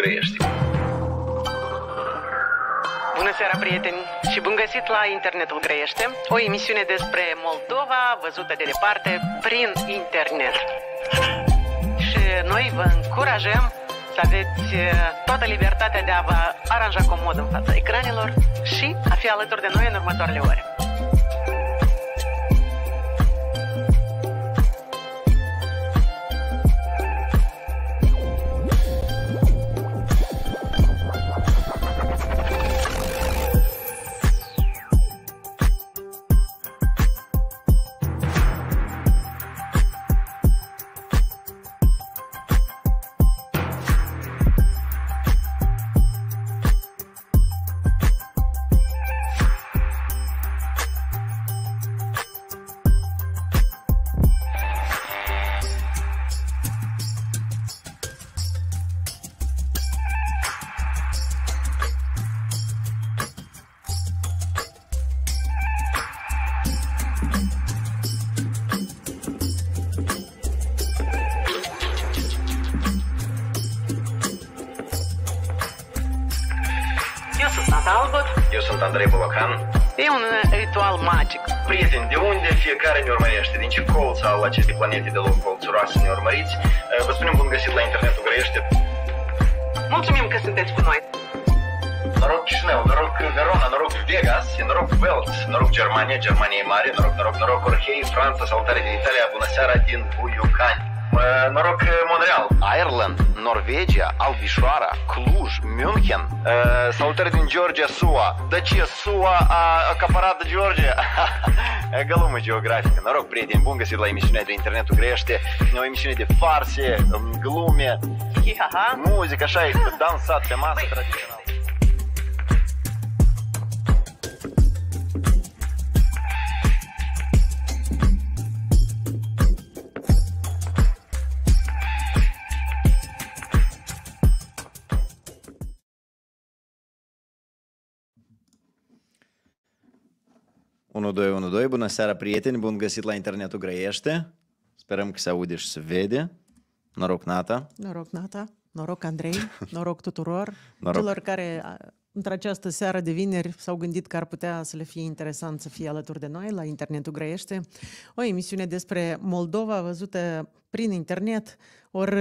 grăiești. Bună seara, prieteni, și bun găsit la Internetul Grăiește, o emisiune despre Moldova văzută de departe prin internet. Și noi vă încurajăm să aveți eh, toată libertatea de a vă aranja comod în fața ecranelor și a fi alături de noi în următoarele ore. Georgia SUA. Да че SUA, а caparat Georgia? e glumă geografică. Mă rog, prieteni, bun găsit la emisiunea de Internetul Crește. E o emisiune de farse, glume, muzică, așa, dansat pe 1212, bună seara prieteni, bun găsit la internetul Grăiește. Sperăm că se aude și se vede. Noroc Nata. Noroc Nata, noroc Andrei, noroc tuturor, noroc. celor care într-această seară de vineri s-au gândit că ar putea să le fie interesant să fie alături de noi la internetul Grăiește. O emisiune despre Moldova văzută prin internet, Or,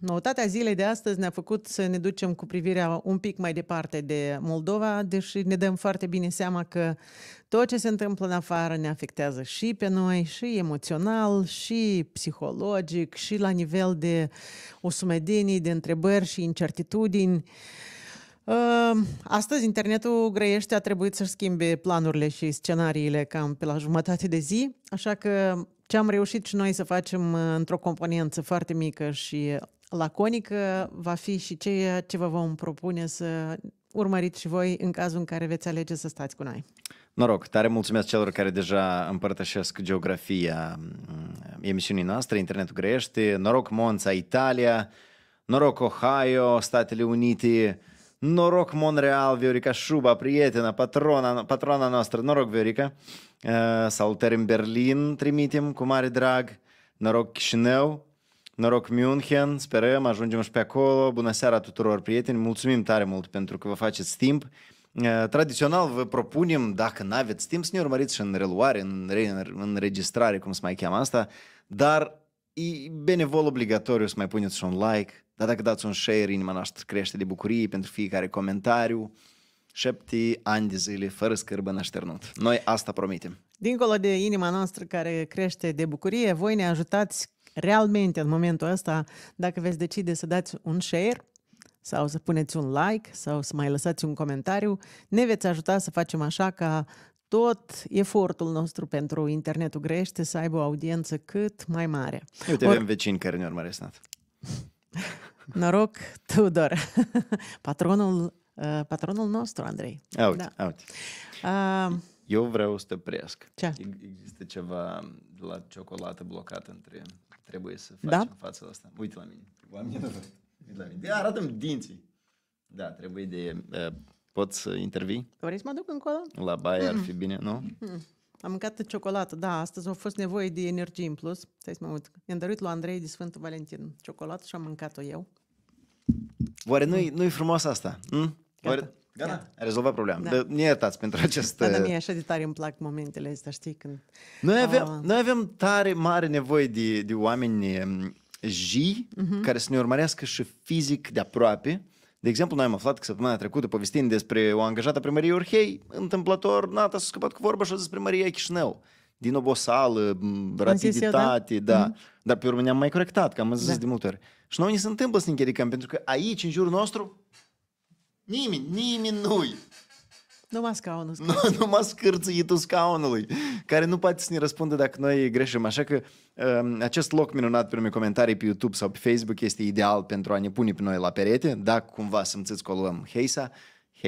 noutatea zilei de astăzi ne-a făcut să ne ducem cu privirea un pic mai departe de Moldova, deși ne dăm foarte bine seama că tot ce se întâmplă în afară ne afectează și pe noi, și emoțional, și psihologic, și la nivel de usumedenii, de întrebări și incertitudini. Ă, astăzi internetul grăiește, a trebuit să-și schimbe planurile și scenariile cam pe la jumătate de zi, așa că ce am reușit și noi să facem ă, într-o componență foarte mică și laconică va fi și ceea ce vă vom propune să urmăriți și voi în cazul în care veți alege să stați cu noi. Noroc, tare mulțumesc celor care deja împărtășesc geografia mm, emisiunii noastre, internetul grește, noroc Monța, Italia, noroc Ohio, Statele Unite, noroc Monreal, Viorica Șuba, prietena, patrona, patrona noastră, noroc Viorica, eh, salutări în Berlin trimitem cu mare drag, noroc Chișinău, noroc München, sperăm, ajungem și pe acolo, bună seara tuturor prieteni, mulțumim tare mult pentru că vă faceți timp, tradițional vă propunem, dacă n-aveți timp, să ne urmăriți și în reluare, în, înregistrare, registrare, cum se mai cheamă asta, dar e benevol obligatoriu să mai puneți și un like, dar dacă dați un share, inima noastră crește de bucurie pentru fiecare comentariu. Șepte ani de zile fără scârbă nașternut. Noi asta promitem. Dincolo de inima noastră care crește de bucurie, voi ne ajutați realmente în momentul ăsta dacă veți decide să dați un share sau să puneți un like sau să mai lăsați un comentariu. Ne veți ajuta să facem așa ca tot efortul nostru pentru internetul grește să aibă o audiență cât mai mare. Uite, Or... vecini care ne urmăresc, Noroc, Tudor, patronul, uh, patronul nostru, Andrei. Auzi, da. auzi. Uh, Eu vreau să te opresc. Ce? Există ceva la ciocolată blocată între... Trebuie să da? facem da? față asta. Uite la mine. La mine Arată-mi dinții. Da, trebuie de... Uh, pot să intervii? Vrei să mă duc încolo? La baie ar mm. fi bine, nu? Mm. Am mâncat ciocolată, da, astăzi a fost nevoie de energie în plus. Stai să mă uit. I-am dăruit lui Andrei de Sfântul Valentin ciocolată și am mâncat-o eu. Oare nu-i, nu frumos asta? Hm? Gata. Oare... Gata, Gata. a rezolvat problema. Da. Ne iertați pentru acest... Da, dar mie așa de tare îmi plac momentele astea, știi, când... Noi avem, uh... noi avem tare mare nevoie de, de oameni jii mm-hmm. care să ne urmărească și fizic de aproape. De exemplu, noi am aflat că săptămâna trecută, povestind despre o angajată a primăriei Orhei, întâmplător, Nata s-a scăpat cu vorba și a zis primăria Chișinău. Din obosală, rapiditate, eu, da. da. Mm-hmm. Dar pe urmă ne-am mai corectat, că am zis da. de multe ori. Și noi ne se întâmplă să ne închiricăm, pentru că aici, în jurul nostru, nimeni, nimeni nu numai scaunul. Nu Numai scârțâitul scaunului, care nu poate să ne răspundă dacă noi greșim. Așa că um, acest loc minunat pentru comentarii pe YouTube sau pe Facebook este ideal pentru a ne pune pe noi la perete, dacă cumva simțiți că o luăm heisa,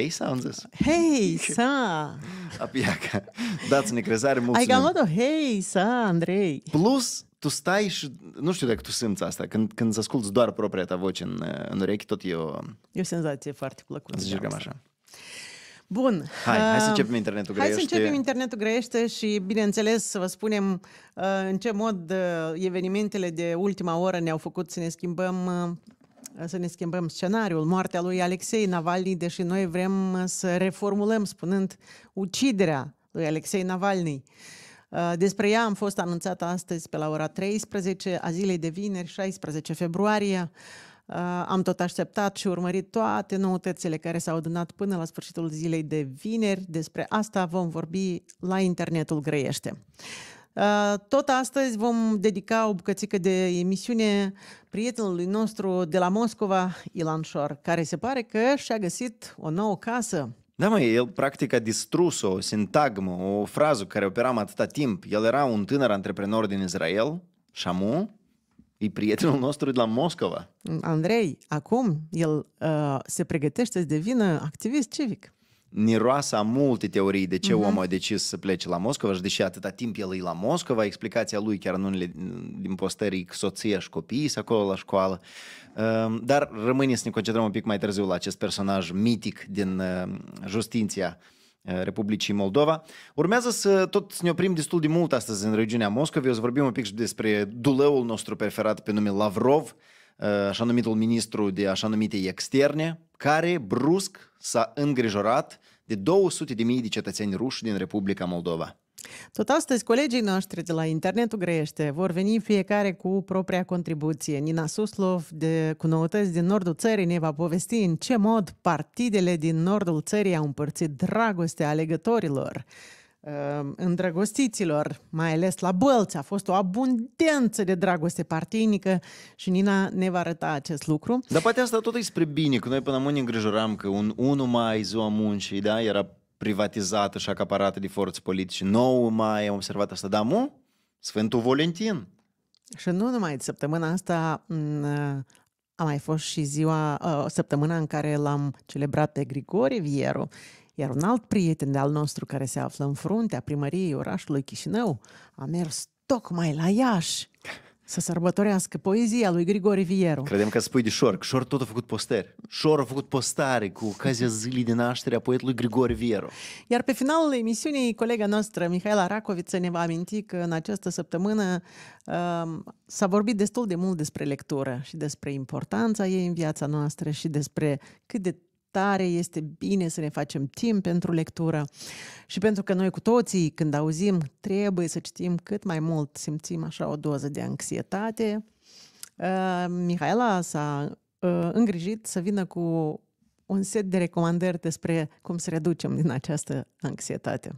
s-a zis. Heisa! Apiaca. Dați-ne crezare, mulțumim. Ai cam sa, Andrei. Plus, tu stai și, nu știu dacă tu simți asta, când, când îți asculti doar propria ta voce în, în urechi, tot e o... E o senzație foarte plăcută. Zici cam așa. Bun. Hai, hai să uh, începem internetul grește Hai să începem internetul grește și, bineînțeles, să vă spunem uh, în ce mod uh, evenimentele de ultima oră ne-au făcut să ne schimbăm să ne schimbăm scenariul. Moartea lui Alexei Navalny, deși noi vrem să reformulăm spunând uciderea lui Alexei Navalny. Despre ea am fost anunțată astăzi pe la ora 13 a zilei de vineri, 16 februarie. Uh, am tot așteptat și urmărit toate noutățile care s-au adunat până la sfârșitul zilei de vineri. Despre asta vom vorbi la Internetul Grăiește. Uh, tot astăzi vom dedica o bucățică de emisiune prietenului nostru de la Moscova, Ilan Șor, care se pare că și-a găsit o nouă casă da, mă, el practic a distrus o sintagmă, o frază care operam atâta timp. El era un tânăr antreprenor din Israel, Shamu, E prietenul nostru de la Moscova. Andrei, acum el uh, se pregătește să devină activist civic. Niroasa multe teorii de ce uh-huh. omul a decis să plece la Moscova și deși atâta timp el e la Moscova, explicația lui chiar în unele din postării soția și copiii sunt acolo la școală. Uh, dar rămâne să ne concentrăm un pic mai târziu la acest personaj mitic din uh, Justinția Eh, Republicii Moldova. Urmează să tot ne oprim destul de mult astăzi în regiunea Moscovei. O să vorbim un pic și despre duleul nostru preferat pe nume Lavrov, eh, așa numitul ministru de așa numite externe, care brusc s-a îngrijorat de 200.000 de cetățeni ruși din Republica Moldova. Tot astăzi, colegii noștri de la Internetul Grește vor veni fiecare cu propria contribuție. Nina Suslov, de, cu noutăți din nordul țării, ne va povesti în ce mod partidele din nordul țării au împărțit dragostea alegătorilor uh, îndrăgostiților, mai ales la Bălți. A fost o abundență de dragoste partinică și Nina ne va arăta acest lucru. Dar poate asta tot e spre bine, că noi până mâine îngrijoram că un 1 mai, ziua muncii, da, era privatizată și acaparată de forțe politice. Nou mai am observat asta, dar mu, Sfântul Valentin. Și nu numai săptămâna asta mm, a mai fost și ziua, săptămâna în care l-am celebrat pe Grigore Vieru, iar un alt prieten de-al nostru care se află în fruntea primăriei orașului Chișinău a mers tocmai la Iași să sărbătorească poezia lui Grigore Vieru. Credem că spui de Șor, că Șor tot a făcut postări. Șor a făcut postare cu ocazia zilei de naștere a poetului Grigore Vieru. Iar pe finalul emisiunii, colega noastră, Mihaela Racoviță, ne va aminti că în această săptămână uh, s-a vorbit destul de mult despre lectură și despre importanța ei în viața noastră și despre cât de tare este bine să ne facem timp pentru lectură și pentru că noi cu toții, când auzim, trebuie să citim cât mai mult, simțim așa o doză de anxietate. Uh, Mihaela s-a uh, îngrijit să vină cu un set de recomandări despre cum să reducem din această anxietate.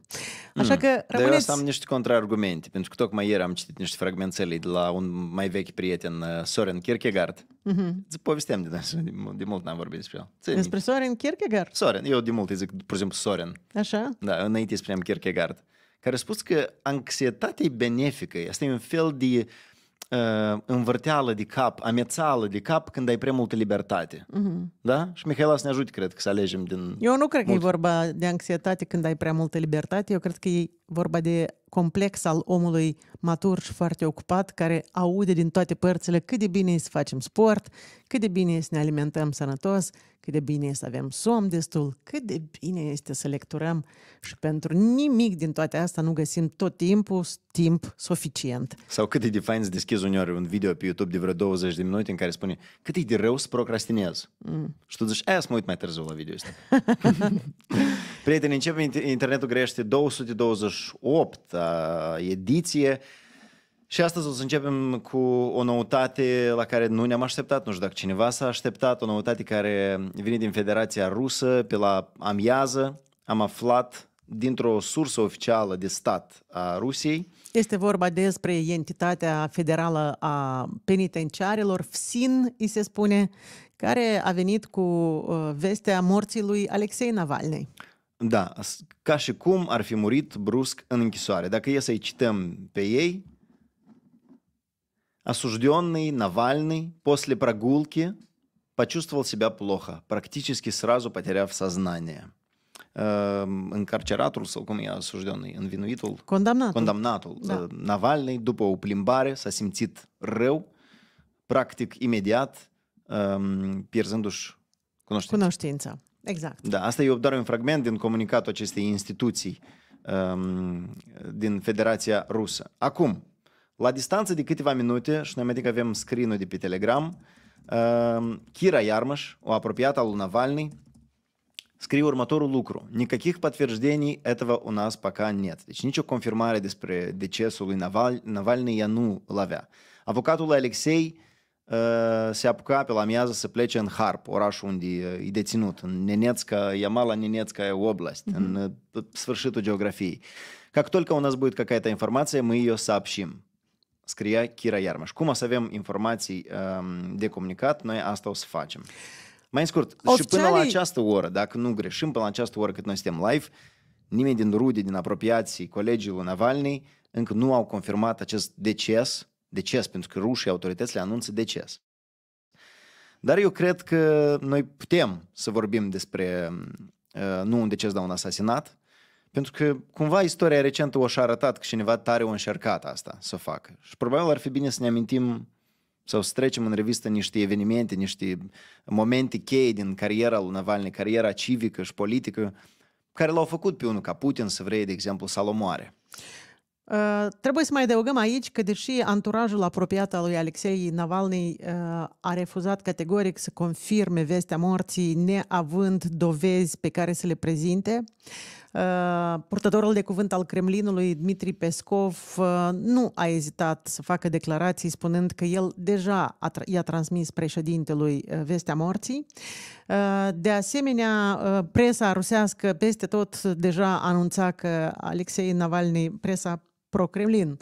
Hmm. Așa mm. că rămâneți... Dar eu asta am niște contraargumente, pentru că tocmai ieri am citit niște fragmentele de la un mai vechi prieten, uh, Soren Kierkegaard. Mm-hmm. Îți povesteam din asta, de, de mult n-am vorbit despre el. Ține despre Soren Kierkegaard? Soren, eu de mult îi zic, pur și simplu, Soren. Așa? Da, înainte spuneam Kierkegaard, care a spus că anxietatea e benefică, asta e un fel de... Uh, uh, învârteală de cap, amețală de cap când ai prea multă libertate. Uh-huh. Da? Și Mihaela să ne ajute, cred că, să alegem din... Eu nu cred mult... că e vorba de anxietate când ai prea multă libertate, eu cred că e vorba de complex al omului matur și foarte ocupat, care aude din toate părțile cât de bine e să facem sport, cât de bine e să ne alimentăm sănătos, cât de bine este să avem somn destul, cât de bine este să lecturăm și pentru nimic din toate asta nu găsim tot timpul timp suficient. Sau cât e de fain să deschizi uneori un video pe YouTube de vreo 20 de minute în care spune cât e de rău să procrastinez. Mm. Și tu zici, aia să mă uit mai târziu la video ăsta. Prieteni, începem internetul grește 228 ediție și astăzi o să începem cu o noutate la care nu ne-am așteptat, nu știu dacă cineva s-a așteptat, o noutate care vine din Federația Rusă, pe la amiază, am aflat dintr-o sursă oficială de stat a Rusiei. Este vorba despre entitatea federală a penitenciarilor, FSIN, îi se spune, care a venit cu uh, vestea morții lui Alexei Navalny. Da, ca și cum ar fi murit brusc în închisoare. Dacă e să-i cităm pe ei, Осужденный Навальный после прогулки почувствовал себя плохо, практически сразу потеряв сознание. Încarceratul sau cum e осужденный, învinuitul? Condamnatul. Condamnatul. Da. Navalny, după o plimbare, s-a simțit rău, practic imediat, pierzându-și cunoștința. Cunoștința, exact. Da, asta e doar un fragment din comunicatul acestei instituții din Federația Rusă. Acum, La distanță de câteva minute, și noi mai adică avem screen-ul de pe Telegram, uh, Kira Iarmăș, o apropiată al lui Navalny, scrie următorul lucru. Никаких подтверждений этого у нас пока нет. Deci nicio confirmare despre decesul lui Naval, Navalny ea nu îl avea. Avocatul lui Alexei uh, se apuca pe la amiază să plece în Harp, orașul unde e deținut, în Nenetska, Ямала Nenetska Oblast, mm-hmm. în uh, sfârșitul geografiei. Как только у нас будет какая-то информация, мы ее сообщим. scria Chira Iarmaș. Cum o să avem informații um, de comunicat, noi asta o să facem. Mai în scurt, Oficialii... și până la această oră, dacă nu greșim, până la această oră cât noi suntem live, nimeni din rude, din apropiații, colegii lui Navalny încă nu au confirmat acest deces, deces, pentru că rușii, autoritățile anunță deces. Dar eu cred că noi putem să vorbim despre uh, nu un deces, dar un asasinat, pentru că cumva istoria recentă o și-a arătat că cineva tare o încercat asta să o facă. Și probabil ar fi bine să ne amintim sau să trecem în revistă niște evenimente, niște momente cheie din cariera lui Navalny, cariera civică și politică, care l-au făcut pe unul ca Putin să vrei, de exemplu, să-l omoare. Uh, trebuie să mai adăugăm aici că deși anturajul apropiat al lui Alexei Navalny uh, a refuzat categoric să confirme vestea morții neavând dovezi pe care să le prezinte, uh, Uh, purtătorul de cuvânt al Kremlinului, Dmitri Pescov, uh, nu a ezitat să facă declarații spunând că el deja i-a transmis președintelui uh, vestea morții. De asemenea, presa rusească peste tot deja anunța că Alexei Navalny, presa pro-Kremlin.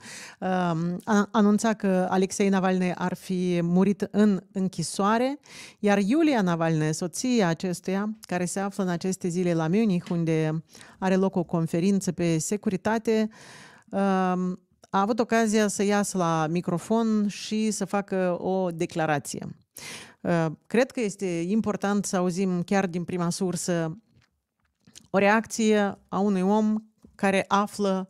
Anunța că Alexei Navalny ar fi murit în închisoare, iar Iulia Navalny, soția acestuia, care se află în aceste zile la Munich, unde are loc o conferință pe securitate, a avut ocazia să iasă la microfon și să facă o declarație. Cred că este important să auzim chiar din prima sursă o reacție a unui om care află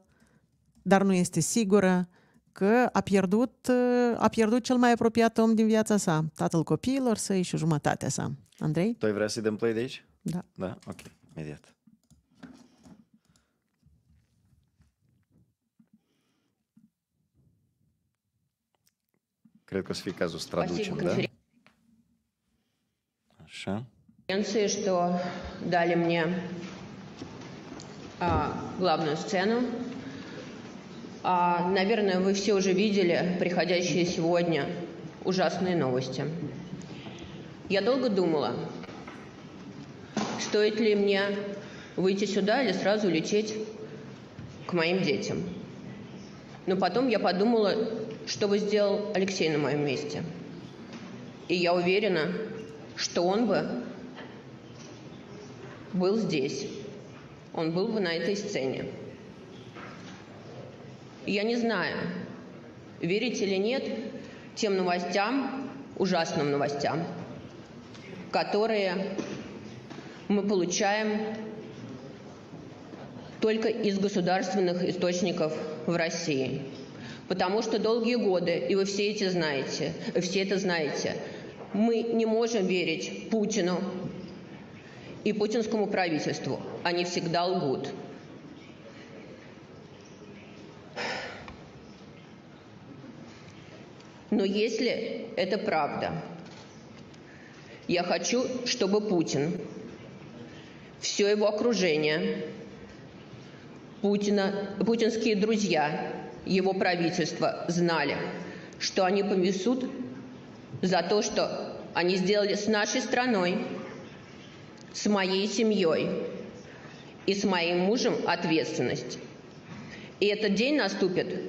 dar nu este sigură că a pierdut, ă, a pierdut cel mai apropiat om din viața sa, tatăl copiilor săi și jumătatea sa. Andrei? Tu ai vrea să-i dăm play de aici? Da. Da? Ok, imediat. Cred că o să fie cazul să traducem, da? Așa. конференции, că дали мне а, главную сцену А, наверное, вы все уже видели приходящие сегодня ужасные новости. Я долго думала, стоит ли мне выйти сюда или сразу лететь к моим детям. Но потом я подумала, что бы сделал Алексей на моем месте. И я уверена, что он бы был здесь. Он был бы на этой сцене. Я не знаю, верить или нет тем новостям, ужасным новостям, которые мы получаем только из государственных источников в России. Потому что долгие годы, и вы все это знаете, все это знаете, мы не можем верить Путину и путинскому правительству. Они всегда лгут. Но если это правда, я хочу, чтобы Путин, все его окружение, Путина, путинские друзья, его правительство знали, что они понесут за то, что они сделали с нашей страной, с моей семьей и с моим мужем ответственность. И этот день наступит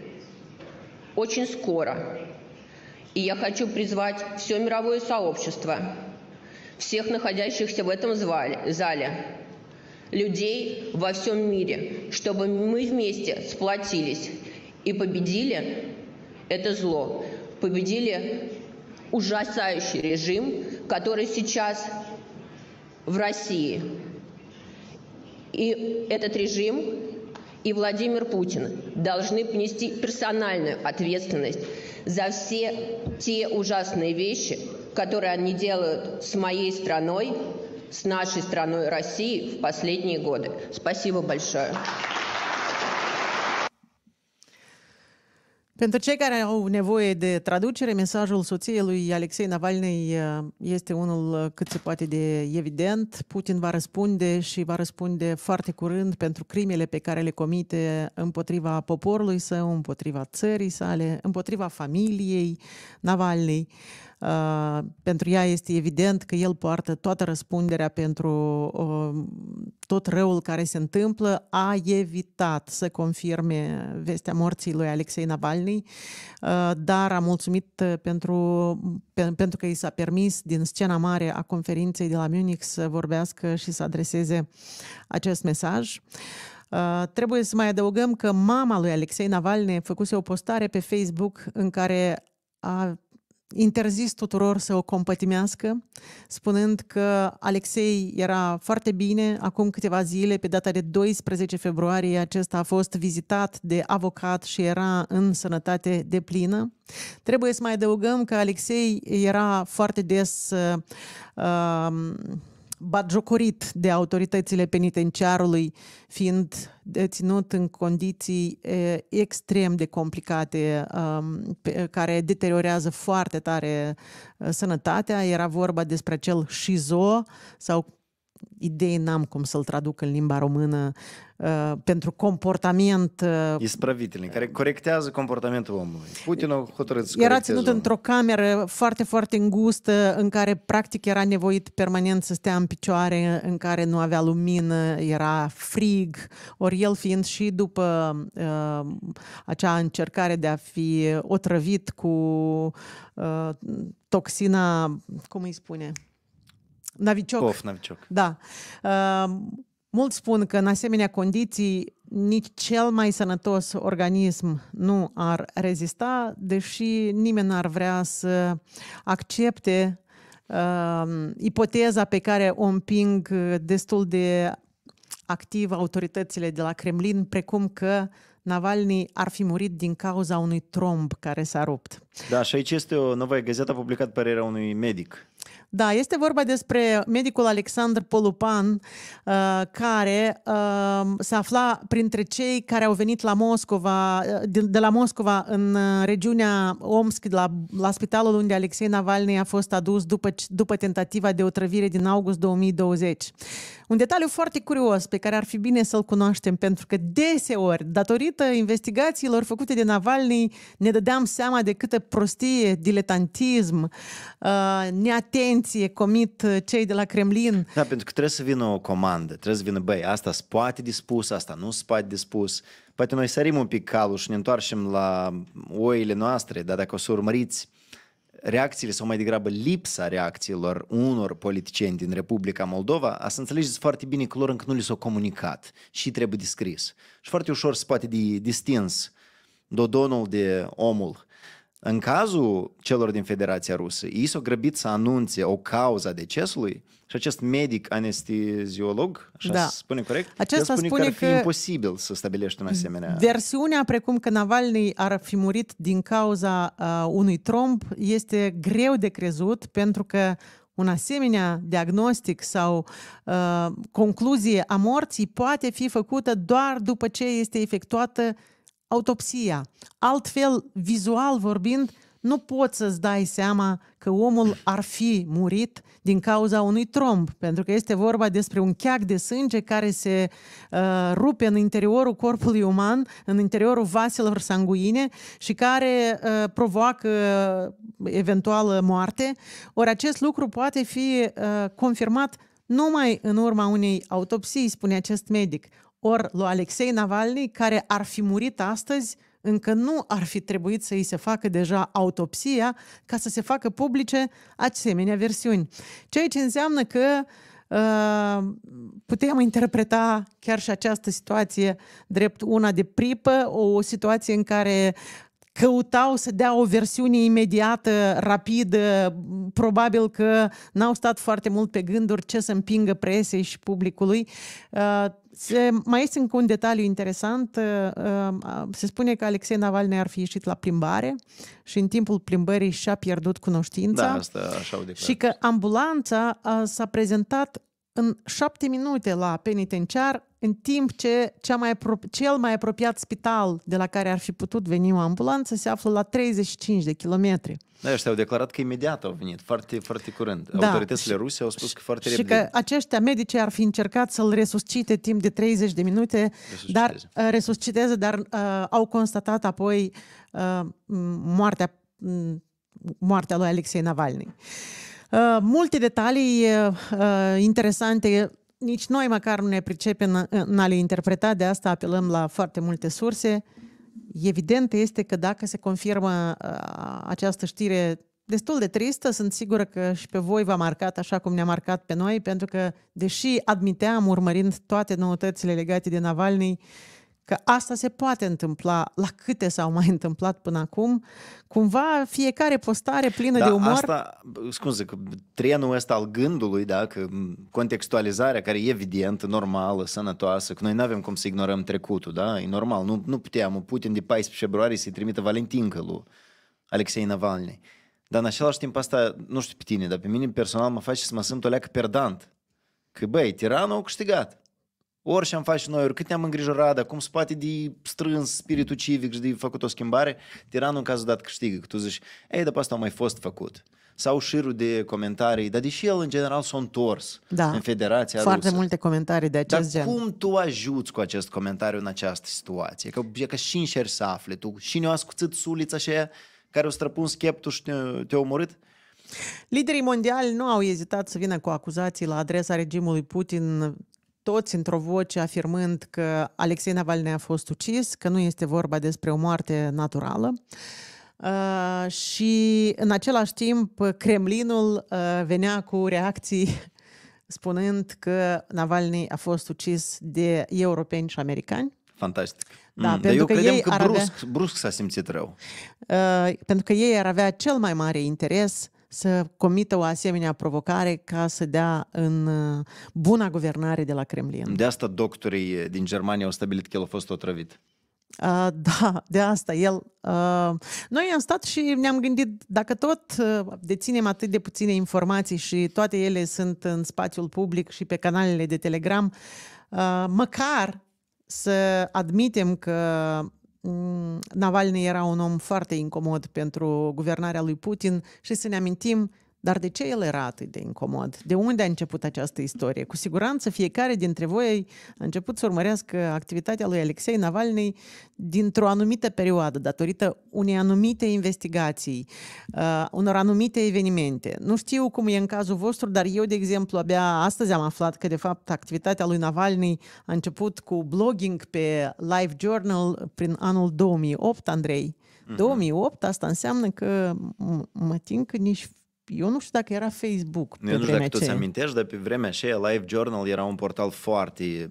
очень скоро. И я хочу призвать все мировое сообщество, всех находящихся в этом зале, людей во всем мире, чтобы мы вместе сплотились и победили это зло, победили ужасающий режим, который сейчас в России. И этот режим и Владимир Путин должны понести персональную ответственность за все те ужасные вещи, которые они делают с моей страной, с нашей страной России в последние годы. Спасибо большое. Pentru cei care au nevoie de traducere, mesajul soției lui Alexei Navalny uh, este unul uh, cât se poate de evident. Putin va răspunde și va răspunde foarte curând pentru crimele pe care le comite împotriva poporului său, împotriva țării sale, împotriva familiei Navalny. Uh, pentru ea este evident că el poartă toată răspunderea pentru um, tot răul care se întâmplă. A evitat să confirme vestea morții lui Alexei Navalny, uh, dar a mulțumit uh, pentru, pentru că i s-a permis din scena mare a conferinței de la Munich să vorbească și să adreseze acest mesaj. Uh, trebuie să mai adăugăm că mama lui Alexei Navalny făcuse o postare pe Facebook în care a interzis tuturor să o compătimească, spunând că Alexei era foarte bine. Acum câteva zile, pe data de 12 februarie, acesta a fost vizitat de avocat și era în sănătate de plină. Trebuie să mai adăugăm că Alexei era foarte des uh, um, batjocorit de autoritățile penitenciarului, fiind deținut în condiții extrem de complicate, um, care deteriorează foarte tare uh, sănătatea. Era vorba despre acel șizo sau idei n-am cum să-l traduc în limba română uh, pentru comportament... Uh, Ispravitele, care corectează comportamentul omului. Putin a hotărât să Era ținut omul. într-o cameră foarte, foarte îngustă, în care practic era nevoit permanent să stea în picioare, în care nu avea lumină, era frig, ori el fiind și după uh, acea încercare de a fi otrăvit cu uh, toxina, cum îi spune... Navicioc. Of, Navicioc. Da. Uh, mulți spun că în asemenea condiții nici cel mai sănătos organism nu ar rezista, deși nimeni n-ar vrea să accepte uh, ipoteza pe care o împing destul de activ autoritățile de la Kremlin, precum că Navalny ar fi murit din cauza unui tromb care s-a rupt. Da, și aici este o nouă gazetă publicată publicat părerea unui medic da, este vorba despre medicul Alexander Polupan, uh, care um, se afla printre cei care au venit la Moscova, uh, de la Moscova în uh, regiunea Omsk, la, la spitalul unde Alexei Navalny a fost adus după, după tentativa de otrăvire din august 2020. Un detaliu foarte curios pe care ar fi bine să-l cunoaștem, pentru că deseori, datorită investigațiilor făcute de Navalny, ne dădeam seama de câtă prostie, diletantism, neatenție atenție comit uh, cei de la Kremlin. Da, pentru că trebuie să vină o comandă, trebuie să vină, băi, asta se poate dispus, asta nu se poate dispus. Poate noi sărim un pic calul și ne întoarcem la oile noastre, dar dacă o să urmăriți reacțiile sau mai degrabă lipsa reacțiilor unor politicieni din Republica Moldova, a să înțelegeți foarte bine că lor încă nu li s-au comunicat și trebuie descris. Și foarte ușor se poate de distins Dodonul de omul în cazul celor din Federația Rusă, ei s-au grăbit să anunțe o cauza decesului și acest medic anesteziolog, așa da. se spune corect, Acesta spune, spune că ar fi că imposibil să stabilești un asemenea... Versiunea precum că Navalny ar fi murit din cauza uh, unui tromb este greu de crezut pentru că un asemenea diagnostic sau uh, concluzie a morții poate fi făcută doar după ce este efectuată uh, autopsia. Altfel, vizual vorbind, nu poți să-ți dai seama că omul ar fi murit din cauza unui tromb, pentru că este vorba despre un cheac de sânge care se uh, rupe în interiorul corpului uman, în interiorul vaselor sanguine și care uh, provoacă uh, eventuală moarte. Ori acest lucru poate fi uh, confirmat numai în urma unei autopsii, spune acest medic. Or lui Alexei Navalny, care ar fi murit astăzi, încă nu ar fi trebuit să îi se facă deja autopsia ca să se facă publice asemenea versiuni. Ceea ce înseamnă că uh, putem interpreta chiar și această situație drept una de pripă, o, o situație în care căutau să dea o versiune imediată, rapidă, probabil că n-au stat foarte mult pe gânduri ce să împingă presei și publicului. Uh, se, mai este încă un detaliu interesant. Uh, uh, se spune că Alexei Navalny ar fi ieșit la plimbare și în timpul plimbării și-a pierdut cunoștința. Da, asta așa au Și că ambulanța uh, s-a prezentat în șapte minute la penitenciar, în timp ce cea mai apro- cel mai apropiat spital de la care ar fi putut veni o ambulanță se află la 35 de kilometri. Da, ăștia au declarat că imediat au venit, foarte, foarte curând. Da. Autoritățile ruse au spus că foarte și repede. Și că aceștia medici ar fi încercat să-l resuscite timp de 30 de minute, resusciteze. dar uh, resusciteze, dar uh, au constatat apoi uh, moartea, uh, moartea lui Alexei Navalny. Uh, Uh, multe detalii uh, uh, interesante nici noi măcar nu ne pricepem în a le interpreta, de asta apelăm la foarte multe surse. Evident este că dacă se confirmă uh, această știre destul de tristă, sunt sigură că și pe voi v-a marcat așa cum ne-a marcat pe noi, pentru că, deși admiteam, urmărind toate noutățile legate de Navalny, uh, că asta se poate întâmpla, la câte s-au mai întâmplat până acum, cumva fiecare postare plină da, de umor... asta, scuze, că trenul ăsta al gândului, da, că contextualizarea care e evidentă, normală, sănătoasă, că noi nu avem cum să ignorăm trecutul, da, e normal, nu, nu puteam, Putin de 14 februarie să-i trimită Valentin lui Alexei Navalny. Dar în același timp asta, nu știu pe tine, dar pe mine personal mă face să mă simt o leacă perdant. Că băi, tiranul a câștigat. Ori și-am face noi, ori cât ne-am îngrijorat, dar cum se poate de strâns spiritul civic și de făcut o schimbare, tiranul în cazul dat câștigă. Că tu zici, ei, după asta a mai fost făcut sau șirul de comentarii, dar deși el în general s-a întors da. în Federația Foarte Rusă. multe comentarii de acest dar gen. cum tu ajuți cu acest comentariu în această situație? Că e ca și înșeri să afle, tu și ne-a ascuțit sulița aceea care o străpun scheptul și te-a, te omorât? Liderii mondiali nu au ezitat să vină cu acuzații la adresa regimului Putin toți într-o voce afirmând că Alexei Navalny a fost ucis, că nu este vorba despre o moarte naturală. Uh, și în același timp Kremlinul uh, venea cu reacții spunând că Navalny a fost ucis de europeni și americani. Fantastic. Da, mm, pentru eu că credem ei că brusc, avea... brusc s-a simțit rău. Uh, pentru că ei ar avea cel mai mare interes să comită o asemenea provocare ca să dea în uh, buna guvernare de la Kremlin. De asta doctorii uh, din Germania au stabilit că el a fost otrăvit. Uh, da, de asta el. Uh, noi am stat și ne-am gândit, dacă tot uh, deținem atât de puține informații și toate ele sunt în spațiul public și pe canalele de Telegram, uh, măcar să admitem că Navalny era un om foarte incomod pentru guvernarea lui Putin și să ne amintim dar de ce el era atât de incomod? De unde a început această istorie? Cu siguranță fiecare dintre voi a început să urmărească activitatea lui Alexei Navalny dintr-o anumită perioadă, datorită unei anumite investigații, uh, unor anumite evenimente. Nu știu cum e în cazul vostru, dar eu, de exemplu, abia astăzi am aflat că, de fapt, activitatea lui Navalny a început cu blogging pe Live Journal prin anul 2008, Andrei. 2008, mhm. asta înseamnă că mă tin că nici eu nu știu dacă era Facebook pe Eu nu știu dacă tu ți amintești, dar pe vremea aceea Live Journal era un portal foarte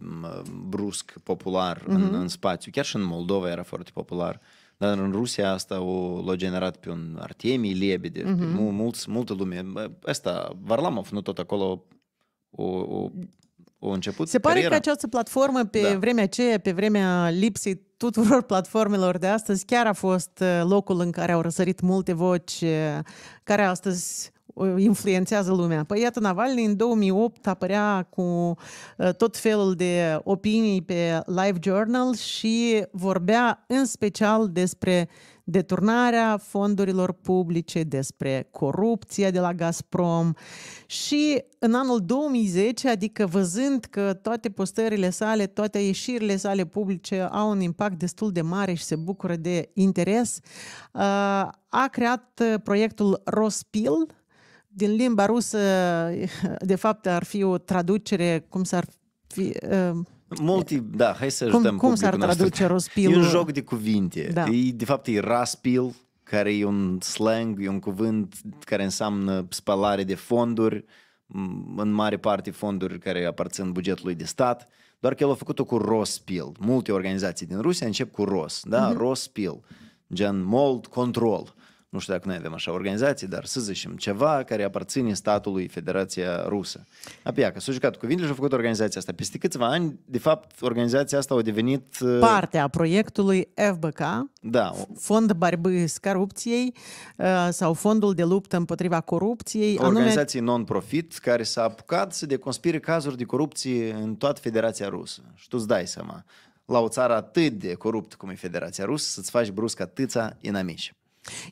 brusc, popular mm-hmm. în, mhm. în spațiu. Chiar și în Moldova era foarte popular. Dar în Rusia asta o, l-a generat pe un Artemi Lebede, mm-hmm. pe mulți, multă lume. Asta, Varlamov, nu tot acolo o, o au început Se pare cariera. că această platformă pe da. vremea aceea, pe vremea lipsei tuturor platformelor de astăzi, chiar a fost uh, locul în care au răsărit multe voci uh, care astăzi uh, influențează lumea. Păi iată, Navalny în 2008 apărea cu tot felul de opinii pe Live Journal și vorbea în special despre uh, deturnarea fondurilor publice, despre corupția de la Gazprom și în anul 2010, adică văzând că toate postările sale, toate ieșirile sale publice au un impact destul de mare și se bucură de interes, uh, a creat uh, proiectul Rospil, din limba rusă, de fapt, ar fi o traducere, cum s-ar fi, uh, Multi, da, hai să ajutăm Cum, cum s-ar traduce rospil. E un joc de cuvinte. Da. E, de fapt, e raspil, care e un slang, e un cuvânt care înseamnă spălare de fonduri, în mare parte fonduri care aparțin bugetului de stat, doar că el a făcut-o cu Rospil. Multe organizații din Rusia încep cu Ros, da? Mm-hmm. Rospil, gen mold control nu știu dacă noi avem așa organizații, dar să zicem, ceva care aparține statului Federația Rusă. că s-a jucat cuvintele și a făcut organizația asta. Peste câțiva ani, de fapt, organizația asta a devenit... Uh, Parte a proiectului FBK, da. Fond Barbă s Corupției uh, sau Fondul de Luptă împotriva Corupției. O organizație anume... non-profit care s-a apucat să deconspire cazuri de corupție în toată Federația Rusă. Și tu îți dai seama, la o țară atât de coruptă cum e Federația Rusă, să-ți faci brusc atâția inamici.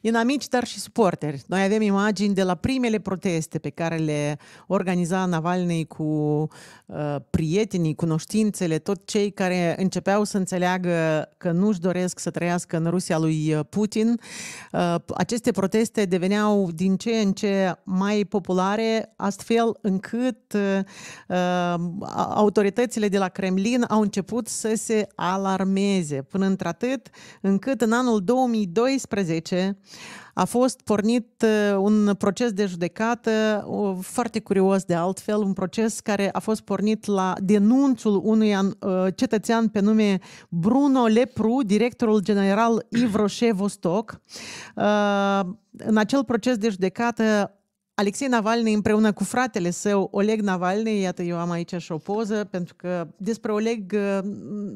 Inamici, dar și suporteri. Noi avem imagini de la primele proteste pe care le organiza Navalnei cu uh, prietenii, cunoștințele, tot cei care începeau să înțeleagă că nu-și doresc să trăiască în Rusia lui uh, Putin. Uh, aceste proteste deveneau din ce în ce mai populare, astfel încât uh, uh, autoritățile de la Kremlin au început să se alarmeze, până într-atât încât în anul 2012 a fost pornit uh, un proces de judecată, foarte curios de altfel, un proces care a fost pornit la denunțul unui uh, cetățean pe nume Bruno Lepru, directorul general Ivroșe Vostok. Uh, în acel proces de judecată Alexei Navalny împreună cu fratele său, Oleg Navalny, iată eu am aici și o poză, pentru că despre Oleg uh,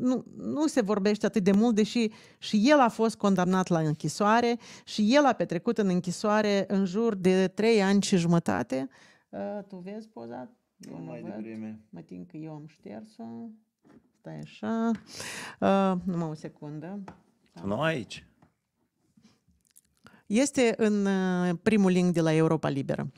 nu, nu se vorbește atât de mult, deși și el a fost condamnat la închisoare și el a petrecut în închisoare în jur de trei ani și jumătate. Uh, tu vezi poza? Eu mai devreme. Mă tin că eu am șters-o. Stai așa. Uh, numai o secundă. nu aici este în uh, primul link de la Europa Liberă.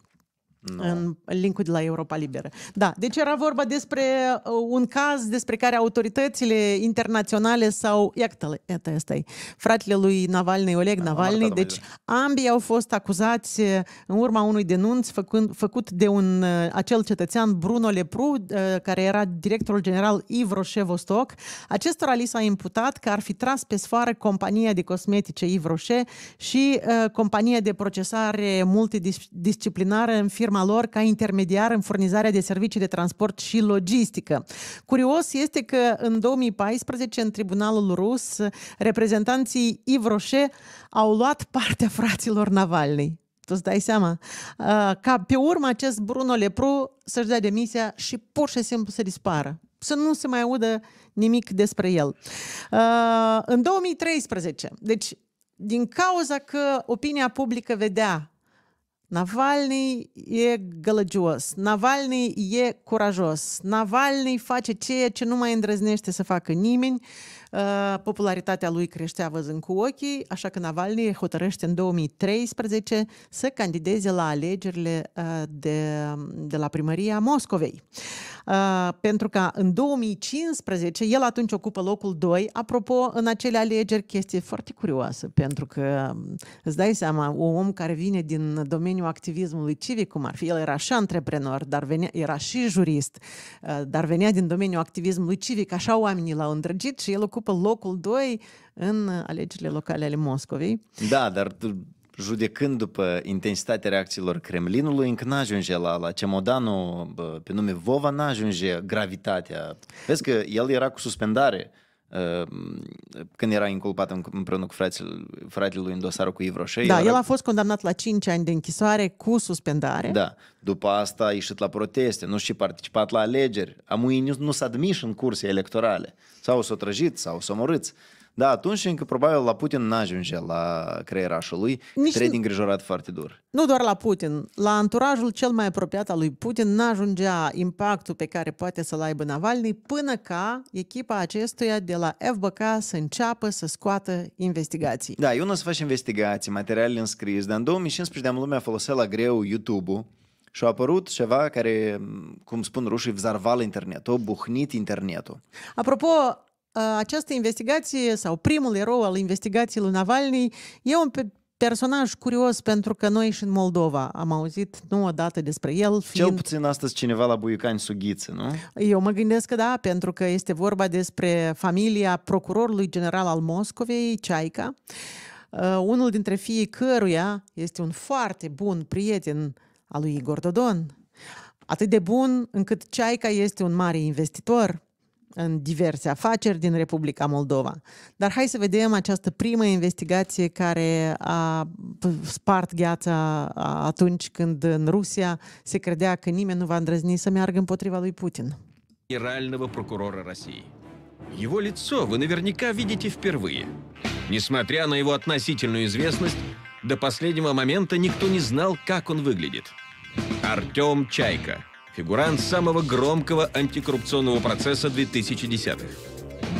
No. în linkul de la Europa Liberă. Da, deci era vorba despre uh, un caz despre care autoritățile internaționale sau, iată, iată asta e, fratele lui Navalny, Oleg da, Navalny, deci ambii au fost acuzați în urma unui denunț făcând, făcut de un uh, acel cetățean Bruno Lepru, uh, care era directorul general Ivroșevostok. Acestora li s-a imputat că ar fi tras pe sfoară compania de cosmetice Ivroșe și uh, compania de procesare multidisciplinară în firma firma lor ca intermediar în furnizarea de servicii de transport și logistică. Curios este că în 2014, în tribunalul rus, reprezentanții Ivroșe au luat partea fraților Navalnei. Tu îți dai seama? Uh, ca pe urmă acest Bruno Lepru să-și dea demisia și pur și simplu să dispară să nu se mai audă nimic despre el. Uh, în 2013, deci din cauza că opinia publică vedea Navalny e gălăgios, Navalny e curajos, Navalny face ceea ce nu mai îndrăznește să facă nimeni, Uh, popularitatea lui creștea văzând cu ochii, așa că Navalny hotărăște în 2013 să candideze la alegerile uh, de, de la primăria Moscovei. Uh, pentru că în 2015, el atunci ocupă locul 2, apropo, în acele alegeri, chestie foarte curioasă, pentru că um, îți dai seama, un om care vine din domeniul activismului civic, cum ar fi, el era și antreprenor, dar venea, era și jurist, dar venea din domeniul activismului civic, așa oamenii l-au îndrăgit și el ocupă ocupă locul 2 în uh, alegerile locale ale Moscovei. Da, dar judecând după intensitatea reacțiilor Kremlinului, încă n-ajunge la, la Cemodanu, pe nume Vova, n-ajunge gravitatea. Vezi că el era cu suspendare Ehm, când era inculpat împreună cu fratele, fratele lui în dosarul cu Ivroșei. Da, era... el a fost condamnat la 5 ani de închisoare cu suspendare. Da. După asta a ieșit la proteste, nu și participat la alegeri. Amuii nu, nu s-a admis în curse electorale. Sau s-a o trăjit, sau s-a o omorât. Da, atunci încă probabil la Putin n-ajunge la creierașul lui, Nici trei din îngrijorat foarte dur. Nu doar la Putin, la anturajul cel mai apropiat al lui Putin n-ajungea impactul pe care poate să-l aibă Navalny până ca echipa acestuia de la FBK să înceapă să scoată investigații. Da, eu nu o să faci investigații, materialele înscris, dar în 2015 de-am lumea folosea la greu YouTube-ul și a apărut ceva care, cum spun rușii, vzarval internetul, buhnit internetul. Apropo, Э, această investigație sau primul erou al investigației lui Navalny e un personaj curios pentru că noi și în Moldova am auzit nu odată despre el. Fiind... Cel puțin astăzi cineva la Buiucani Sughiță, nu? Eu mă gândesc că da, pentru că este vorba despre familia procurorului general al Moscovei, Ceaica, uh, unul dintre fiii căruia este un foarte bun prieten al lui Igor Dodon. Atât de bun încât Ceaica este un mare investitor în diverse afaceri din Republica Moldova. Dar hai să vedem această primă investigație care a spart gheața atunci când în Rusia se credea că nimeni nu va îndrăzni să meargă împotriva lui Putin. Генерального прокурора России. Его лицо вы наверняка видите впервые. Несмотря на его относительную известность, до последнего момента никто не знал, как он выглядит. Артем Чайка – фигурант самого громкого антикоррупционного процесса 2010-х.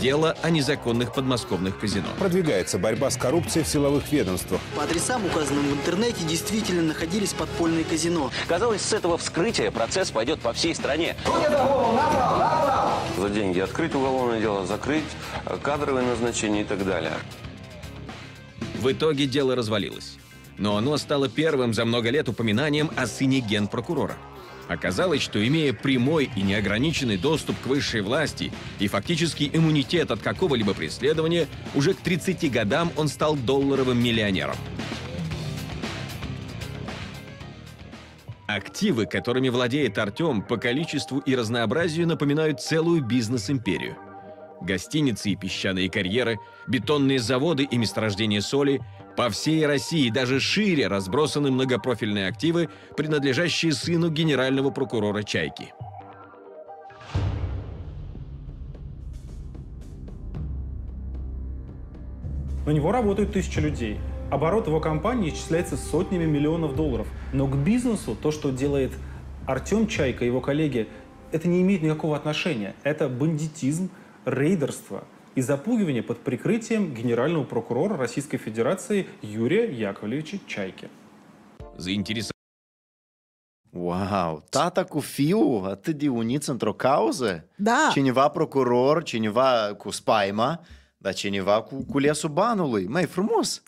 Дело о незаконных подмосковных казино. Продвигается борьба с коррупцией в силовых ведомствах. По адресам, указанным в интернете, действительно находились подпольные казино. Казалось, с этого вскрытия процесс пойдет по всей стране. За деньги открыть уголовное дело, закрыть э, кадровые назначения и так далее. В итоге дело развалилось. Но оно стало первым за много лет упоминанием о сыне генпрокурора. Оказалось, что имея прямой и неограниченный доступ к высшей власти и фактический иммунитет от какого-либо преследования, уже к 30 годам он стал долларовым миллионером. Активы, которыми владеет Артем, по количеству и разнообразию напоминают целую бизнес-империю. Гостиницы и песчаные карьеры, бетонные заводы и месторождения соли, по всей России, даже шире, разбросаны многопрофильные активы, принадлежащие сыну генерального прокурора Чайки. На него работают тысячи людей. Оборот его компании исчисляется сотнями миллионов долларов. Но к бизнесу то, что делает Артем Чайка и его коллеги, это не имеет никакого отношения. Это бандитизм, рейдерство – и запугивание под прикрытием генерального прокурора Российской Федерации Юрия Яковлевича Чайки. Заинтересовался. Wow! Tata cu fiul atât de uniți într-o cauză? Da. Cineva procuror, cineva cu spaima, dar cineva cu culesul banului. Mai frumos!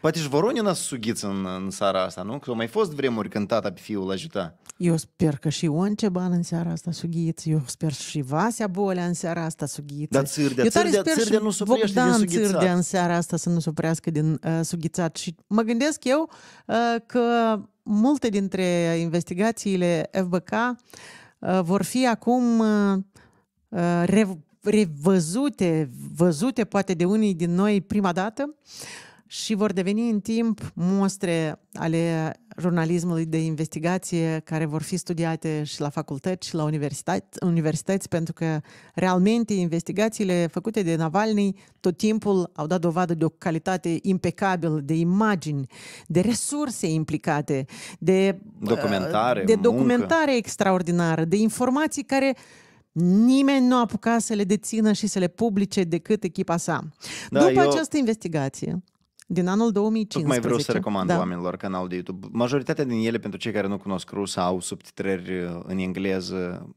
Poate și Voronina sughiță în, în seara asta, nu? Că au mai fost vremuri când tata pe fiul ajuta. Eu sper că și Onceban în seara asta sughiță, eu sper și Vasea Bolea în seara asta sughiță. Dar Țârdea, eu țârdea, sper țârdea nu se oprește Bogdan din sughițat. Țârdea în seara asta să nu se oprească din uh, sughițat. Și mă gândesc eu uh, că multe dintre investigațiile FBK uh, vor fi acum uh, uh, rev- revăzute, văzute poate de unii din noi prima dată. Uh, și vor deveni în timp mostre ale jurnalismului de investigație care vor fi studiate și la facultăți și la universități, universități pentru că realmente investigațiile făcute de Navalny tot timpul au dat dovadă de o calitate impecabilă de imagini, de resurse implicate, de uh, documentare, de documentare muncă. extraordinară, de informații care Nimeni nu a apucat să le dețină și să le publice decât echipa sa. Da, După eu... această investigație, din anul 2015. Tocmai vreau să recomand da. oamenilor canalul de YouTube. Majoritatea din ele, pentru cei care nu cunosc rusa, au subtitrări uh, în engleză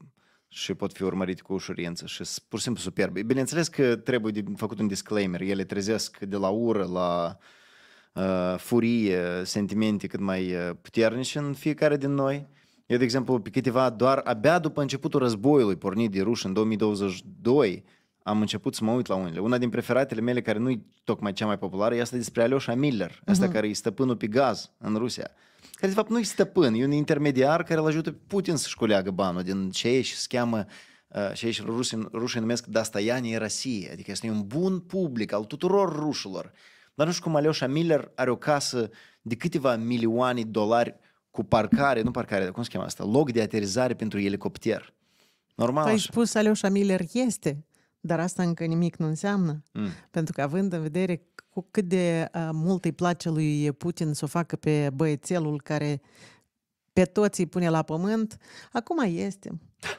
și pot fi urmărite cu ușurință și pur și simplu superb. Bineînțeles că trebuie de făcut un disclaimer. Ele trezesc de la ură, la uh, furie, sentimente cât mai uh, puternice în fiecare din noi. Eu, de exemplu, pe câteva doar abia după începutul războiului pornit de ruși în 2022, am început să mă uit la unele. Una din preferatele mele, care nu e tocmai cea mai populară, e asta despre Alioșa Miller, uh-huh. asta mhm. care e stăpânul pe gaz în Rusia. Care, de fapt, nu e stăpân, e un intermediar care îl ajută pe Putin să-și culeagă banul din ce e și se cheamă Uh, și aici rușii, rușii numesc Dastaianii Rasie, adică este un bun public al tuturor rușilor. Dar nu știu cum Aleoșa Miller are o casă de câteva milioane de dolari cu parcare, nu parcare, cum se cheamă asta, loc de aterizare pentru elicopter. Normal. Tu ai spus Aleoșa Miller este dar asta încă nimic nu înseamnă, mm. pentru că având în vedere cu cât de uh, mult îi place lui Putin să o facă pe băiețelul care pe toți îi pune la pământ, acum este,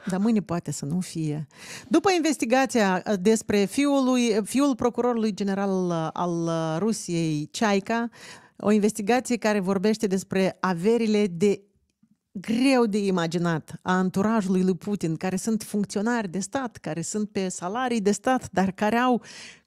dar mâine poate să nu fie. După investigația despre fiul, lui, fiul procurorului general al Rusiei, Ceaica, o investigație care vorbește despre averile de greu de imaginat a anturajului lui Putin, care sunt funcționari de stat, care sunt pe salarii de stat, dar care au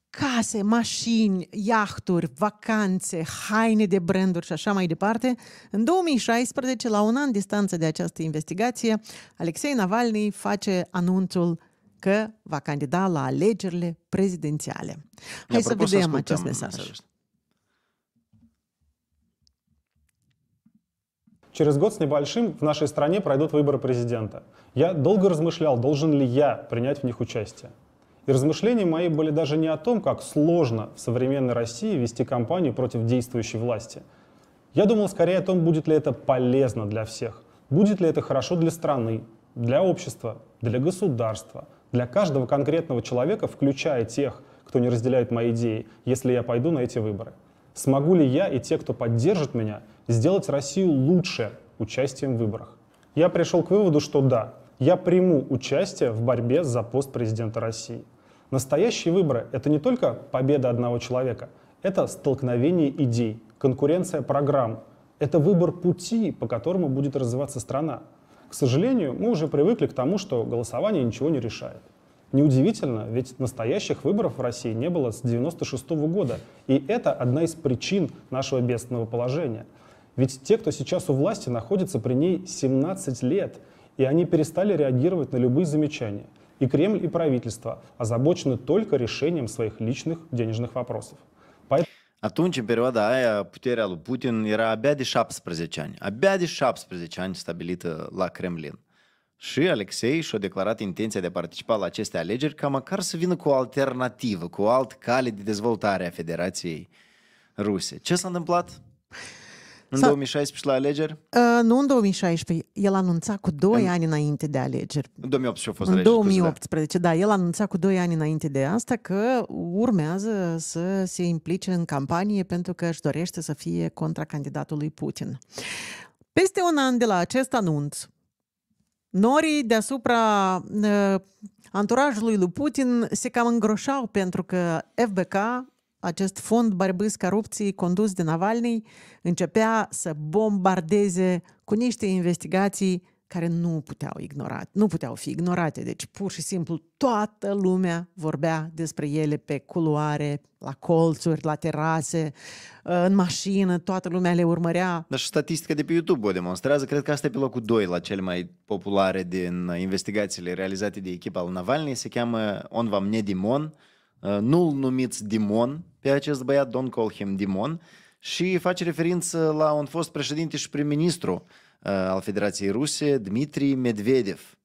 case, mașini, iahturi, vacanțe, haine de branduri și așa mai departe. În 2016, la un an distanță de această investigație, Alexei Navalny face anunțul că va candida la alegerile prezidențiale. Hai să vedem acest mesaj. mesaj. Через год с небольшим в нашей стране пройдут выборы президента. Я долго размышлял, должен ли я принять в них участие. И размышления мои были даже не о том, как сложно в современной России вести кампанию против действующей власти. Я думал скорее о том, будет ли это полезно для всех, будет ли это хорошо для страны, для общества, для государства, для каждого конкретного человека, включая тех, кто не разделяет мои идеи, если я пойду на эти выборы. Смогу ли я и те, кто поддержит меня, сделать Россию лучше участием в выборах? Я пришел к выводу, что да, я приму участие в борьбе за пост президента России. Настоящие выборы – это не только победа одного человека, это столкновение идей, конкуренция программ, это выбор пути, по которому будет развиваться страна. К сожалению, мы уже привыкли к тому, что голосование ничего не решает. Неудивительно, ведь настоящих выборов в России не было с 1996 года, и это одна из причин нашего бедственного положения – ведь те, кто сейчас у власти, находятся при ней 17 лет, и они перестали реагировать на любые замечания. И Кремль, и правительство озабочены только решением своих личных денежных вопросов. Поэтому... Atunci, în perioada aia, puterea lui Putin era abia de 17 ani. Abia de 17 ani stabilită la Kremlin. Și Alexei și-a declarat intenția de a participa la aceste alegeri ca măcar să vină cu o alternativă, cu o alt cale de dezvoltare a Federației Ruse. Ce s-a întâmplat? În Sau, 2016 la alegeri? Uh, nu în 2016, el anunța cu 2 în... ani înainte de alegeri. În 2018 a fost În 2018, da. da, el anunța cu 2 ani înainte de asta că urmează să se implice în campanie pentru că își dorește să fie contra candidatului Putin. Peste un an de la acest anunț, norii deasupra uh, anturajului lui Putin se cam îngroșau pentru că FBK acest fond bărbâs corupției condus de Navalny începea să bombardeze cu niște investigații care nu puteau, ignora, nu puteau fi ignorate. Deci, pur și simplu, toată lumea vorbea despre ele pe culoare, la colțuri, la terase, uh, în mașină, toată lumea le urmărea. Dar și statistica de pe YouTube o demonstrează. Cred că asta e pe locul 2 la cele mai populare din investigațiile realizate de echipa lui Navalny. Se cheamă On Vam Ne Dimon, uh, nu-l numiți Dimon, pe acest băiat, Don Colhem Dimon, și face referință la un fost președinte și prim-ministru uh, al Federației Ruse, Dmitri Medvedev.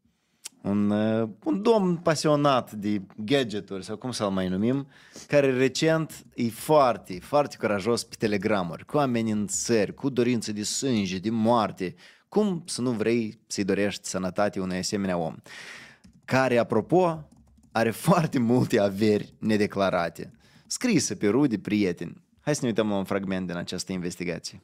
Un, uh, un domn pasionat de gadgeturi, sau cum să-l mai numim, care recent e foarte, foarte curajos pe telegramuri, cu amenințări, cu dorințe de sânge, de moarte. Cum să nu vrei să-i dorești sănătate unui asemenea om? Care, apropo, are foarte multe averi nedeclarate. Scrisă pe rude, prieteni. Hai să ne uităm la un fragment din această investigație.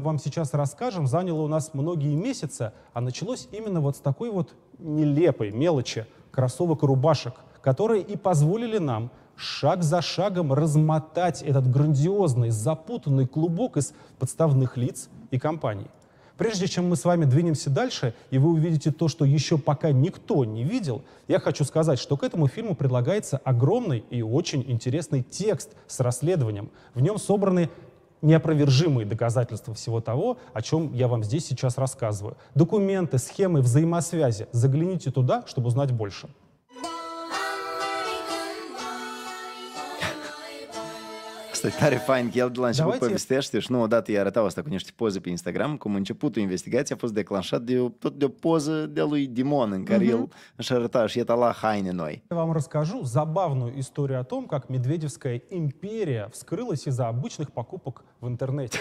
вам сейчас расскажем, заняло у нас многие месяцы, а началось именно вот с такой вот нелепой мелочи кроссовок и рубашек, которые и позволили нам шаг за шагом размотать этот грандиозный, запутанный клубок из подставных лиц и компаний. Прежде чем мы с вами двинемся дальше, и вы увидите то, что еще пока никто не видел, я хочу сказать, что к этому фильму предлагается огромный и очень интересный текст с расследованием. В нем собраны неопровержимые доказательства всего того, о чем я вам здесь сейчас рассказываю. Документы, схемы, взаимосвязи. Загляните туда, чтобы узнать больше. Stai tare fain că el de la început Dați-i... povestește și nu odată i-a arătat asta cu niște poze pe Instagram, cum începutul investigației a fost declanșat de, o, tot de o poză de lui Димон, în care el își arăta și etala haine noi. Я вам расскажу забавную историю о том, как Медведевская империя вскрылась из-за обычных покупок в интернете.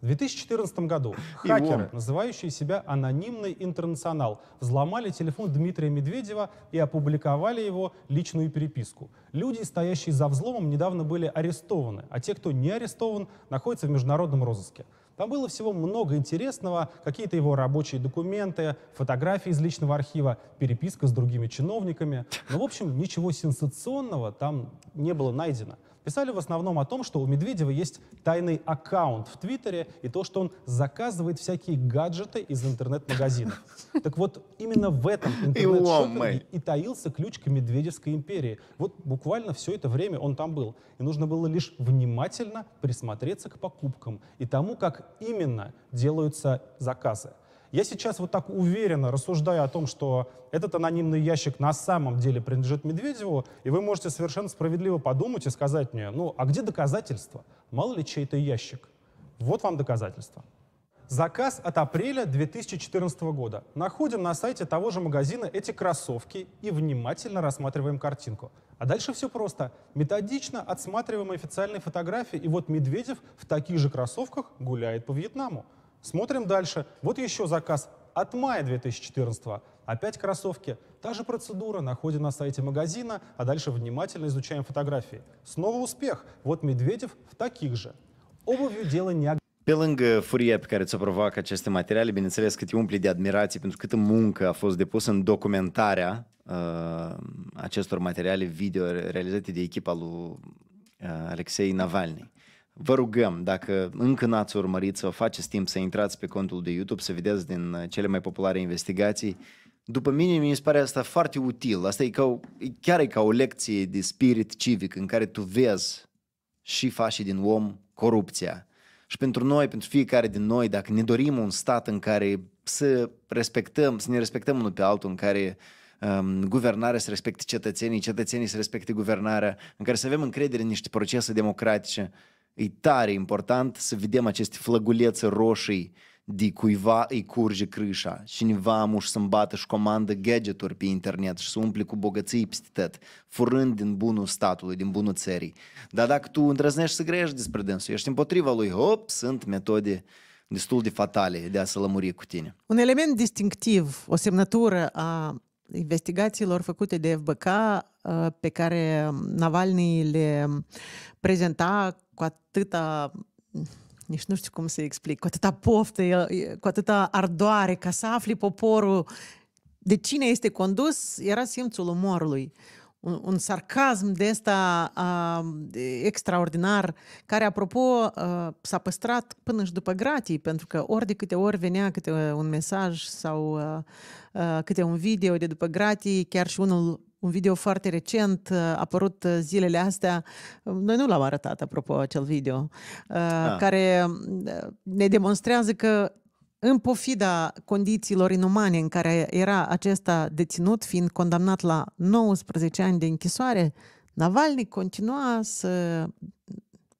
В 2014 году хакеры, называющие себя «Анонимный интернационал», взломали телефон Дмитрия Медведева и опубликовали его личную переписку. Люди, стоящие за взломом, недавно были арестованы, а те, кто не арестован, находятся в международном розыске. Там было всего много интересного, какие-то его рабочие документы, фотографии из личного архива, переписка с другими чиновниками. Но, ну, в общем, ничего сенсационного там не было найдено. Писали в основном о том, что у Медведева есть тайный аккаунт в Твиттере и то, что он заказывает всякие гаджеты из интернет-магазинов. Так вот, именно в этом интернет-шоппинге и таился ключ к Медведевской империи. Вот буквально все это время он там был. И нужно было лишь внимательно присмотреться к покупкам и тому, как именно делаются заказы. Я сейчас вот так уверенно рассуждаю о том, что этот анонимный ящик на самом деле принадлежит Медведеву, и вы можете совершенно справедливо подумать и сказать мне, ну, а где доказательства? Мало ли чей-то ящик. Вот вам доказательства. Заказ от апреля 2014 года. Находим на сайте того же магазина эти кроссовки и внимательно рассматриваем картинку. А дальше все просто. Методично отсматриваем официальные фотографии, и вот Медведев в таких же кроссовках гуляет по Вьетнаму. Смотрим дальше. Вот еще заказ от мая 2014 -го. Опять кроссовки. Та же процедура. Находим на сайте магазина, а дальше внимательно изучаем фотографии. Снова успех. Вот Медведев в таких же. Обувью дело не Pe lângă furia pe care ți-o provoacă aceste materiale, bineînțeles că te umpli de admirație pentru câtă muncă a fost depusă în documentarea uh, acestor materiale video realizate de echipa lui uh, Alexei Navalny. Vă rugăm, dacă încă n-ați urmărit, să faceți timp să intrați pe contul de YouTube, să vedeți din uh, cele mai populare investigații. După mine, mi se pare asta foarte util. Asta e ca o, chiar e ca o lecție de spirit civic în care tu vezi și faci din om corupția. Și pentru noi, pentru fiecare din noi, dacă ne dorim un stat în care să respectăm, să ne respectăm unul pe altul, în care um, guvernarea să respecte cetățenii, cetățenii să respecte guvernarea, în care să avem încredere în niște procese democratice, uh, E tare important să vedem aceste flăgulețe roșii de cuiva îi curge crâșa, cineva muș să-mi bată și comandă gadgeturi pe internet și să umple cu bogății peste tot, furând din bunul statului, din bunul țării. Dar dacă tu îndrăznești să grești despre dânsul, ești împotriva lui, hop, sunt metode destul de fatale de a se lămuri cu tine. Un element distinctiv, o semnătură a investigațiilor făcute de FBK Uh, pe care Navalny le prezenta cu atâta nici nu știu cum să explic, cu atâta poftă, cu atâta ardoare, ca să afli poporul de cine este condus, era simțul umorului. Un, un sarcasm de ăsta uh, extraordinar, care, apropo, uh, s-a păstrat până și după gratii, pentru că ori de câte ori venea câte un mesaj sau a, a, câte un video de după gratii, chiar și unul un video foarte recent, uh, apărut uh, zilele astea. Uh, noi nu l-am arătat, apropo, acel video, da. care mm, ne demonstrează că în pofida condițiilor inumane în care era acesta deținut, fiind condamnat la 19 ani de închisoare, Navalny continua să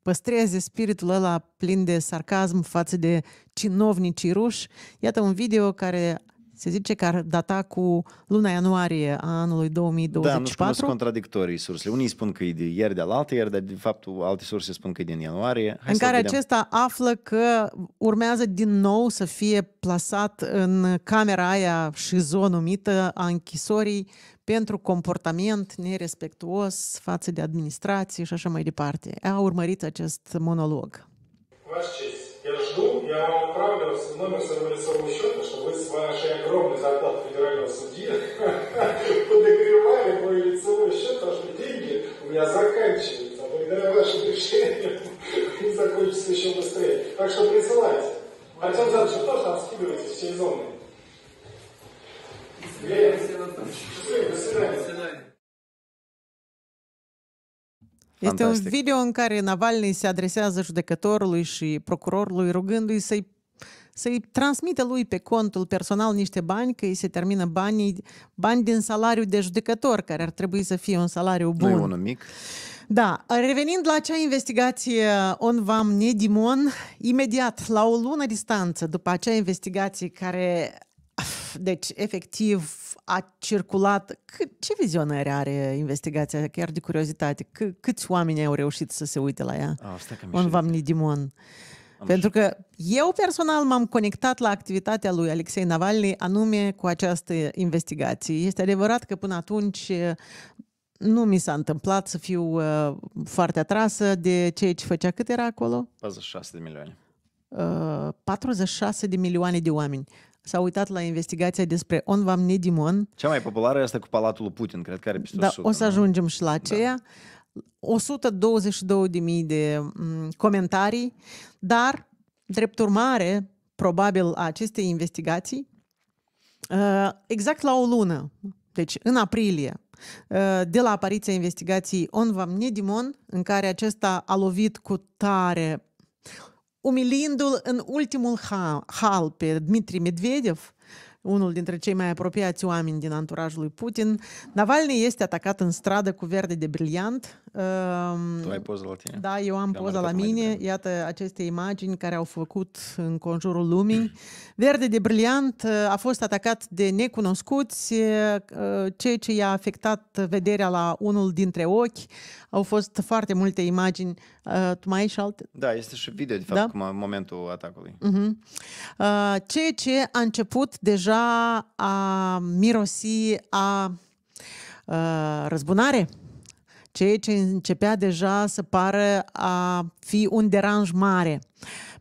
păstreze spiritul ăla plin de sarcasm față de cinovnicii ruși. Iată un video care se zice că ar data cu luna ianuarie a anului 2024. Da, nu știu sunt contradictorii sursele. Unii spun că e de ieri de la altă, iar de, de fapt alte surse spun că e din ianuarie. Hai în care vedem. acesta află că urmează din nou să fie plasat în camera aia zonă numită a închisorii pentru comportament nerespectuos față de administrație și așa mai departe. A urmărit acest monolog. Questions. Я жду, я вам отправлю номер своего лицевого счета, чтобы вы с вашей огромной зарплаты федерального судьи подогревали мой лицевой счет, потому что деньги у меня заканчиваются. благодаря вашим решениям они закончатся еще быстрее. Так что присылайте. Артем Задович, тоже там скидывайтесь всей зоны. До свидания. До свидания. Este Fantastic. un video în care Navalny se adresează judecătorului și procurorului rugându-i să-i să-i transmită lui pe contul personal niște bani, că îi se termină banii, bani din salariul de judecător, care ar trebui să fie un salariu bun. Nu e unul mic. Da, revenind la acea investigație On Vam Nedimon, imediat, la o lună distanță după acea investigație care, deci, efectiv, a circulat, ce viziune are investigația, chiar de curiozitate, C- câți oameni au reușit să se uite la ea? Oh, Un vam Nidimon. Pentru că eu personal m-am conectat la activitatea lui Alexei Navalny anume cu această investigație. Este adevărat că până atunci nu mi s-a întâmplat să fiu uh, foarte atrasă de ceea ce făcea. Cât era acolo? 46 de milioane. Uh, 46 de milioane de oameni s-a uitat la investigația despre On Vam Nedimon. Cea mai populară este cu Palatul lui Putin, cred că are peste da, 100. o să ajungem și la da. aceea. Da. 122.000 de mm, comentarii, dar, drept urmare, probabil, a acestei investigații, uh, exact la o lună, deci în aprilie, uh, de la apariția investigației On Vam Nedimon, în care acesta a lovit cu tare umilindu-l în ultimul hal pe Dmitri Medvedev, unul dintre cei mai apropiați oameni din anturajul lui Putin. Navalny este atacat în stradă cu verde de briliant. Tu ai poza la tine? Da, eu am poza la mine. Iată aceste imagini care au făcut în conjurul lumii. Verde de briliant a fost atacat de necunoscuți, ceea ce i-a afectat vederea la unul dintre ochi. Au fost foarte multe imagini Uh, tu mai ai și alte? Da, este și video, de fapt, da? cum momentul atacului. Uh-huh. Uh, ceea ce a început deja a mirosi a uh, răzbunare, ceea ce începea deja să pară a fi un deranj mare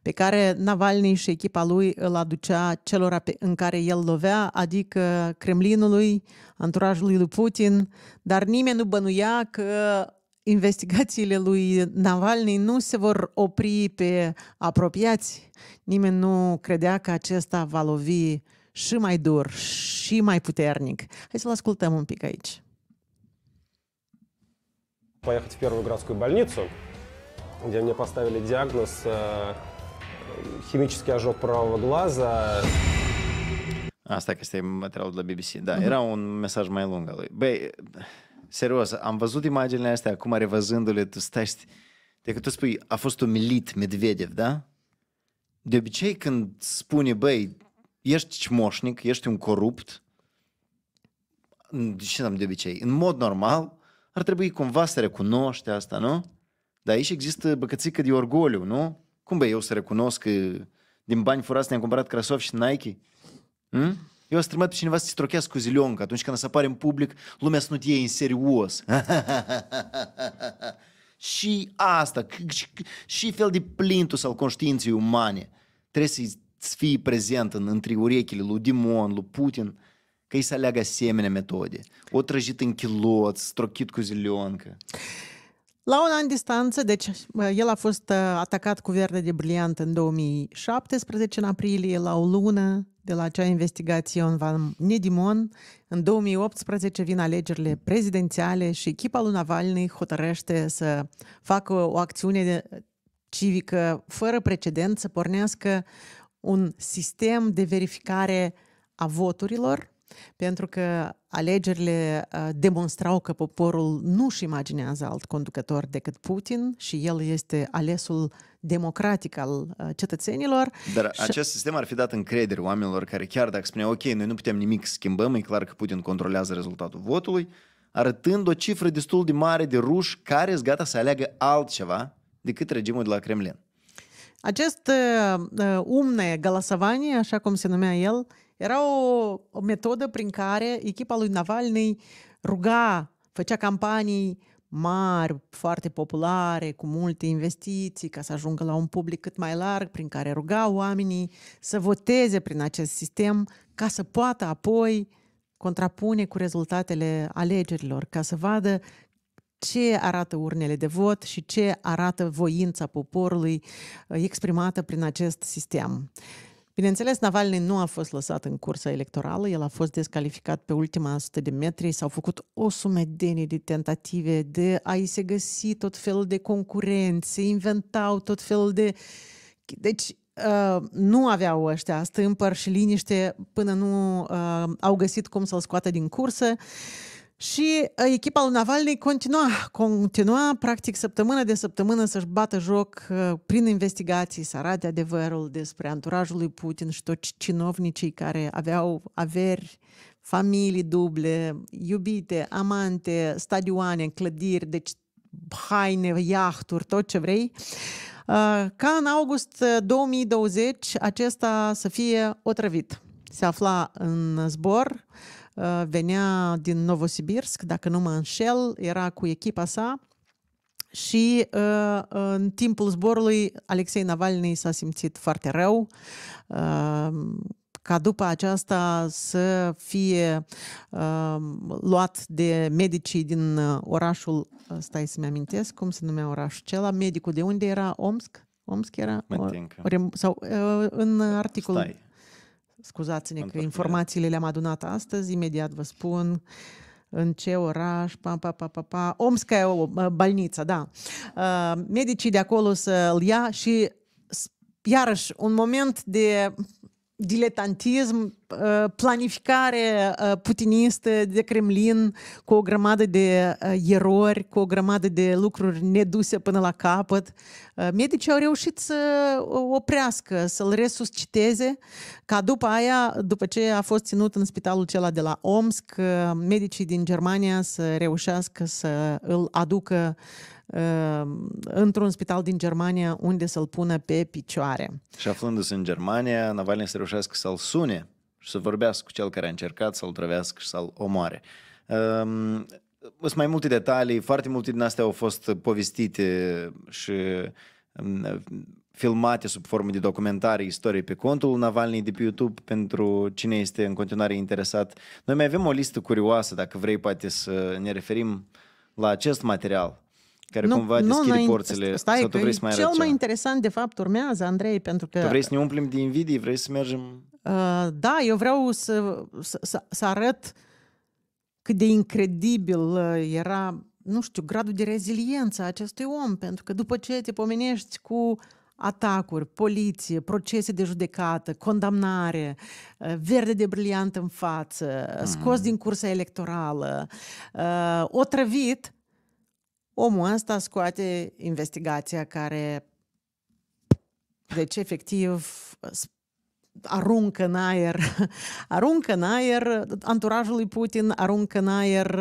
pe care Navalny și echipa lui îl aducea celor în care el lovea, adică Kremlinului, anturajului lui Putin, dar nimeni nu bănuia că investigațiile lui Navalny nu se vor opri pe apropiați. Nimeni nu credea că acesta va lovi și mai dur, și mai puternic. Hai să-l ascultăm un pic aici. Поехать в первую городскую больницу, где мне поставили диагноз э, химический ожог правого глаза. Asta că este materialul de la BBC. Da, uh-huh. era un mesaj mai lung al lui. Băi, serios, am văzut imaginele astea, acum revăzându-le, tu stai De că tu spui, a fost umilit Medvedev, da? De obicei când spune, băi, ești cimoșnic, ești un corupt, ce mm, am de obicei? În mod normal, ar trebui cumva să recunoști asta, nu? Dar aici există băcățică de orgoliu, nu? Cum băi eu să recunosc că din bani furați ne-am cumpărat Crasov și Nike? Hmm? Eu o să trimit pe cineva să se trochească cu zilionca. Atunci când se apare în public, lumea să nu te iei în serios. și asta, și, și fel de plintus al conștiinței umane. Trebuie să fii prezent în, între urechile lui Dimon, lui Putin, că ei să aleagă asemenea metode. O trăjit în chiloț, strochit cu zilioncă. La un an distanță, deci el a fost uh, atacat cu verde de briliant în 2017, în aprilie, la o lună de la acea investigație în Van Nedimon. În 2018 vin alegerile prezidențiale și echipa lui Navalny hotărăște să facă o acțiune civică fără precedent, să pornească un sistem de verificare a voturilor, pentru că alegerile uh, demonstrau că poporul nu-și imaginează alt conducător decât Putin și el este alesul democratic al uh, cetățenilor. Dar și... acest sistem ar fi dat încredere oamenilor care chiar dacă spunea ok, noi nu putem nimic schimbăm, e clar că Putin controlează rezultatul votului, arătând o cifră destul de mare de ruși care sunt gata să aleagă altceva decât regimul de la Kremlin. Acest uh, uh umne galasavani, așa cum se numea el, era o, o metodă prin care echipa lui Navalny ruga, făcea campanii mari, foarte populare, cu multe investiții, ca să ajungă la un public cât mai larg, prin care rugau oamenii să voteze prin acest sistem, ca să poată apoi contrapune cu rezultatele alegerilor, ca să vadă ce arată urnele de vot și ce arată voința poporului eh, exprimată prin acest sistem. Bineînțeles, Navalny nu a fost lăsat în cursa electorală, el a fost descalificat pe ultima 100 de metri, s-au făcut o sumedenie de tentative de a-i se găsi tot felul de concurenți, inventau tot felul de... Deci, Uh, nu aveau ăștia stâmpări și liniște până nu uh, au găsit cum să-l scoată din cursă. Uh, și uh, echipa lui Navalny continua, continua practic săptămână de săptămână să-și bată joc uh, prin investigații, să arate adevărul despre anturajul lui Putin și toți cinovnicii care aveau averi, familii duble, iubite, amante, stadioane, clădiri, deci haine, iahturi, tot ce vrei. Uh, ca în august 2020 acesta să fie otrăvit. Se afla în zbor, uh, venea din Novosibirsk, dacă nu mă înșel, era cu echipa sa și în timpul zborului Alexei Navalny s-a simțit foarte rău ca după aceasta să fie uh, luat de medicii din orașul, stai să-mi amintesc cum se numea orașul acela, medicul de unde era, Omsk? Omsk era? Or, sau uh, în articol... Stai. Scuzați-ne că informațiile le-am adunat astăzi, imediat vă spun în ce oraș, pa, pa, pa, pa, pa. Omsca e o balniță, da. Uh, medicii de acolo să-l ia și iarăși un moment de diletantism, uh, planificare uh, putinistă de Kremlin cu o grămadă de uh, erori, cu o grămadă de lucruri neduse până la capăt. Medicii au reușit să oprească, să-l resusciteze, ca după aia, după ce a fost ținut în spitalul cela de la Omsk, medicii din Germania să reușească să îl aducă Ehm, într-un spital din Germania unde să-l pună pe picioare. Și aflându-se în Germania, Navalny se reușească să-l sune și să vorbească cu cel care a încercat să-l trăvească și să-l omoare. Um, sunt mai multe detalii, foarte multe din astea au fost povestite și um, filmate sub formă de documentare istorie pe contul Navalny de pe YouTube pentru cine este în continuare interesat. Noi mai avem o listă curioasă, dacă vrei poate să ne referim la acest material care nu, cumva nu, deschide porțile. Stai, sau tu vrei să mai cel mai interesant, de fapt, urmează, Andrei, pentru că... Tu vrei să ne umplem de invidii, vrei să mergem... Uh, da, eu vreau să, să, să, să arăt cât de incredibil uh, era, nu știu, gradul de reziliență a acestui om, pentru că după ce te pomenești cu atacuri, poliție, procese de judecată, condamnare, uh, verde de briliant în față, hmm. scos din cursa electorală, uh, o omul ăsta scoate investigația care, deci efectiv, aruncă în aer, aruncă în aer anturajul lui Putin, aruncă în aer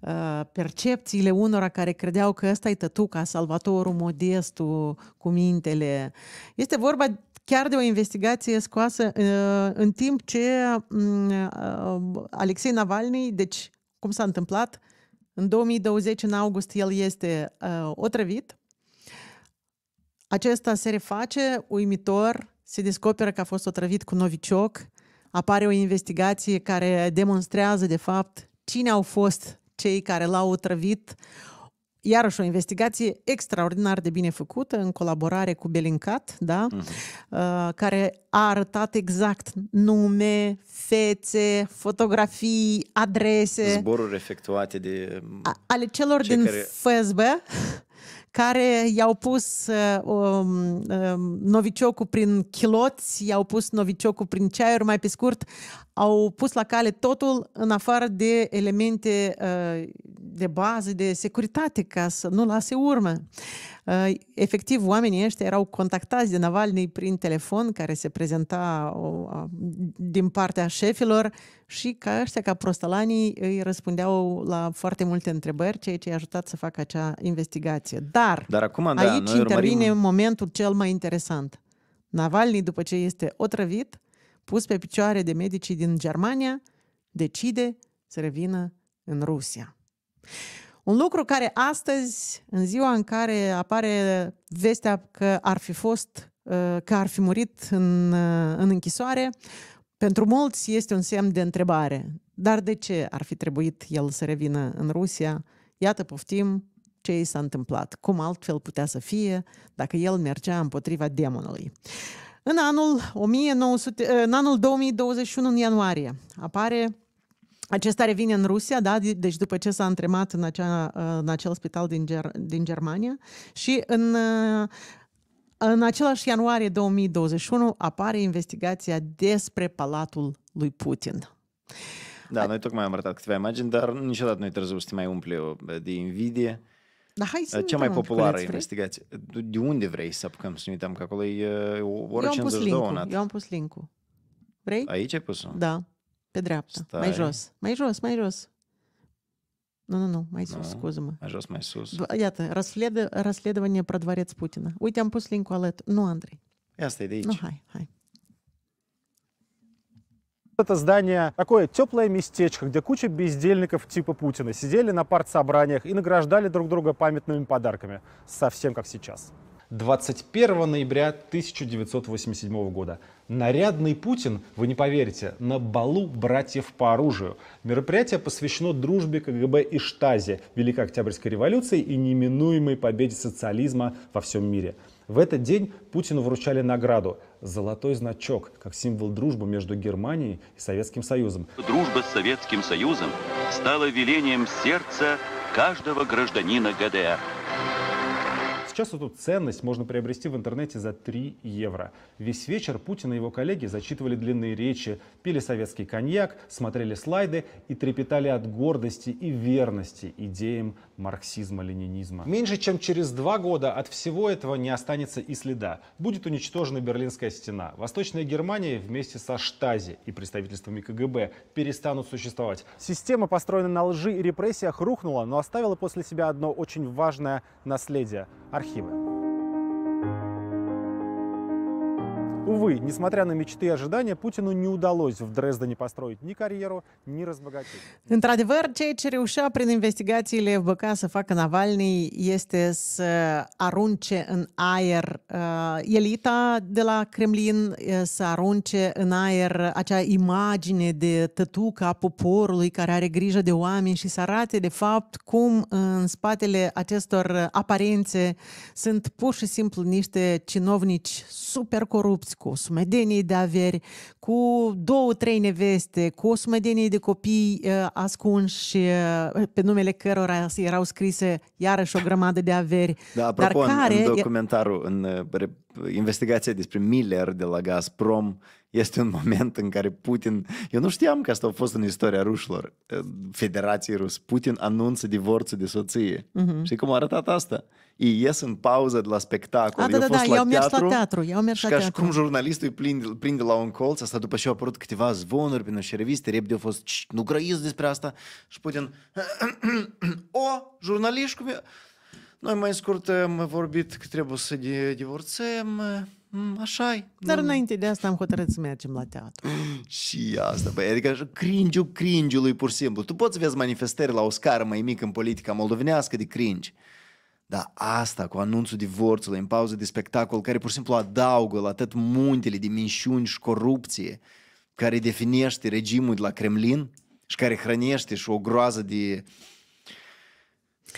uh, percepțiile unora care credeau că ăsta e tătuca, salvatorul, modestul, cu mintele. Este vorba chiar de o investigație scoasă uh, în timp ce mm, uh, Alexei Navalny, deci cum s-a întâmplat, în 2020, în august, el este uh, otrăvit. Acesta se reface uimitor, se descoperă că a fost otrăvit cu Novicioc, apare o investigație care demonstrează, de fapt, cine au fost cei care l-au otrăvit, Iarăși o investigație extraordinar de bine făcută în colaborare cu Belincat, da? uh-huh. care a arătat exact nume, fețe, fotografii, adrese. Zboruri efectuate de... A, ale celor din care... FSB care i-au pus uh, um, um, noviciocul prin chiloți, i-au pus noviciocul prin ceaiuri, mai pe scurt, au pus la cale totul în afară de elemente uh, de bază, de securitate, ca să nu lase urmă. Uh, efectiv, oamenii ăștia erau contactați de Navalny prin telefon, care se prezenta din partea șefilor și ca ăștia, ca prostalanii, îi răspundeau la foarte multe întrebări, ceea ce i-a ajutat să facă acea investigație. Dar, Dar acum, da, aici da, noi intervine urmărim... momentul cel mai interesant. Navalny, după ce este otrăvit, pus pe picioare de medicii din Germania, decide să revină în Rusia. Un lucru care astăzi, în ziua în care apare vestea că ar fi fost, uh, că ar fi murit în, uh, în închisoare, pentru mulți este un semn de întrebare. Dar de ce ar fi trebuit el să revină în Rusia? Iată, poftim ce i s-a întâmplat, cum altfel putea să fie dacă el mergea împotriva demonului. În anul, 1900, eh, în anul 2021, în ianuarie, apare acesta revine în Rusia, da? deci după ce s-a întremat în, acea, eh, în acel spital din, Ger- din Germania și în, eh, în același ianuarie 2021 apare investigația despre Palatul lui Putin. Da, noi tocmai am arătat câteva imagini, dar niciodată nu-i târziu să te mai umpli de invidie da, hai să Cea mai populară investigație. De unde vrei să apucăm să ne uităm? Că acolo e o uh, oră eu 52 în Eu am pus link-ul. Vrei? Aici ai pus-o? Da. Pe dreapta. Stai. Mai jos. Mai jos, mai jos. Nu, nu, nu, mai sus, nu, scuză-mă. Mai jos, mai sus. Iată, расследование про дворец Путина. Uite, am pus link-ul alături. Nu, Andrei. Asta e de aici. Nu, hai, hai. это здание такое теплое местечко, где куча бездельников типа Путина сидели на партсобраниях и награждали друг друга памятными подарками. Совсем как сейчас. 21 ноября 1987 года. Нарядный Путин, вы не поверите, на балу братьев по оружию. Мероприятие посвящено дружбе КГБ и Штази, Великой Октябрьской революции и неминуемой победе социализма во всем мире. В этот день Путину вручали награду «Золотой значок» как символ дружбы между Германией и Советским Союзом. Дружба с Советским Союзом стала велением сердца каждого гражданина ГДР. Сейчас эту ценность можно приобрести в интернете за 3 евро. Весь вечер Путин и его коллеги зачитывали длинные речи, пили советский коньяк, смотрели слайды и трепетали от гордости и верности идеям марксизма-ленинизма. Меньше чем через два года от всего этого не останется и следа. Будет уничтожена Берлинская стена. Восточная Германия вместе со Штази и представительствами КГБ перестанут существовать. Система, построенная на лжи и репрессиях, рухнула, но оставила после себя одно очень важное наследие – архивы. Увы, несмотря на мечты и ожидания, Путину не удалось в Дрездене построить ни карьеру, ни разбогатеть. Într-adevăr, ceea ce reușea prin investigațiile FBK să facă Navalny este să arunce în aer uh, elita de la Kremlin, să arunce în aer acea imagine de tătuca a poporului care are grijă de oameni și să arate, de fapt, cum în spatele acestor aparențe sunt pur și simplu niște cinovnici super corupți bogați, cu o sumedenie de averi, cu două, trei neveste, cu o sumedenie de copii uh, ascunși, uh, pe numele cărora erau scrise iarăși o grămadă de averi. Da, apropo, dar care... în, în documentarul, în uh, investigația despre Miller de la Gazprom, uh, este un moment în care Putin, eu nu știam că asta a fost în istoria rușilor, eh, Federației Rus, Putin anunță divorțul de soție. Uh-huh. Mhm. Și cum a arătat asta? Ei ies în pauză de la spectacol. A, da, da, fost da, la, eu teatru, la teatru. Eu mers la teatru. Și cum jurnalistul îi prinde, prinde la un colț, asta după ce au apărut câteva zvonuri prin și reviste, repede au fost, nu grăiți despre asta. Și Putin, o, jurnaliști, cum e? Noi mai scurt am vorbit că trebuie să divorțăm. Mm, așa e. Dar nu. Mm. înainte de asta am hotărât să mergem la teatru. Mm, și asta, băi, adică cringiu cringiului pur și simplu. Tu poți vezi manifestări la o scară mai mică în politica moldovenească de cringe. Dar asta cu anunțul divorțului în pauză de spectacol care pur și simplu adaugă la atât muntele de minciuni și corupție care definește regimul de la Kremlin și care hrănește și o groază de...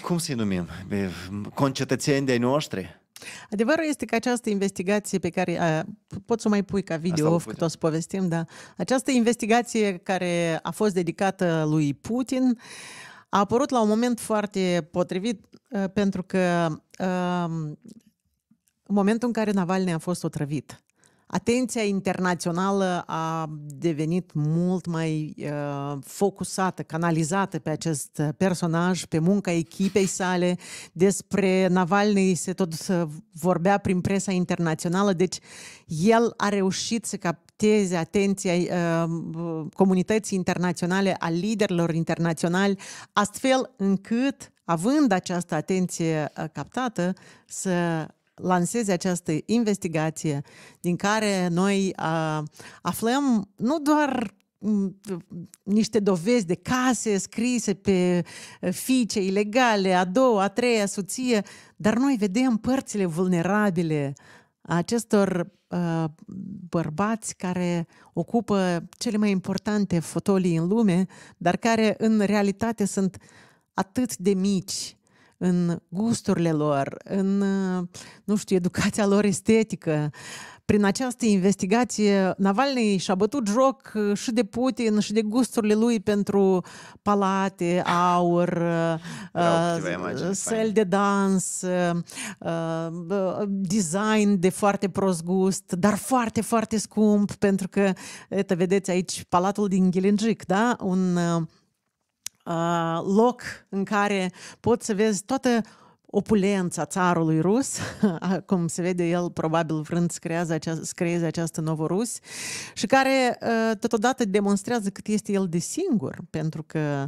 Cum să-i numim? Concetățeni de-ai noștri? Adevărul este că această investigație pe care a, pot să mai pui ca video off, că tot povestim, da. Această investigație care a fost dedicată lui Putin a apărut la un moment foarte potrivit uh, pentru că uh, în momentul în care Navalny a fost otrăvit, atenția internațională a devenit mult mai uh, focusată, canalizată pe acest personaj, pe munca echipei sale. Despre Navalny se tot uh, vorbea prin presa internațională, deci el a reușit să capteze atenția uh, comunității internaționale, a liderilor internaționali, astfel încât, având această atenție uh, captată, să lanseze această investigație din care noi uh, aflăm nu doar niște dovezi de case scrise pe fiice ilegale, a doua, a treia soție, dar noi vedem părțile vulnerabile a acestor uh, bărbați care ocupă cele mai importante fotolii în lume, dar care în realitate sunt atât de mici în gusturile lor, în, nu știu, educația lor estetică. Prin această investigație, Navalny și-a bătut joc și de Putin și de gusturile lui pentru palate, aur, uh, de dans, uh, design de foarte prost gust, dar foarte, foarte scump, pentru că, vedeți aici, palatul din Ghelengic, da? Un uh, Uh, loc în care poți să vezi toată opulența țarului rus, cum se vede el probabil vrând să, creeze această, această nouă rus, și care uh, totodată demonstrează cât este el de singur, pentru că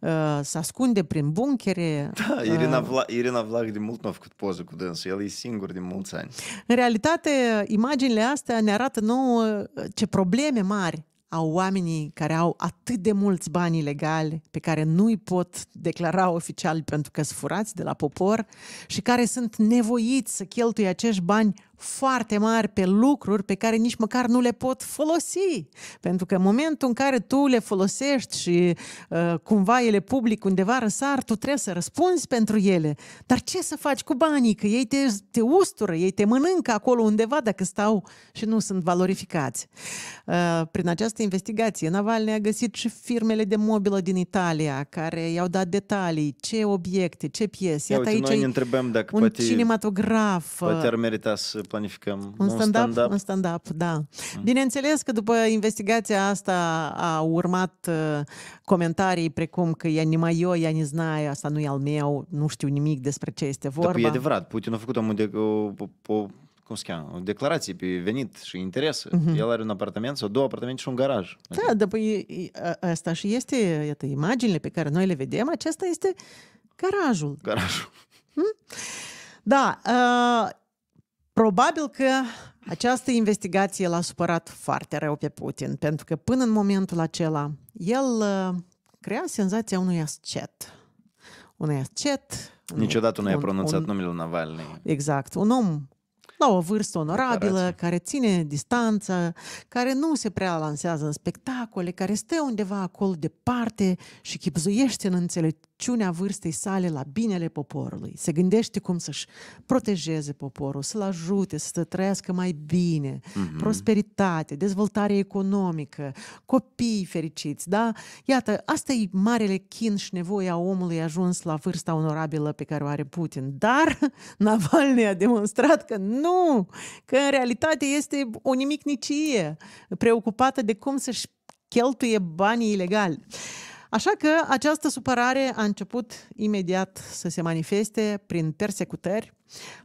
uh, se ascunde prin bunchere. Da, Irina, Vla- Irina Vlah de mult nu a făcut poză cu dânsul, el e singur de mulți ani. În realitate, imaginile astea ne arată nouă ce probleme mari au oamenii care au atât de mulți bani ilegali pe care nu îi pot declara oficial pentru că sunt furați de la popor și care sunt nevoiți să cheltuie acești bani foarte mari pe lucruri pe care nici măcar nu le pot folosi. Pentru că în momentul în care tu le folosești și uh, cumva ele public undeva răsar, tu trebuie să răspunzi pentru ele. Dar ce să faci cu banii? Că ei te, te ustură, ei te mănâncă acolo undeva dacă stau și nu sunt valorificați. Uh, prin această investigație, Navalny a găsit și firmele de mobilă din Italia care i-au dat detalii, ce obiecte, ce piese. Iată Ia aici noi ne întrebăm dacă un poate, cinematograf. Poate uh, ar merita să planificăm un stand-up. Un stand-up, un stand-up da. Mm. Bineînțeles că după investigația asta a urmat uh, comentarii precum că ea nimai eu, ea ni знаю, asta nu e al meu, nu știu nimic despre ce este păi, vorba. Dar e adevărat, Putin a făcut o, o, o cum se cheamă, o declarație pe venit și interese. Uh-huh. Mhm. El are un apartament sau două apartamente și un garaj. Da, dar păi, asta și este, iată, imaginile pe care noi le vedem, acesta este garajul. Garajul. Hmm? Da, uh, Probabil că această investigație l-a supărat foarte rău pe Putin, pentru că până în momentul acela el uh, crea senzația unui ascet. Unui ascet. Niciodată nu i-a pronunțat un, numele Navalny. Exact. Un om la o vârstă onorabilă, Declarație. care ține distanță, care nu se prea lansează în spectacole, care stă undeva acolo departe și chipzuiește în înțeleg, înțelepciunea vârstei sale la binele poporului. Se gândește cum să-și protejeze poporul, să-l ajute să trăiască mai bine, mm-hmm. prosperitate, dezvoltare economică, copii fericiți, da? Iată, asta e marele chin și nevoia omului ajuns la vârsta onorabilă pe care o are Putin. Dar Navalny a demonstrat că nu, că în realitate este o nimicnicie preocupată de cum să-și cheltuie banii ilegali. Așa că această supărare a început imediat să se manifeste prin persecutări.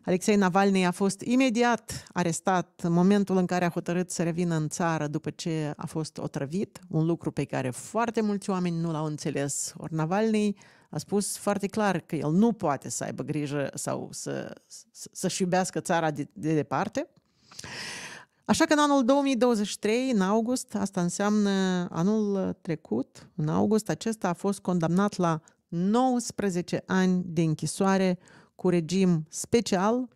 Alexei Navalny a fost imediat arestat în momentul în care a hotărât să revină în țară după ce a fost otrăvit, un lucru pe care foarte mulți oameni nu l-au înțeles. Ori Navalny a spus foarte clar că el nu poate să aibă grijă sau să, să, să-și iubească țara de, de departe. Așa că în anul 2023, în august, asta înseamnă anul trecut, în august, acesta a fost condamnat la 19 ani de închisoare cu regim special,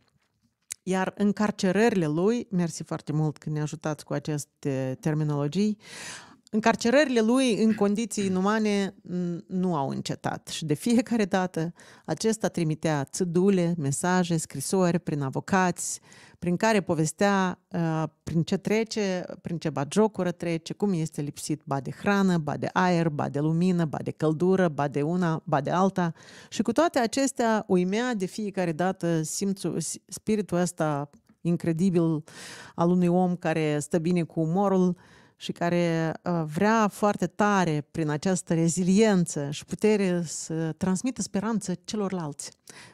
iar încarcerările lui, mersi foarte mult că ne ajutați cu aceste terminologii, Încarcerările lui în condiții inumane nu au încetat și de fiecare dată acesta trimitea țădule, mesaje, scrisori prin avocați, prin care povestea uh, prin ce trece, prin ce bagiocură trece, cum este lipsit ba de hrană, ba de aer, ba de lumină, ba de căldură, ba de una, ba de alta. Și cu toate acestea uimea de fiecare dată simțul, spiritul ăsta incredibil al unui om care stă bine cu umorul, uh, și care ă, vrea foarte tare prin această reziliență și putere să transmită speranță celorlalți.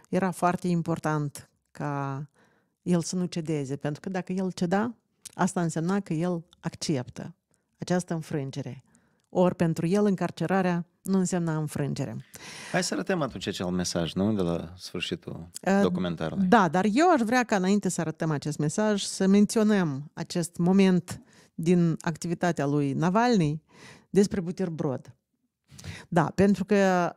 Era foarte important ca el să nu cedeze, pentru că dacă el ceda, asta însemna că el acceptă această înfrângere. Ori pentru el încarcerarea nu însemna înfrângere. Hai să arătăm atunci acel mesaj, nu? De la sfârșitul ă, documentarului. Da, dar eu aș vrea ca înainte să arătăm acest mesaj, să menționăm acest moment din activitatea lui Navalny despre buterbrod. Da, pentru că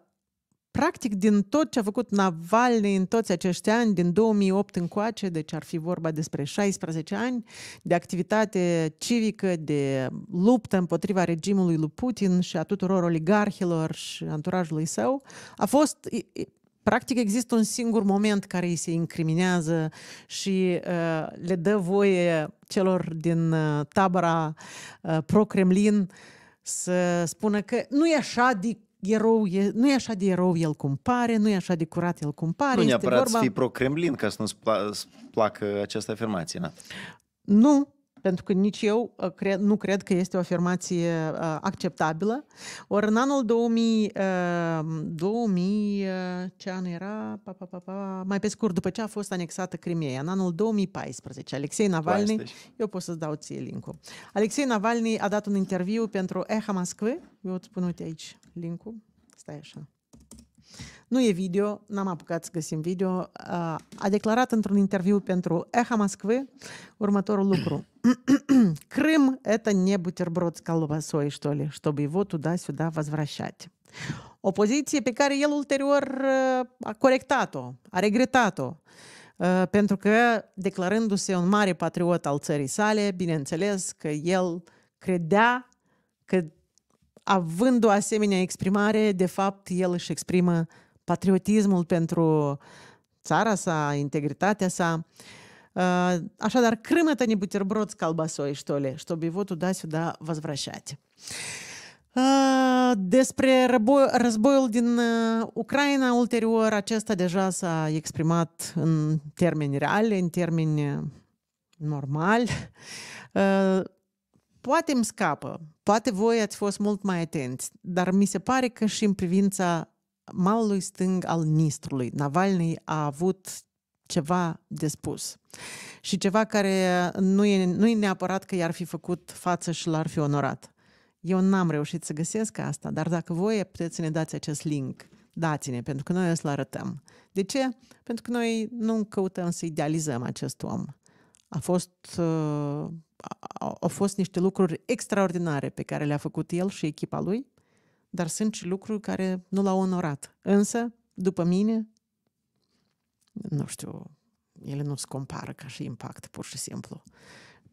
practic din tot ce a făcut Navalny în toți acești ani, din 2008 încoace, deci ar fi vorba despre 16 ani de activitate civică, de luptă împotriva regimului lui Putin și a tuturor oligarhilor și anturajului său, a fost practic există un singur moment care îi se incriminează și uh, le dă voie celor din uh, tabăra uh, pro-Kremlin să spună că nu e așa de erou, e, nu e așa de erou el cum pare, nu e așa de curat el cum pare. Nu neapărat vorba... să fii pro-Kremlin ca să nu-ți placă această afirmație, na? Nu, pentru că nici eu uh, cred, nu cred că este o afirmație uh, acceptabilă. Ori în anul 2000, 2000 uh, ce an era, pa, pa, pa, pa, mai pe scurt, după ce a fost anexată Crimea, în anul 2014, Alexei Navalny, 40. eu pot să-ți dau ție link-ul. Alexei Navalny a dat un interviu pentru Eha Moscvei, eu îți spun, uite aici link-ul, stai așa. Nu e video, n-am apucat să găsim video. A declarat într-un interviu pentru Eha Moskvы următorul lucru. Крым – это не бутерброд с колбасой, что ли, чтобы его туда-сюда возвращать. O poziție pe care el ulterior a corectat-o, a regretat-o pentru că, declarându-se un mare patriot al țării sale, bineînțeles că el credea că având o asemenea exprimare, de fapt, el își exprimă patriotismul pentru țara sa, integritatea sa. Uh, așadar, crâmătă это buterbroț calbasoi, ștole, ștobi votul da чтобы его туда-сюда возвращать. Despre răboi, războiul din uh, Ucraina, ulterior, acesta deja s-a exprimat în termeni reale, în termeni uh, normali. Poate îmi scapă, poate voi ați fost mult mai atenți, dar mi se pare că și în privința malului stâng al Nistrului, Navalny a avut ceva de spus. Și ceva care nu e, nu e neapărat că i-ar fi făcut față și l-ar fi onorat. Eu n-am reușit să găsesc asta, dar dacă voi puteți să ne dați acest link, dați-ne, pentru că noi o să-l arătăm. De ce? Pentru că noi nu căutăm să idealizăm acest om. A fost uh, au fost niște lucruri extraordinare pe care le-a făcut el și echipa lui, dar sunt și lucruri care nu l-au onorat. Însă, după mine, nu știu, ele nu se compară ca și impact, pur și simplu.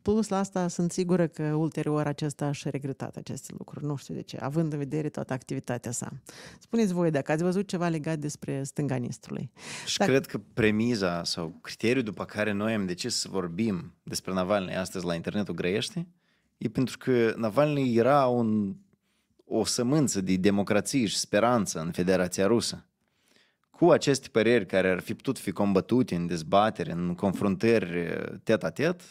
Plus la asta sunt sigură că ulterior acesta și-a regretat aceste lucruri, nu știu de ce, având în vedere toată activitatea sa. Spuneți voi dacă ați văzut ceva legat despre Nistrului. Și dacă... cred că premiza sau criteriul după care noi am decis să vorbim despre Navalny astăzi la internetul grăiește, e pentru că Navalny era un, o sămânță de democrație și speranță în Federația Rusă cu aceste păreri care ar fi putut fi combătute în dezbatere, în confruntări tet-a-tet,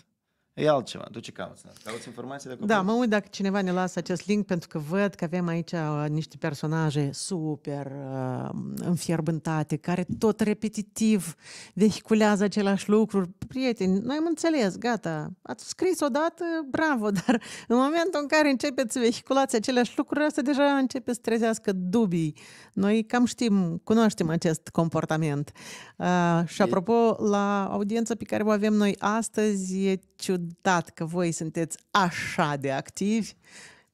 E altceva. Tu ce cauți? Cauți informații de copii? Da, mă uit dacă cineva ne lasă acest link pentru că văd că avem aici uh, niște personaje super uh, înfierbântate, care tot repetitiv vehiculează același lucru. Prieteni, noi am înțeles, gata, ați scris odată, bravo, dar în momentul în care începeți să vehiculați aceleași lucruri, asta deja începe să trezească dubii. Noi cam știm, cunoaștem acest comportament. Uh, și apropo, la audiența pe care o avem noi astăzi, e ciudat ciudat că voi sunteți așa de activi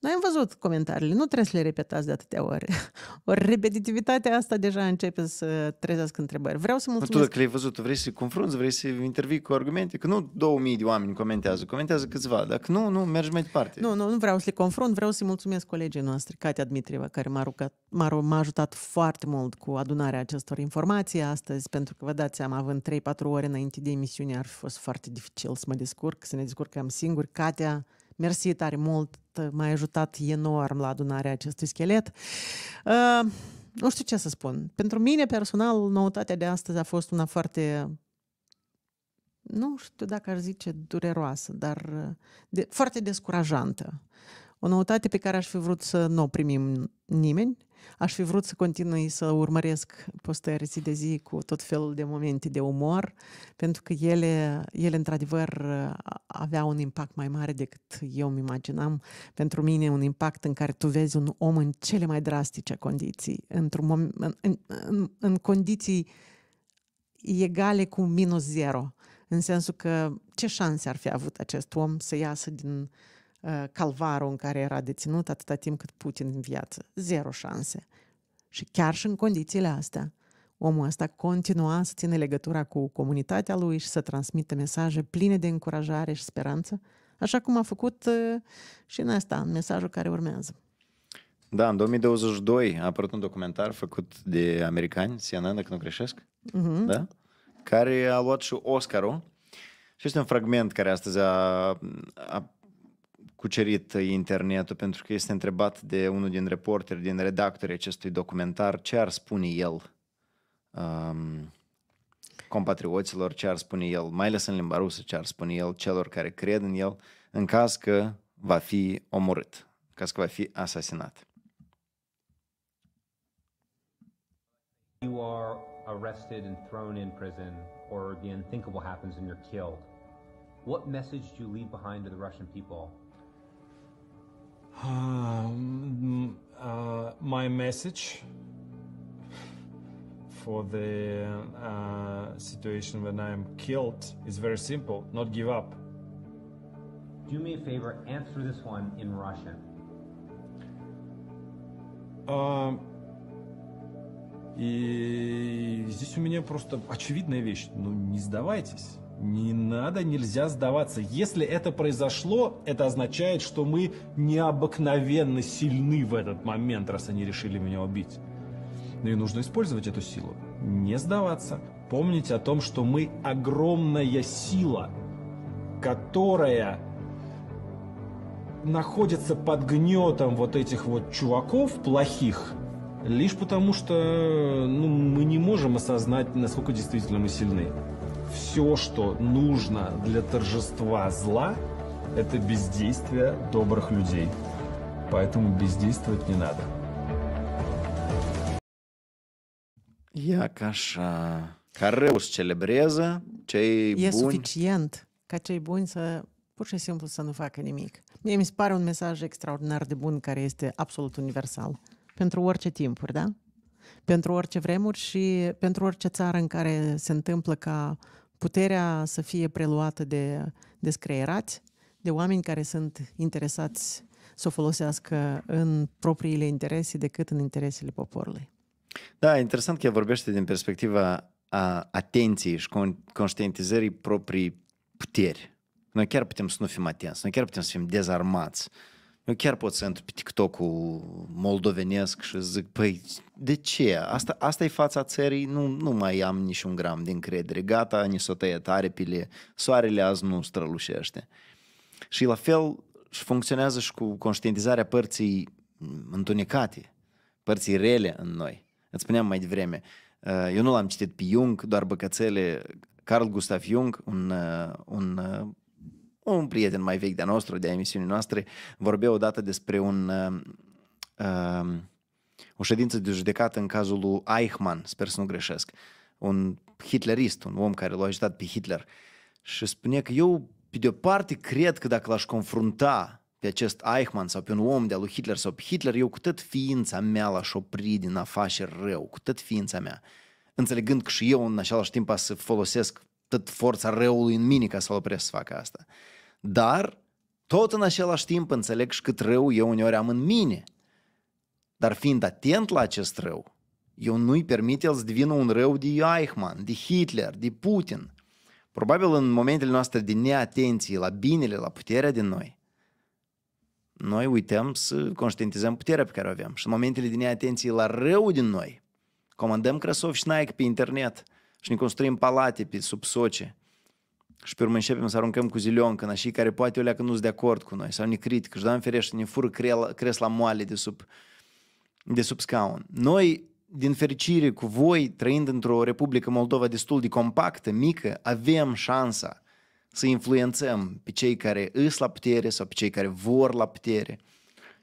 noi am văzut comentariile, nu trebuie să le repetați de atâtea ori. Ori repetitivitatea asta deja începe să trezească întrebări. Vreau să mulțumesc... Tu dacă le-ai văzut, vrei să i confrunți, vrei să intervii cu argumente, că nu 2000 de oameni comentează, comentează câțiva, dacă nu, nu, mergi mai departe. Nu, nu, nu vreau să le confrunt, vreau să i mulțumesc colegii noastre, Katia Dmitrieva, care m-a, rugat, m-a, m-a ajutat foarte mult cu adunarea acestor informații astăzi, pentru că vă dați seama, având 3-4 ore înainte de emisiune, ar fi fost foarte dificil să mă descurc, să ne descurcăm singuri. Katia Mersi tare mult, m-a ajutat enorm la adunarea acestui schelet. Ă, nu știu ce să spun. Pentru mine personal, noutatea de astăzi a fost una foarte nu știu dacă aș zice dureroasă, dar de, foarte descurajantă. O noutate pe care aș fi vrut să nu o primim nimeni aș fi vrut să continui să urmăresc postări zi de zi cu tot felul de momente de umor, pentru că ele, ele într-adevăr aveau un impact mai mare decât eu îmi imaginam. Pentru mine un impact în care tu vezi un om în cele mai drastice condiții, într-un moment, în, în, în, în condiții egale cu minus zero, în sensul că ce șanse ar fi avut acest om să iasă din uh, Э, calvarul în care era deținut atâta timp cât Putin în viață. Zero șanse. Și chiar și în condițiile astea, omul ăsta continua să ține legătura cu comunitatea lui și să transmită mesaje pline de încurajare și speranță, așa cum a făcut uh, și în asta, în mesajul care urmează. Da, în 2022 a apărut un documentar făcut de americani, CNN, dacă nu greșesc, uh-huh. da? care a luat și Oscarul. Și este un fragment care astăzi a, a cucerit internetul pentru că este întrebat de unul din reporteri, din redactori acestui documentar, ce ar spune el um, compatrioților, ce ar spune el, mai ales în limba rusă, ce ar spune el celor care cred în el, în caz că va fi omorât, în caz că va fi asasinat. You are arrested and thrown in prison, or the unthinkable happens and you're killed. What message do you leave behind to the Russian people Um, mm, uh, my message for the uh, situation when I'm killed is very simple not give up. Do me a favor, answer this one in Russian. Um, и здесь у меня просто очевидная вещь. Ну, не сдавайтесь. Не надо, нельзя сдаваться. Если это произошло, это означает, что мы необыкновенно сильны в этот момент, раз они решили меня убить. Но ну и нужно использовать эту силу. Не сдаваться. Помнить о том, что мы огромная сила, которая находится под гнетом вот этих вот чуваков плохих, лишь потому что ну, мы не можем осознать, насколько действительно мы сильны все, что нужно для торжества зла, это бездействие добрых людей. Поэтому бездействовать не надо. Ia ca așa. Careus celebreza, cei E buni... suficient ca cei buni să pur și simplu să nu facă nimic. Mie mi se pare un mesaj extraordinar de bun care este absolut universal. Pentru orice timpuri, da? pentru orice vremuri și pentru orice țară în care se întâmplă ca puterea să fie preluată de, descreierați, de oameni care sunt interesați să o folosească în propriile interese decât în interesele poporului. Da, interesant că vorbește din perspectiva a atenției și conștientizării proprii puteri. Noi chiar putem să nu fim atenți, noi chiar putem să fim dezarmați. Uh, eu chiar pot să intru pe TikTok-ul moldovenesc și zic, păi, de ce? Asta, asta e fața țării, nu, nu mai am niciun gram de încredere. Gata, ni s-o tăiat aripile, soarele azi nu strălușește. Și la fel și funcționează și cu conștientizarea părții întunecate, părții rele în noi. Îți spuneam mai devreme, uh, eu nu l-am citit pe Jung, doar băcățele. Carl Gustav Jung, un, uh, un uh, un prieten mai vechi de-a nostru, de-a emisiunii noastre, vorbea odată despre un, uh, o ședință de judecată în cazul lui Eichmann, sper să nu greșesc, un hitlerist, un om care l-a ajutat pe Hitler. Și spune că eu, pe de-o parte, cred că dacă l-aș confrunta pe acest Eichmann sau pe un om de-a lui Hitler sau pe Hitler, eu cu tot ființa mea l-aș opri din a face rău, cu tot ființa mea. Înțelegând că și eu în același timp să folosesc tot forța răului în mine ca să-l opresc să facă asta. Dar, tot în același timp, înțeleg și cât rău eu uneori am în mine. Dar fiind atent la acest rău, eu nu-i permit el să devină un rău de Eichmann, de Hitler, de Putin. Probabil în momentele noastre de neatenție la binele, la puterea din noi, noi uităm să conștientizăm puterea pe care o avem. Și în momentele de neatenție la rău din noi, comandăm Crăsov și Nike pe internet și ne construim palate pe subsoce și pe urmă începem să aruncăm cu zilion în așa care poate o leacă nu sunt de acord cu noi sau ne critică și doamne ferește, ne fură cresla moale de sub, de sub scaun. Noi, din fericire, cu voi, trăind într-o Republică Moldova destul de compactă, mică, avem șansa să influențăm pe cei care îs la putere sau pe cei care vor la putere,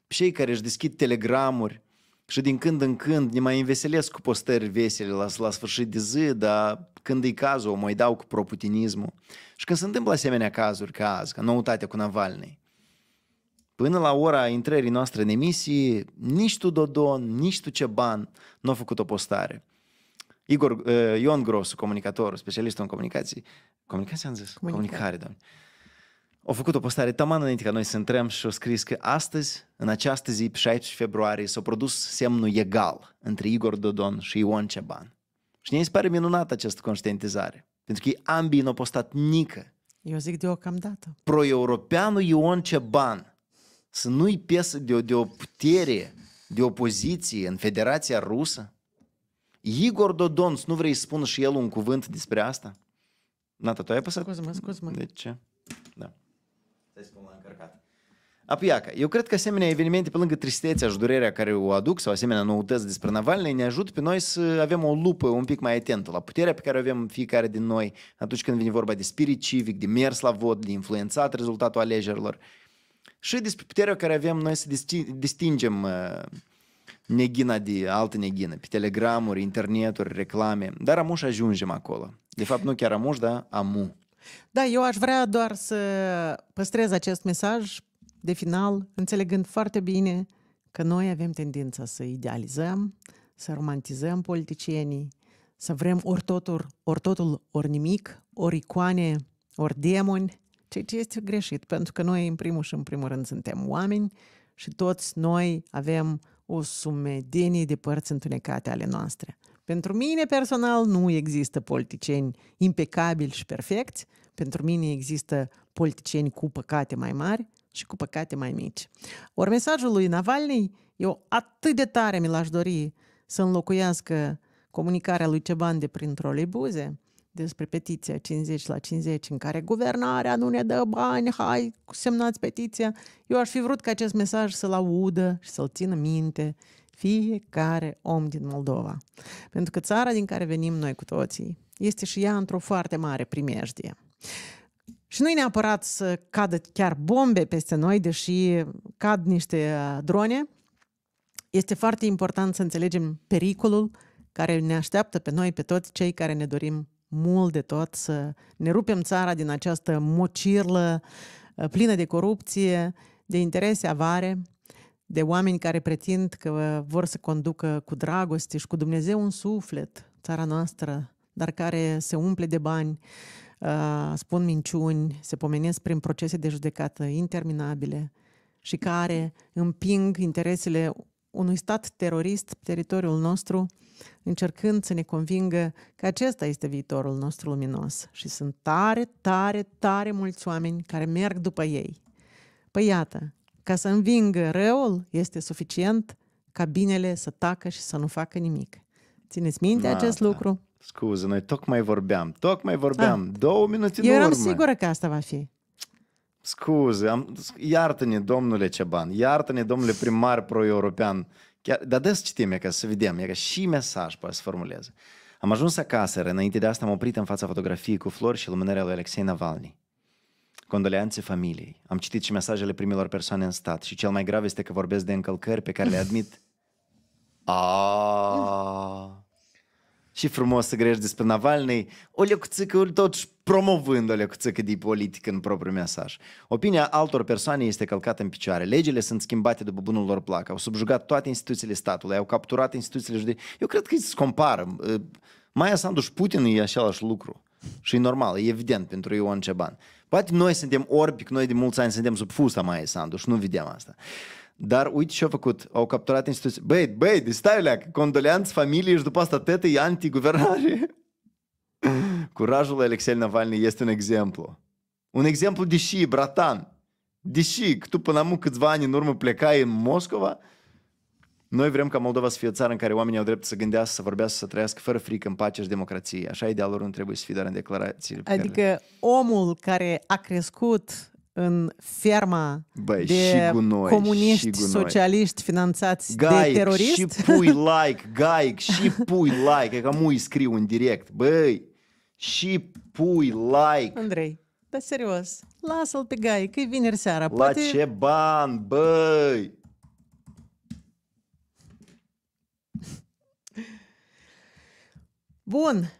pe cei care își deschid telegramuri, și din când în când ne mai înveselesc cu postări vesele la, la sfârșit de zi, dar când e cazul, o mai dau cu proputinismul. Și când se întâmplă asemenea cazuri ca azi, ca noutatea cu Navalny, până la ora intrării noastre în emisie, nici tu Dodon, nici tu Ceban nu a făcut o postare. Igor, uh, Ion Grosu, comunicator, specialist în comunicații, comunicație am zis? Comunicare, comunicare doamne au făcut o postare taman înainte ca noi să intrăm și au scris că astăzi, în această zi, 16 februarie, s-a produs semnul egal între Igor Dodon și Ion Ceban. Și ne se pare minunată această conștientizare, pentru că ambii n-au postat nică. Eu zic deocamdată. Pro-europeanul Ion Ceban să nu-i piesă de o, de o putere, de opoziție în Federația Rusă? Igor Dodon, nu vrei să spună și el un cuvânt despre asta? Nata, tu ai apăsat? Scuze-mă, scuze-mă. De ce? Apiaca. Eu cred că asemenea evenimente, pe lângă tristețea și durerea care o aduc, sau asemenea noutăți despre Navalny, ne ajută pe noi să avem o lupă un pic mai atentă la puterea pe care o avem fiecare din noi atunci când vine vorba de spirit civic, de mers la vot, de influențat rezultatul alegerilor. Și despre puterea care avem noi să distingem uh, neghina de altă neghină, pe telegramuri, interneturi, reclame. Dar amuș ajungem acolo. De fapt, nu chiar amuș, dar amu. Da, eu aș vrea doar să păstrez acest mesaj de final, înțelegând foarte bine că noi avem tendința să idealizăm, să romantizăm politicienii, să vrem ori totul, ori totul, ori nimic, ori icoane, ori demoni, ceea ce este greșit, pentru că noi, în primul și în primul rând, suntem oameni și toți noi avem o sumedenie de părți întunecate ale noastre. Pentru mine personal nu există politicieni impecabili și perfecți, pentru mine există politicieni cu păcate mai mari și cu păcate mai mici. Ori mesajul lui Navalny, eu atât de tare mi l-aș dori să înlocuiască comunicarea lui de prin troleibuze despre petiția 50 la 50 în care guvernarea nu ne dă bani, hai, semnați petiția. Eu aș fi vrut ca acest mesaj să-l audă și să-l țină minte fiecare om din Moldova. Pentru că țara din care venim noi cu toții este și ea într-o foarte mare primejdie. Și nu e neapărat să cadă chiar bombe peste noi, deși cad niște uh, drone. Este foarte important să înțelegem pericolul care ne așteaptă pe noi, pe toți cei care ne dorim mult de tot să ne rupem țara din această mocirlă uh, plină de corupție, de interese avare, de oameni care pretind că vor să conducă cu dragoste și cu Dumnezeu un suflet țara noastră, dar care se umple de bani, Uh, spun minciuni, se pomenesc prin procese de judecată interminabile și care împing interesele unui stat terorist pe teritoriul nostru, încercând să ne convingă că acesta este viitorul nostru luminos. Și sunt tare, tare, tare mulți oameni care merg după ei. Păi iată, ca să învingă răul, este suficient ca binele să tacă și să nu facă nimic. Țineți minte da, acest da. lucru? Scuze, noi tocmai vorbeam, tocmai vorbeam, ah, două minute în urmă. Eu eram sigură că asta va fi. Scuze, am, iartă-ne, domnule Ceban, iartă-ne, domnule primar pro-european. Chiar, dar des citim, e ca să vedem, e ca și mesaj poate să formuleze. Am ajuns acasă, înainte de asta am oprit în fața fotografiei cu flori și lumânarea lui Alexei Navalny. Condoleanțe familiei. Am citit și mesajele primilor persoane în stat și cel mai grav este că vorbesc de încălcări pe care le admit. Aaaa. și frumos să grești despre Navalny, o lecuțică totuși promovând o lecuțică de politică în propriul mesaj. Opinia altor persoane este călcată în picioare. Legile sunt schimbate după bunul lor plac, au subjugat toate instituțiile statului, au capturat instituțiile jude... Eu cred că se compară. Maia Sandu și Putin e același lucru. Și e normal, e evident pentru Ioan Ceban. Poate noi suntem orbi, că noi de mulți ani suntem sub fusta Maia Sandu și nu vedem asta. Dar uite ce au făcut. Au capturat instituții. Băi, băi, de deci stai leac, condoleanți familiei și după asta tete e antiguvernare. Curajul lui Alexei Navalny este un exemplu. Un exemplu deși, bratan, deși tu până acum câțiva ani în urmă plecai în Moscova, noi vrem ca Moldova să fie o țară în care oamenii au dreptul să gândească, să vorbească, să trăiască fără frică, în pace și democrație. Așa idealul nu trebuie să fie doar în declarații. Adică care... omul care a crescut în ferma Bă, de și gunoi, comuniști, și socialiști finanțați gaic, de terorist. și pui like, gaic, și pui like, e că mui scriu în direct. Băi, și pui like. Andrei, da serios, lasă-l pe gai, că e vineri seara. La poate... ce ban, băi! Bun,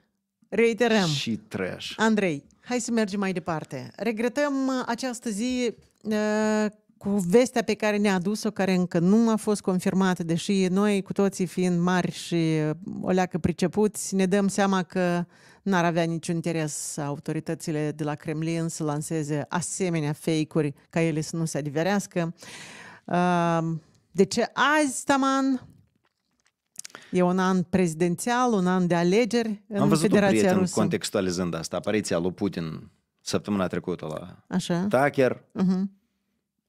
reiterăm. Și trash. Andrei, Hai să mergem mai departe. Regretăm uh, această zi uh, cu vestea pe care ne-a adus-o, care încă nu a fost confirmată, deși noi, cu toții fiind mari și uh, o leacă pricepuți, ne dăm seama că n-ar avea niciun interes autoritățile de la Kremlin să lanseze asemenea fake-uri ca ele să nu se adiverească. Uh, de ce azi, Taman, E un an prezidențial, un an de alegeri în Am văzut Federația un prieten Rusă. contextualizând asta, apariția lui Putin săptămâna trecută la Așa. Tucker. Uh-huh mhm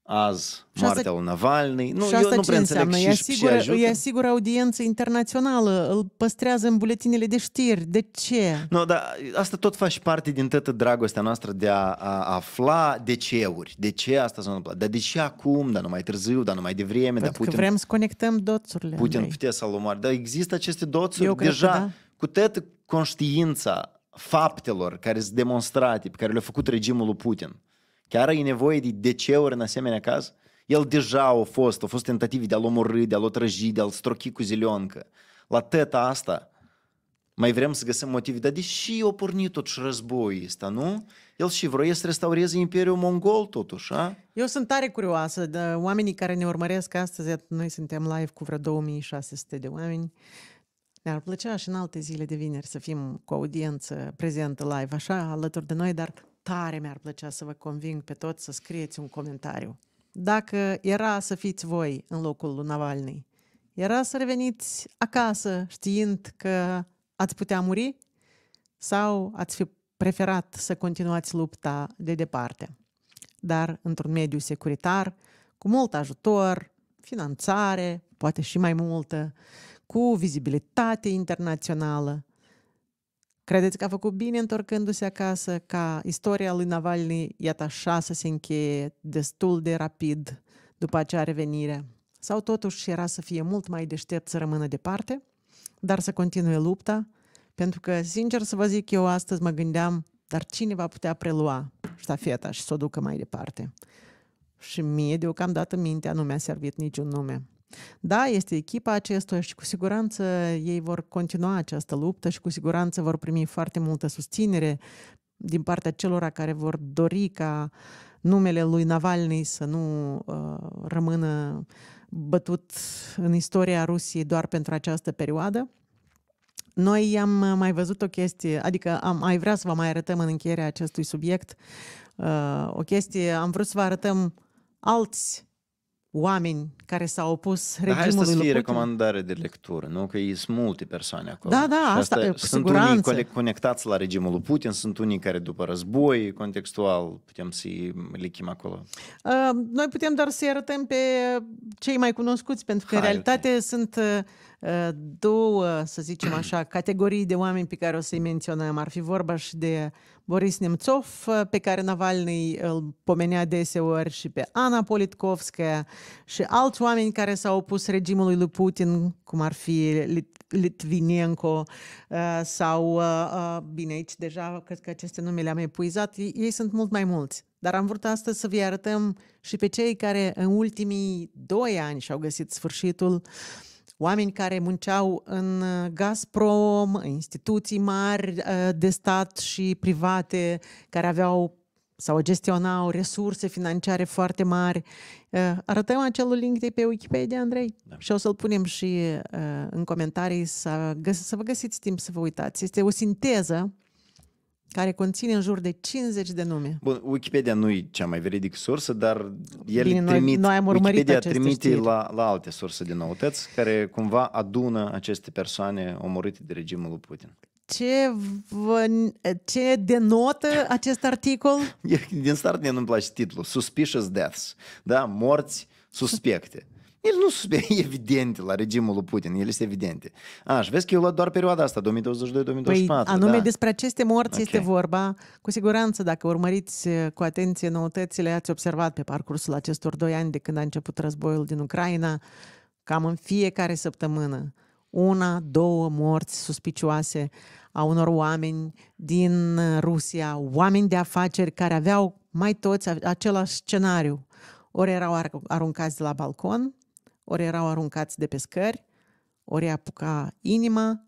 azi moartea lui Navalny. Nu, și asta eu nu prea înțeleg înseamnă? și, asigură, și e Îi audiență internațională, îl păstrează în buletinele de știri. De ce? Nu, no, dar asta tot faci parte din toată dragostea noastră de a, a afla de ceuri. De ce asta s-a întâmplat? Dar de ce acum? Dar nu mai târziu? Dar nu mai devreme? Pentru Putin, că vrem să conectăm doțurile. Putin Andrei. putea să-l omoare. Dar există aceste doțuri eu deja da. cu toată conștiința faptelor care sunt demonstrate, pe care le-a făcut regimul lui Putin Chiar ai nevoie de DC-uri în asemenea caz? El deja a fost, au fost tentative de a-l omorâ, de a-l otrăji, de a-l strochi cu zilioncă. La teta asta mai vrem să găsim motive, dar deși a pornit totuși războiul ăsta, nu? El și vroia să restaureze Imperiul Mongol totuși, a? Eu sunt tare curioasă. de Oamenii care ne urmăresc astăzi, noi suntem live cu vreo 2600 de oameni, ne-ar plăcea și în alte zile de vineri să fim cu audiență prezentă live, așa, alături de noi, dar tare mi-ar plăcea să vă conving pe toți să scrieți un comentariu. Dacă era să fiți voi în locul lui Navalny, era să reveniți acasă știind că ați putea muri sau ați fi preferat să continuați lupta de departe, dar într-un mediu securitar, cu mult ajutor, finanțare, poate și mai multă, cu vizibilitate internațională, Credeți că a făcut bine întorcându-se acasă, ca istoria lui Navalny, iată așa, să se încheie destul de rapid după acea revenire? Sau totuși era să fie mult mai deștept să rămână departe, dar să continue lupta? Pentru că, sincer să vă zic, eu astăzi mă gândeam, dar cine va putea prelua ștafeta și să o ducă mai departe? Și mie deocamdată mintea nu mi-a servit niciun nume. Da, este echipa acestuia și cu siguranță ei vor continua această luptă și cu siguranță vor primi foarte multă susținere din partea celor care vor dori ca numele lui Navalny să nu uh, rămână bătut în istoria Rusiei doar pentru această perioadă. Noi am mai văzut o chestie, adică am mai vrea să vă mai arătăm în încheierea acestui subiect uh, o chestie, am vrut să vă arătăm alți oameni care s-au opus regimului Dar hai să fie recomandare de lectură, nu? Că sunt multe persoane acolo. Da, da, asta, asta e, Sunt siguranță. unii conectați la regimul lui Putin, sunt unii care după război, contextual, putem să-i lichim acolo. Uh, noi putem doar să-i arătăm pe cei mai cunoscuți, pentru că hai, în realitate okay. sunt uh, Ă, două, să zicem așa, categorii de oameni pe care o să-i menționăm. Ar fi vorba și de Boris Nemțov, ă, pe care Navalny îl pomenea deseori, și pe Ana Politkovskaya și alți oameni care s-au opus regimului lui Putin, cum ar fi Litvinenko ă, sau, bine, aici deja cred că aceste nume le-am epuizat, ei sunt mult mai mulți. Dar am vrut astăzi să vă arătăm și pe cei care în ultimii doi ani și-au găsit sfârșitul uh, oameni care munceau în uh, Gazprom, în instituții mari uh, de stat și private, care aveau sau gestionau resurse financiare foarte mari. Uh, arătăm acel link de pe Wikipedia, Andrei? Da. Și o să-l punem și în comentarii să, găs- să vă găsiți timp să vă uitați. Este o sinteză care conține în jur de 50 de nume. Bun, Wikipedia nu e cea mai veridică sursă, dar el Bine, trimit, noi, noi am urmărit Wikipedia trimite la, la alte surse de noutăți care cumva adună aceste persoane omorâte de regimul lui Putin. Ce, vă, ce denotă acest articol? Din start mie nu-mi place titlul. Suspicious deaths. Da? Morți suspecte. El nu sunt evidente la regimul lui Putin, ele sunt evidente. A, și vezi că eu luat doar perioada asta, 2022-2024. Păi, anume da? despre aceste morți okay. este vorba. Cu siguranță, dacă urmăriți eh, cu atenție noutățile, ați observat pe parcursul acestor doi ani de când a început războiul din Ucraina, cam în fiecare săptămână, una, două morți suspicioase a unor oameni din eh, Rusia, oameni de afaceri care aveau mai toți același scenariu. Ori erau aruncați de la balcon, ori erau aruncați de pe scări, ori apuca inima,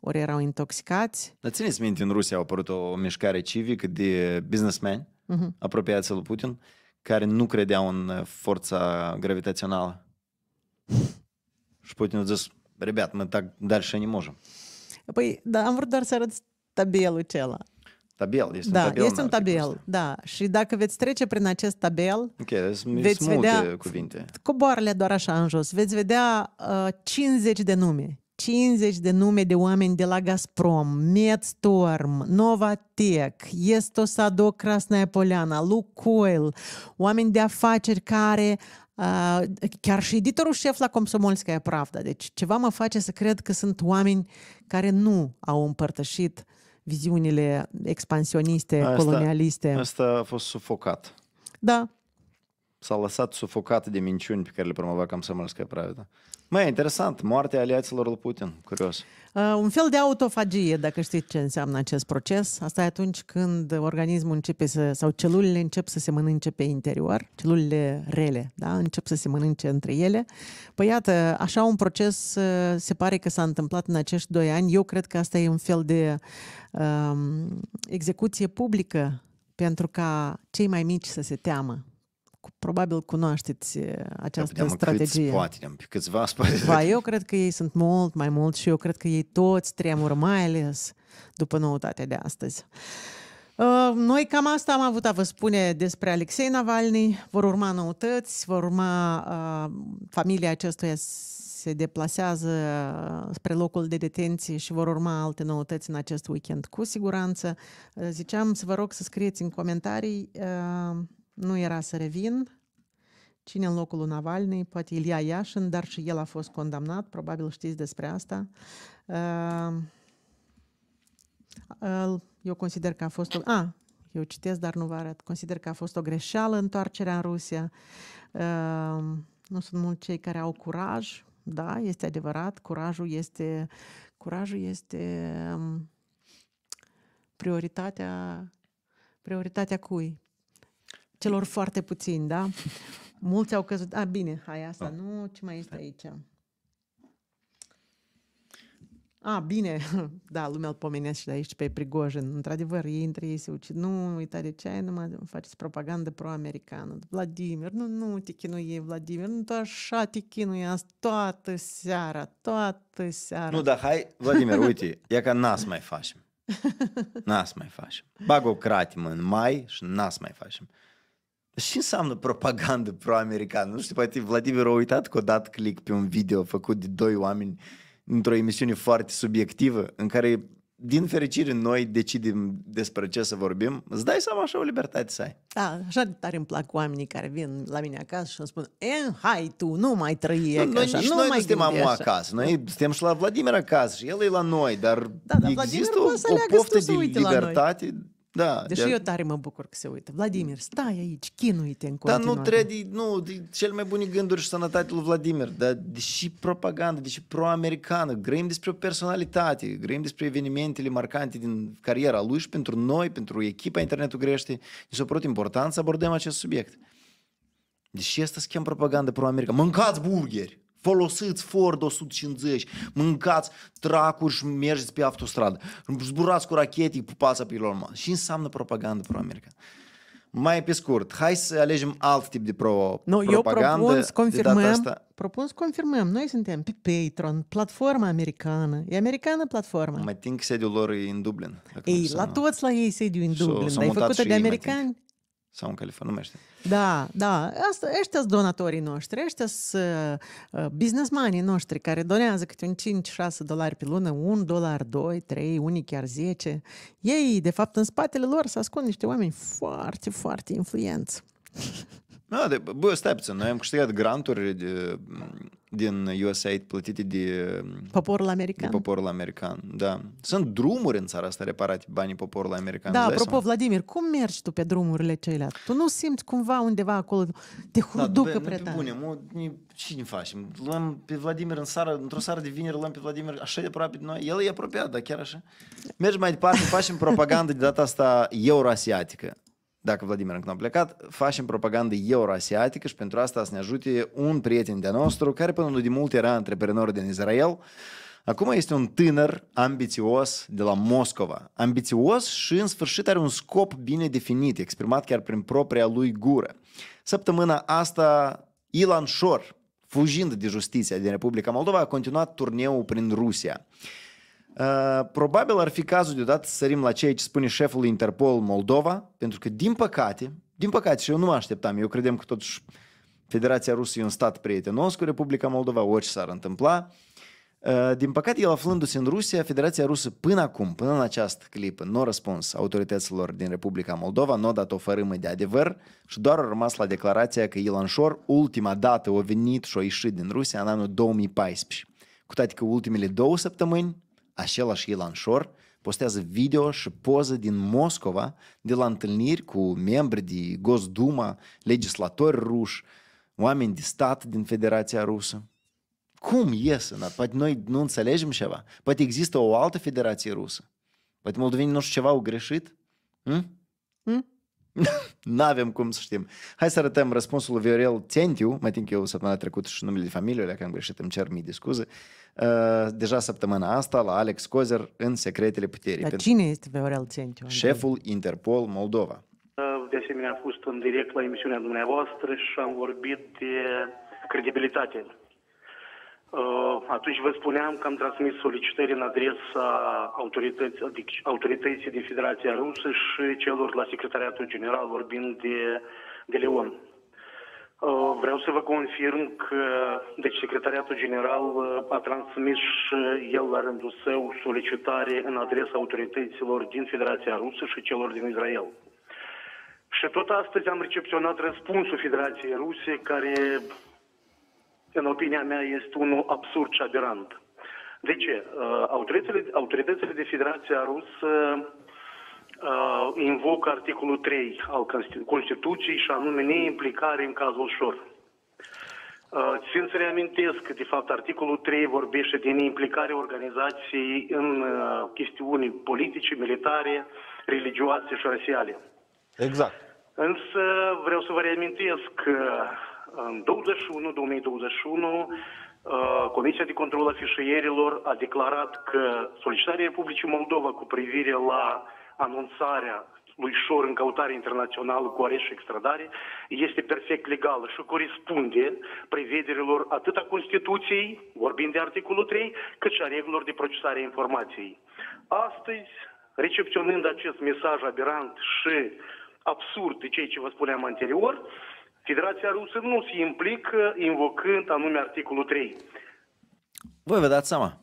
ori erau intoxicați. Dar țineți minte, în Rusia a apărut o mișcare civică de businessmen uh-huh. apropiați lui Putin, care nu credeau în uh, forța gravitațională. Și Putin a zis, rebeat, mă, dar și nu можем. Păi, da, am vrut doar să arăt tabelul acela. Tabel, este da, un tabel. Este un da, tabel, da. Și dacă veți trece prin acest tabel, okay, veți vedea cuvinte. Coboarele doar așa în jos. Veți vedea uh, 50 de nume. 50 de nume de oameni de la Gazprom, Medstorm, Novatec, Estosado Krasnaya Poliana, Lukoil, oameni de afaceri care Uh, chiar și editorul șef la Comsomolskaya Pravda. Deci ceva mă face să cred că sunt oameni care nu au împărtășit uh, viziunile expansioniste, asta, colonialiste. Asta a fost sufocat. Da, s-a lăsat sufocat de minciuni pe care le promova Camsămălscaia Pravda. Mai interesant, moartea aliaților lui Putin, curios. Uh, un fel de autofagie, dacă știți ce înseamnă acest proces. Asta e atunci când organismul începe să, sau celulele încep să se mănânce pe interior, celulele rele, da? încep să se mănânce între ele. Păi iată, așa un proces uh, se pare că s-a întâmplat în acești doi ani. Eu cred că asta e un fel de uh, execuție publică pentru ca cei mai mici să se teamă probabil cunoașteți această ne da, strategie. Poate, am da, pe câțiva poate. Ba, eu cred că ei sunt mult mai mult și eu cred că ei toți tremură, mai ales după noutatea de astăzi. Uh, noi cam asta am avut a vă spune despre Alexei Navalny. Vor urma noutăți, vor urma uh, familia acestuia se deplasează uh, spre locul de detenție și vor urma alte noutăți în acest weekend, cu siguranță. Uh, ziceam să vă rog să scrieți în comentarii uh, nu era să revin. Cine în locul lui Navalny? Poate Ilia Iașin, dar și el a fost condamnat. Probabil știți despre asta. Uh, uh, eu consider că a fost o... A, eu citesc, dar nu vă arăt. Consider că a fost o greșeală întoarcerea în Rusia. Uh, nu sunt mulți cei care au curaj. Da, este adevărat. Curajul este... Curajul este um, prioritatea prioritatea cui? celor foarte puțini, da? Mulți au căzut. A, bine, hai asta, da. nu, ce mai este aici? A, bine, da, lumea îl pomenesc și de aici pe Prigojin. Într-adevăr, ei între ei se ucid. Nu uita de ce ai, numai faceți propagandă pro-americană. Vladimir, nu, nu te chinuie, Vladimir, nu tu așa te chinuie toată seara, toată seara. Nu, dar hai, Vladimir, uite, e ca n-as mai facem. N-as mai facem. Bag o cratimă în mai și n-as mai facem. Și înseamnă propagandă pro-americană? Nu știu, poate Vladimir a uitat că a dat click pe un video făcut de doi oameni într-o emisiune foarte subiectivă în care, din fericire, noi decidem despre ce să vorbim. Îți dai seama așa o libertate să ai. Da, așa de tare îmi plac oamenii care vin la mine acasă și îmi spun E, eh, hai tu, nu mai trăie nu, noi, așa, nici nu noi mai suntem amu acasă, noi suntem și la Vladimir acasă și el e la noi, dar da, da, există Vladimir o, o poftă de libertate da. Deși de... eu tare mă bucur că se uită. Vladimir, stai aici, chinuite în continuare. Dar nu trebuie, nu, de cel mai bune gânduri și sănătate lui Vladimir, dar deși propaganda, deși pro-americană, grăim despre o personalitate, grăim despre evenimentele marcante din cariera lui și pentru noi, pentru echipa Internetul Grește, mi s-a părut important să abordăm acest subiect. Deși asta schimb propagandă pro-americană. Mâncați burgeri! folosiți Ford 150, mâncați tracuri și mergeți pe autostradă, zburați cu rachete, pupați pe Elon Musk. Și înseamnă propagandă pro america Mai pe scurt, hai să alegem alt tip de pro no, propagandă. Eu propun să confirmăm, asta. propun să confirmăm. Noi suntem pe Patreon, platforma americană. E americană platforma. Mai think sediul lor e în Dublin. Ei, la toți la ei sediul în Dublin. Dar ai făcut de americani? sau în California, numește. Da, da. Asta, ăștia sunt donatorii noștri, ăștia sunt uh, uh businessmanii noștri care donează câte un 5-6 dolari pe lună, 1 dolar, 2, 3, unii chiar 10. Ei, de fapt, în spatele lor se ascund niște oameni foarte, foarte influenți. Da, de, bă, stai puțin, noi am câștigat granturi eh, de, din USAID plătite de... Poporul american. De poporul american, da. Sunt drumuri în țara asta reparate banii poporul american. Da, apropo, seama? Vladimir, cum mergi tu pe drumurile acelea? Tu nu simți cumva undeva acolo, te hurducă da, prea tare. bune, mă, ce ne facem? Luăm pe Vladimir în sară, într-o sară de vineri, luăm pe Vladimir așa de aproape de noi. El e apropiat, dar chiar așa. Mergi mai departe, facem propagandă de data asta euroasiatică dacă nu a plecat, facem propagandă euroasiatică și pentru asta să ne ajute un prieten de nostru, care până nu de mult era antreprenor din Israel, Acum este un tânăr ambițios de la Moscova. Ambițios și în sfârșit are un scop bine definit, exprimat chiar prin propria lui gură. Săptămâna asta, Ilan Șor, fugind de justiția din Republica Moldova, a continuat turneul prin Rusia. Э, probabil ar fi cazul deodată să sărim la ceea ce spune șeful Interpol Moldova, pentru că, din păcate, din păcate, și eu nu mă așteptam, eu credem că totuși Federația Rusă e un stat prietenos cu Republica Moldova, orice s-ar întâmpla. Э, din păcate, el aflându-se în Rusia, Federația Rusă până acum, până în această clipă, nu a răspuns autorităților din Republica Moldova, nu a dat o fărâmă de adevăr și doar a rămas la declarația că Ilan Șor ultima dată a venit și a ieșit din Rusia în anul 2014. Cu toate că ultimele două săptămâni același Ilan Șor postează video și poză din Moscova de la întâlniri cu membri de Gosduma, legislatori ruși, oameni de stat din Federația Rusă. Cum ies? Poate noi nu înțelegem ceva. Poate există o altă federație rusă. Poate moldovenii nu știu ceva au greșit. Hm? Hm? N-avem cum să știm. Hai să arătăm răspunsul lui Viorel Tentiu. Mai că eu săptămâna trecută și numele de familie, dacă am greșit îmi cer mii de scuze. Uh, deja săptămâna asta la Alex Cozer în Secretele Puterii. Dar cine este Viorel Tentiu? Șeful Interpol Moldova. Uh, de asemenea, am fost în direct la emisiunea dumneavoastră și am vorbit de credibilitate Uh, atunci vă spuneam că am transmis solicitări în adresa autorității, adică autorității din Federația Rusă și celor la Secretariatul General, vorbind de, de Leon. Uh, vreau să vă confirm că deci Secretariatul General uh, a transmis și el la rândul său solicitare în adresa autorităților din Federația Rusă și celor din Israel. Și tot astăzi am recepționat răspunsul Federației Ruse, care în opinia mea, este unul absurd și aberant. De ce? Uh, autoritățile, autoritățile de Federația Rusă uh, uh invocă articolul 3 al Constituției și anume neimplicare în cazul șor. Uh, țin să reamintesc că, de fapt, articolul 3 vorbește de neimplicare organizației în uh, chestiuni politice, militare, religioase și rasiale. Exact. Însă vreau să vă reamintesc că în 21-2021, uh, Comisia de Control a Fișierilor a declarat că solicitarea Republicii Moldova cu privire la anunțarea lui Șor în căutare internațională cu arest și extradare este perfect legală și corespunde prevederilor atât a Constituției, vorbind de articolul 3, cât și a regulilor de procesare a informației. Astăzi, recepționând acest mesaj aberant și absurd de ceea ce vă spuneam anterior, Federația Rusă nu se implică invocând anume articolul 3. Voi vă dați seama.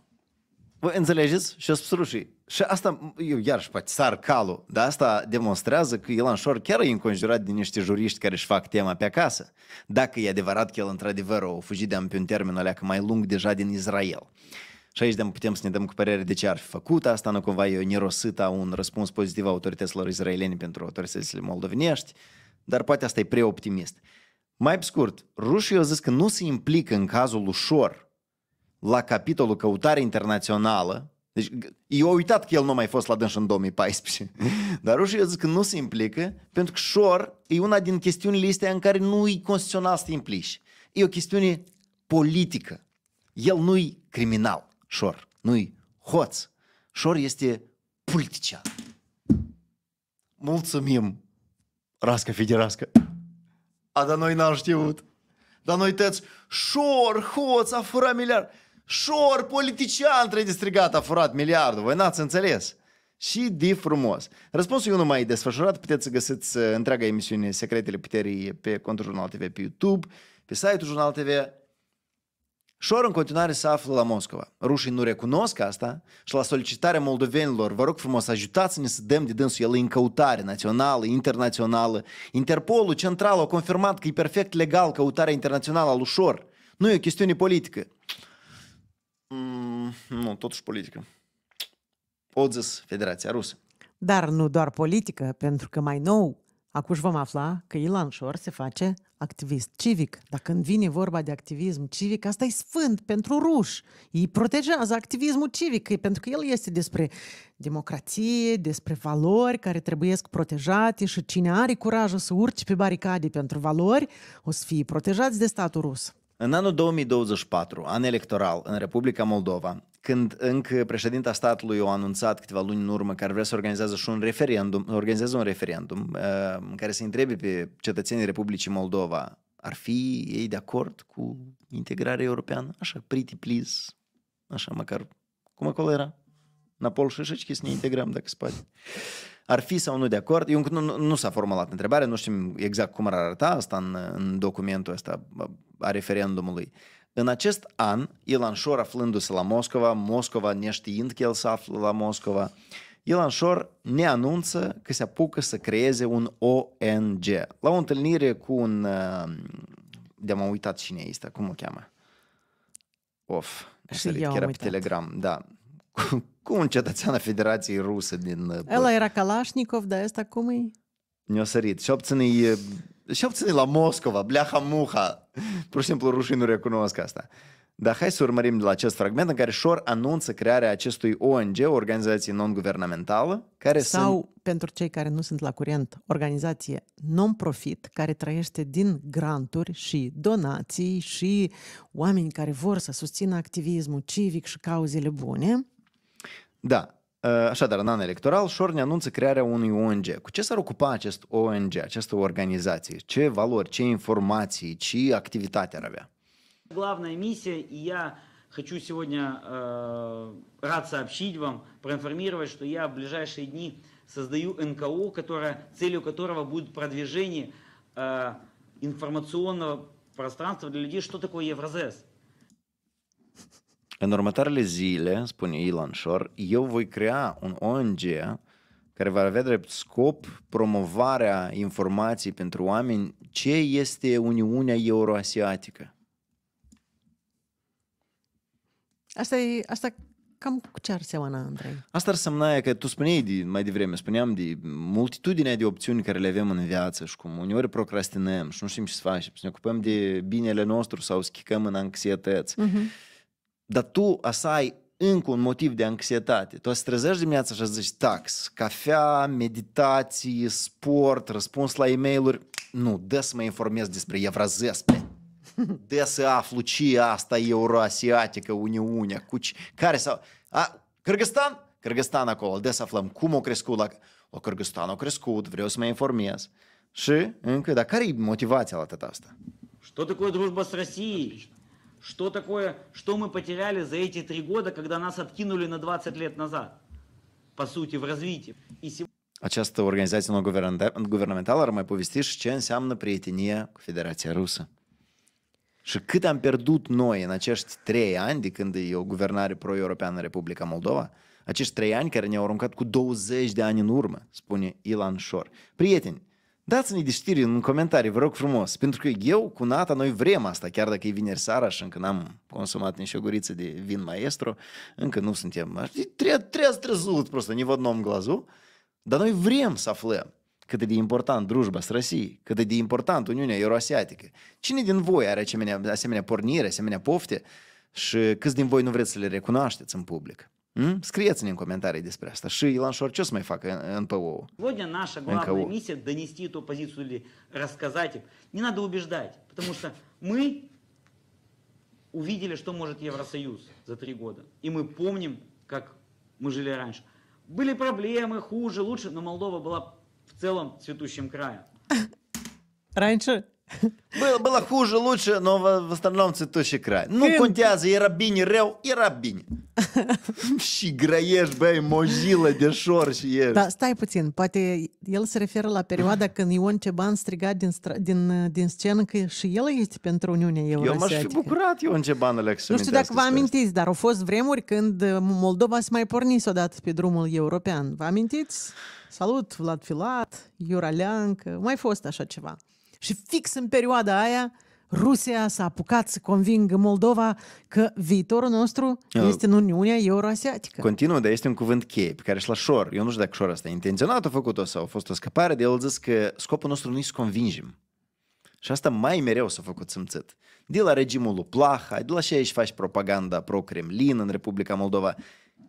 Voi înțelegeți și spus rușii. Și asta, eu iarăși poate sar calul, dar asta demonstrează că Ilan Șor chiar e înconjurat de niște juriști care își fac tema pe acasă. Dacă e adevărat că el într-adevăr a fugit de pe un termen că mai lung deja din Israel. Și aici putem să ne dăm cu părere de ce ar fi făcut asta, nu cumva e o nerosită un răspuns pozitiv a autorităților israeliene pentru autoritățile moldovenești. Dar poate asta e prea optimist. Mai pe scurt, rușii au zis că nu se implică în cazul ușor la capitolul căutare internațională. Deci eu uitat că el nu mai fost la dâns în 2014. Dar rușii au zis că nu se implică pentru că șor e una din chestiunile astea în care nu e constituțional să te implici. E o chestiune politică. El nu-i criminal, șor, nu-i hoț. Șor este politician. Mulțumim! Rască, fii rască. A, dar noi n-am știut. Dar noi tăți, șor, hoț, a furat miliard. Șor, politician, trebuie strigat, a furat miliardul. Voi n-ați înțeles. Și de frumos. Răspunsul e unul mai desfășurat. Puteți să găsiți uh, întreaga emisiune Secretele Puterii pe contul Jurnal TV pe YouTube, pe site-ul Jurnal TV Șor în continuare se află la Moscova. Rușii nu recunosc asta și la solicitarea moldovenilor, vă rog frumos, ajutați-ne să dăm de dânsul, el în căutare națională, internațională. Interpolul central a confirmat că e perfect legal căutarea internațională al ușor. Nu e o chestiune politică. Mm, nu, totuși politică. O Federația Rusă. Dar nu doar politică, pentru că mai nou Acum vom afla că Ilan Șor se face activist civic. Dar când vine vorba de activism civic, asta e sfânt pentru ruși. Îi protejează activismul civic, pentru că el este despre democrație, despre valori care trebuie protejate și cine are curajul să urce pe baricade pentru valori, o să fie protejați de statul rus. În anul 2024, an electoral în Republica Moldova, când încă președinta statului a anunțat câteva luni în urmă că ar vrea să organizează și un referendum, organizează un referendum uh, în care să întrebe pe cetățenii Republicii Moldova ar fi ei de acord cu integrarea europeană? Așa, pretty please, așa măcar, cum acolo era? na pol și ce să ne integrăm dacă se poate. Ar fi sau nu de acord? Eu încă nu, nu s-a formulat întrebarea, nu știm exact cum ar arăta asta în, în documentul ăsta a referendumului. În acest an, Ilan Șor aflându-se la Moscova, Moscova neștiind că el se află la Moscova, Ilan Șor ne anunță că se apucă să creeze un ONG. La o întâlnire cu un... Uh, De-am uitat cine este, cum o cheamă? Of, sărit, chiar pe Telegram, da. Cu, un cetățean a Federației Ruse din... Ela uh, era Kalashnikov, dar ăsta cum e? Ne-a sărit. Și obține uh, și obține la Moscova, bleaha muha. Pur și simplu rușii nu recunosc asta. Dar hai să urmărim la acest fragment în care Șor anunță crearea acestui ONG, organizație non-guvernamentală, care Sau, sunt... pentru cei care nu sunt la curent, organizație non-profit, care trăiește din granturi și donații și oameni care vor să susțină activismul civic și cauzele bune. Da, Э, Așadar, în an electoral, Șorne anunță crearea unui ONG. Cu ce s-ar ocupa acest ONG, această organizație? Ce valori, ce informații, ce activitate ar avea? Главная миссия, и я хочу сегодня э, рад сообщить вам, проинформировать, что я в ближайшие дни создаю НКО, которая целью которого будет продвижение э, информационного пространства для людей, что такое Евразес. În următoarele zile, spune Elon Shore, eu voi crea un ONG care va avea drept scop promovarea informației pentru oameni ce este Uniunea Euroasiatică. Asta e, asta cam cu ce ar semna Andrei? Asta ar semna că tu spuneai de, mai devreme, spuneam de multitudinea de opțiuni care le avem în viață și cum uneori procrastinăm și nu știm ce să facem, să ne ocupăm de binele nostru sau schicăm în anxietăți. Uh-huh dar tu să ai încă un motiv de anxietate. Tu să trezești dimineața și zici tax, cafea, meditații, sport, răspuns la e-mail-uri. Nu, dă să mă informez despre Evrazes, de să aflu ce asta euroasiatică, Uniunea, cu ce, care sau... A, Kyrgyzstan? Kyrgyzstan acolo, de să aflăm cum o crescut la... O Kyrgyzstan o crescut, vreau să mă informez. Și încă, dar care e motivația la tot asta? Что такое дружба с Россией? Что такое, что мы потеряли за эти три года, когда нас откинули на 20 лет назад, по sути, в развитии. И сегодня... Această organizație non-guvernamentală ar mai povesti și ce înseamnă prietenia cu Federația Rusă. Și cât am pierdut noi în acești trei ani de când e o guvernare pro-europeană în Republica Moldova, acești trei ani care ne-au aruncat cu 20 de ani în urmă, spune Ilan Șor. Prieteni, Dați-ne de știri în comentarii, vă rog frumos, pentru că eu cu Nata, noi vrem asta, chiar dacă e vineri seara și încă n-am consumat nici o guriță de vin maestru, încă nu suntem, trebuie să trezut, просто ne văd nou glazul, dar noi vrem să aflăm cât e de important drujba с cât e de important Uniunea Euroasiatică. Cine din voi are asemenea, asemenea pornire, asemenea pofte și câți din voi nu vreți să le recunoașteți în public? М? Scrieți-ne în comentarii despre asta. Și Ilan Șor, ce o să mai facă НПО? Сегодня наша главная миссия донести эту позицию или рассказать Не надо убеждать, потому что мы увидели, что может Евросоюз за три года. И мы помним, как мы жили раньше. Были проблемы, хуже, лучше, но Молдова была в целом цветущим краем. Раньше Было, было хуже, лучше, но в, в основном цветущий край. Ну, контязы, era bine, rău, era bine. și grăiești, băi, mojilă de șor și ești. Da, stai puțin, poate el se referă la perioada când Ion Ceban striga din, stra- din, din scenă că și el este pentru Uniunea Euroasiatică. Eu m-aș fi bucurat Ion Ceban, Alex, Nu știu dacă vă amintiți, dar au fost vremuri când Moldova se mai pornise odată pe drumul european. Vă amintiți? Salut, Vlad Filat, Iura Leancă, mai fost așa ceva. Și fix în perioada aia, Rusia s-a apucat să convingă Moldova că viitorul nostru eu, este în Uniunea Euroasiatică. Continuă, dar este un cuvânt cheie pe care și la Șor, eu nu știu dacă Șor asta intenționat a făcut-o sau a fost o scăpare, de el zis că scopul nostru nu e să convingem. Și asta mai mereu s-a făcut simțit. De la regimul lui Plaha, de la ce aici faci propaganda pro-Kremlin în Republica Moldova,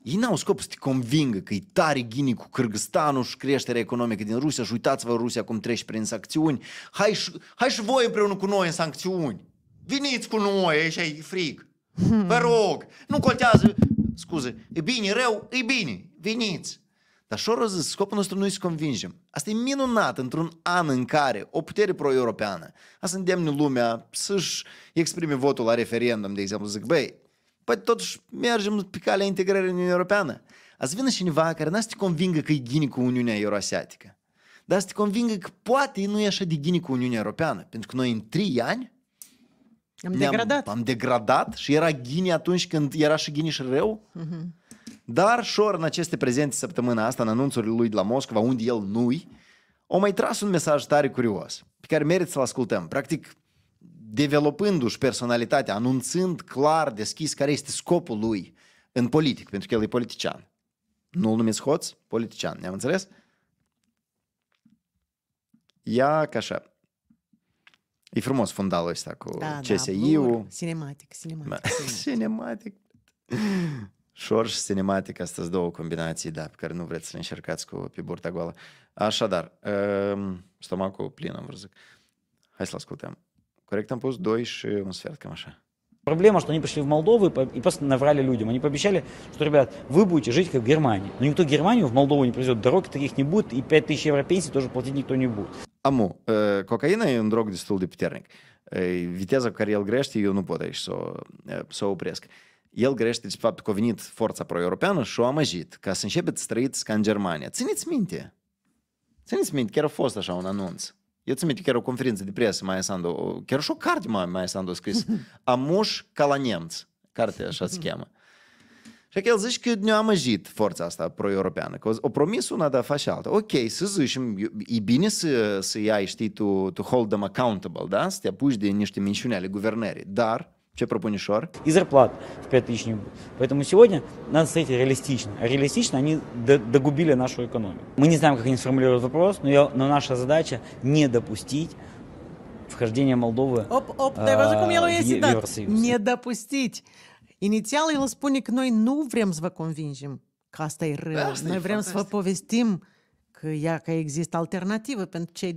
ei n-au scop să te convingă că e tare ghini cu Cârgăstanul și creșterea economică din Rusia și uitați-vă Rusia cum treci prin sancțiuni. Hai și, hai și voi împreună cu noi în sancțiuni. Veniți cu noi, așa e frig. Hmm. Vă rog, nu contează, scuze, e bine, rău, e bine, veniți. Dar și zis, scopul nostru nu să convingem. Asta e minunat într-un an în care o putere pro-europeană, asta îndemne lumea să-și exprime votul la referendum, de exemplu, zic, băi, Păi totuși mergem pe calea integrării în Uniunea Europeană. Ați vină cineva care n-a să te convingă că e ghini cu Uniunea Euroasiatică, dar să te convingă că poate nu e așa de ghini cu Uniunea Europeană, pentru că noi în 3 ani am degradat. Am degradat și era ghini atunci când era și ghini și rău. Uh-huh. Dar Șor, în aceste prezente săptămâna asta, în anunțurile lui de la Moscova, unde el nu-i, o mai tras un mesaj tare curios, pe care merită să-l ascultăm. Practic, developându-și personalitatea, anunțând clar, deschis, care este scopul lui în politic, pentru că el e politician. Nu-l numiți hoț, politician, ne-am înțeles? Ia ca așa. E frumos fundalul ăsta cu da, CSI-ul. Da, cinematic, cinematic. cinematic. Șor și cinematic, astea două combinații, da, pe care nu vreți să le încercați cu pe burta goală. Așadar, um, stomacul plin, am vrut să zic. Hai să-l ascultăm. Correctam pus 2 și un Камаша. Проблема, что они пришли в Молдову и просто наврали людям. Они пообещали, что, ребят, вы будете жить как в Германии. Но никто Германию в Молдову не привезет, дорог таких не будет, и 5000 европейцев тоже платить никто не будет. Аму, э, кокаина и дрог дистул де петерник. Витяза э, карел грешти, и ну потаешь, со, э, со упреск. El grește de faptul că a venit forța pro-europeană și o amăjit ca să începeți să trăiți ca în Germania. Țineți minte! Țineți minte, Eu ți-am chiar o conferință de presă, Maia Sandu, chiar și o carte Maia Sandu a scris, Amuș ca la nemț, cartea așa se cheamă. Și că el zice că ne-a amăjit forța asta pro-europeană, că o promis una, dar face alta. Ok, să zicem, e bine să, să iai, știi, tu, to hold them accountable, da? Să te apuci de niște minciune ale guvernării, dar Че про Пунишар? И зарплат в 5 тысяч не будет. Поэтому сегодня надо стоять реалистично. А реалистично они догубили нашу экономику. Мы не знаем, как они сформулируют вопрос, но, я, но наша задача не допустить вхождения Молдовы оп, оп, э, в Евросоюз. Не допустить. инициалы spune că noi nu vrem să vă convingem că asta e rău. Asta noi vrem să vă povestim că, ia, că există alternativă pentru cei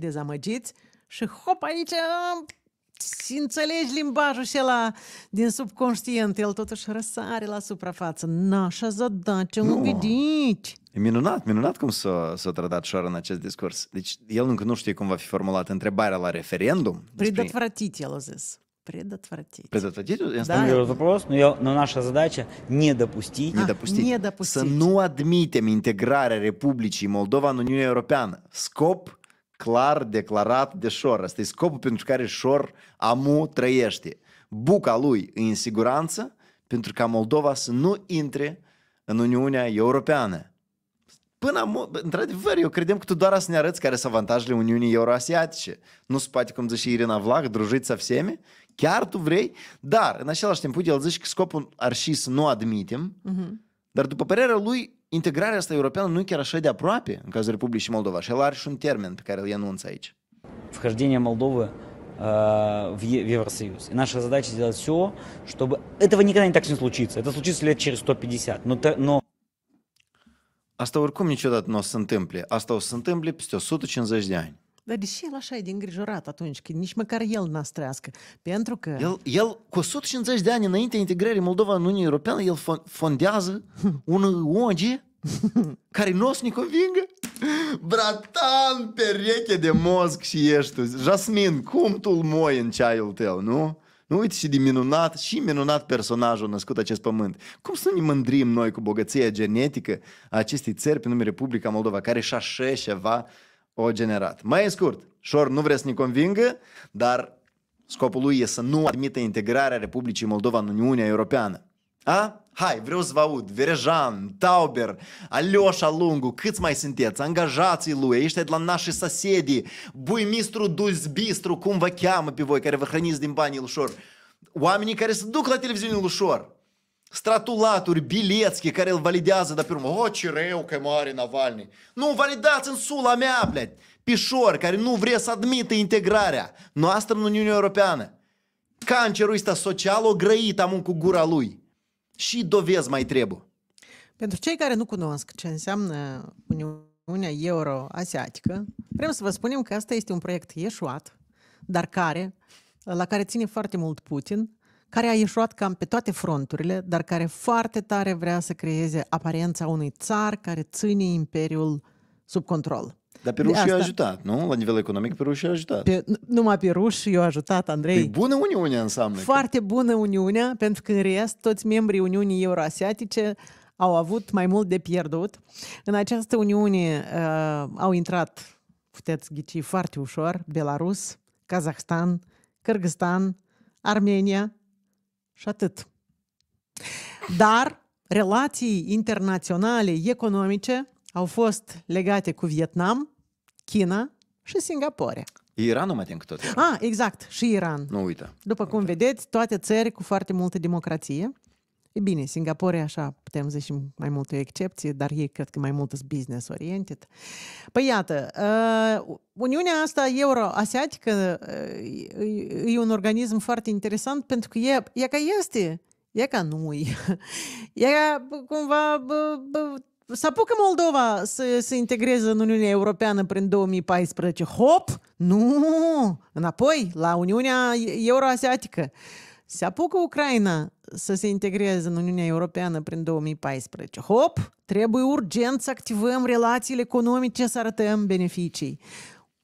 și înțelegi limbajul și la din subconștient, el totuși răsare la suprafață. Na, așa zădace nu. ubidici. E minunat, minunat cum s-a, s-a trădat Șor în acest discurs. Deci el încă nu știe cum va fi formulată întrebarea la referendum. Предотвратить, el a zis. Предотвратить. Предотвратить? Да. Вопрос, но, я, но наша задача не допустить. Не допустить. Не допустить. Să nu admitem integrarea Republicii Moldova în Uniunea Europeană. Scop clar declarat de Șor. Asta e scopul pentru care Șor amu trăiește. Buca lui în siguranță pentru ca Moldova să nu intre în Uniunea Europeană. Până am, într-adevăr, eu credem că tu doar să ne arăți care sunt avantajele Uniunii Euroasiatice. Nu se poate, cum zice Irina Vlag, drujiți vseme? chiar tu vrei, dar în același timp, el zice că scopul ar și să nu admitem, uh-huh. dar după părerea lui, integrarea asta europeană nu e chiar așa de aproape în cazul Republicii Moldova și el are și un termen pe care îl enunță aici. Вхождение Молдовы э, в Евросоюз. И наша задача сделать все, чтобы... Этого никогда не так не случится. Это случится лет через 150. Но, но... Asta oricum niciodată nu o să se întâmple. Asta o să se întâmple peste 150 de ani. Dar de ce el așa e de îngrijorat atunci, că nici măcar el n-a să Pentru că... El, el cu 150 de ani înainte integrării Moldova în Uniunea Europeană, el fondează un ONG care nu o să ne convingă. Bratan, pereche de mozg și ești tu. Jasmin, cum tu moi în ceaiul tău, nu? Nu uite și de minunat, și minunat personajul născut acest pământ. Cum să ne mândrim noi cu bogăția genetică a acestei țări pe nume Republica Moldova, care și așa ceva o generat. Mai în scurt, Șor nu vrea să ne convingă, dar scopul lui e să nu admită integrarea Republicii Moldova în Uniunea Europeană. A? Hai, vreau să vă aud, Verejan, Tauber, Alioșa Lungu, câți mai sunteți, angajații lui, ăștia de la nașii sosedii, buimistru duzbistru, cum vă cheamă pe voi, care vă hrăniți din banii ușor, oamenii care se duc la televiziune ușor, Stratulaturi, bilețchi care îl validează, de pe urmă, o, ce rău că mare Navalny. Nu, validați în sula mea, blядь, Pișor care nu vrea să admită integrarea noastră în Uniunea Europeană. Cancerul ăsta social o grăit amun cu gura lui. Și dovezi mai trebuie. Pentru cei care nu cunosc ce înseamnă Uniunea Euro-Asiatică, vrem să vă spunem că asta este un proiect ieșuat, dar care, la care ține foarte mult Putin, care a ieșuat cam pe toate fronturile, dar care foarte tare vrea să creeze aparența unui țar care ține imperiul sub control. Dar pe rușii a ajutat, nu? La nivel economic, pe rușii a ajutat. Pe, numai pe ruși i-a ajutat, Andrei. E păi bună Uniunea înseamnă. Foarte că... bună Uniunea, pentru că în rest toți membrii Uniunii Euroasiatice au avut mai mult de pierdut. În această Uniune uh, au intrat, puteți ghici foarte ușor, Belarus, Kazahstan, Kyrgyzstan, Armenia, și atât. Dar relații internaționale, economice, au fost legate cu Vietnam, China și Singapore. Iranul mai din tot. Ah, exact, și Iran. Nu uita. După cum uita. vedeți, toate țări cu foarte multă democrație. E bine, Singapore, așa, putem zice și mai mult o excepție, dar ei cred că mai mult sunt business oriented. Păi iată, uh, Uniunea asta Euroasiatică uh, e un organism foarte interesant pentru că e, e ca este, e ca nu e ca cumva bă, bă, să apucă Moldova să se integreze în Uniunea Europeană prin 2014. Hop! Nu! Înapoi, la Uniunea Euroasiatică. Se apucă Ucraina să se integreze în Uniunea Europeană prin 2014. Hop! Trebuie urgent să activăm relațiile economice, să arătăm beneficii.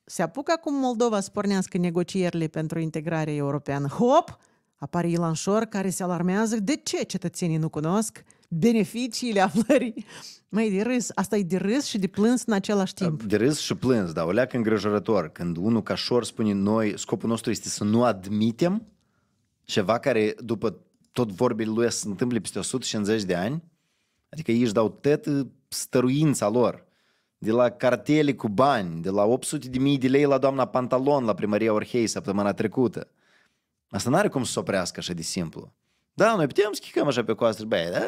Se apucă acum Moldova să pornească negocierile pentru integrarea europeană. Hop! Apare Ilan Șor care se alarmează. De ce cetățenii nu cunosc beneficiile aflării? Mai de râs. Asta e de râs și de plâns în același timp. De râs și plâns, dar O leacă îngrijorător. Când unul ca șor spune noi, scopul nostru este să nu admitem ceva care după tot vorbele lui să se întâmple peste 150 de ani, adică ei își dau tot uh, stăruința lor, de la cartele cu bani, de la 800 de mii de lei la doamna Pantalon la primăria Orhei săptămâna trecută. Asta n-are cum să se oprească așa de simplu. Da, noi putem să chicăm așa pe coastră, băi, da,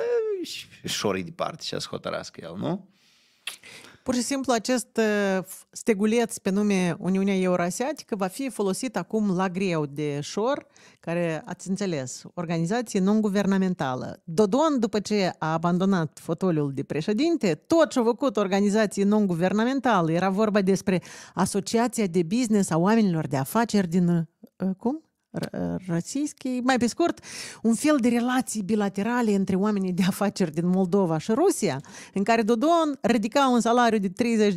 șorii de parte și să hotărască el, nu? Pur și simplu acest uh, steguleț pe nume Uniunea Eurasiatică va fi folosit acum la greu de șor, care ați înțeles, organizație non-guvernamentală. Dodon, după ce a abandonat fotoliul de președinte, tot ce a făcut organizație non guvernamentală era vorba despre Asociația de Business a Oamenilor de Afaceri din... Uh, cum? Российский, mai pe scurt, un fel de relații bilaterale între oamenii de afaceri din Moldova și Rusia, în care Dodon ridica un salariu de 30.000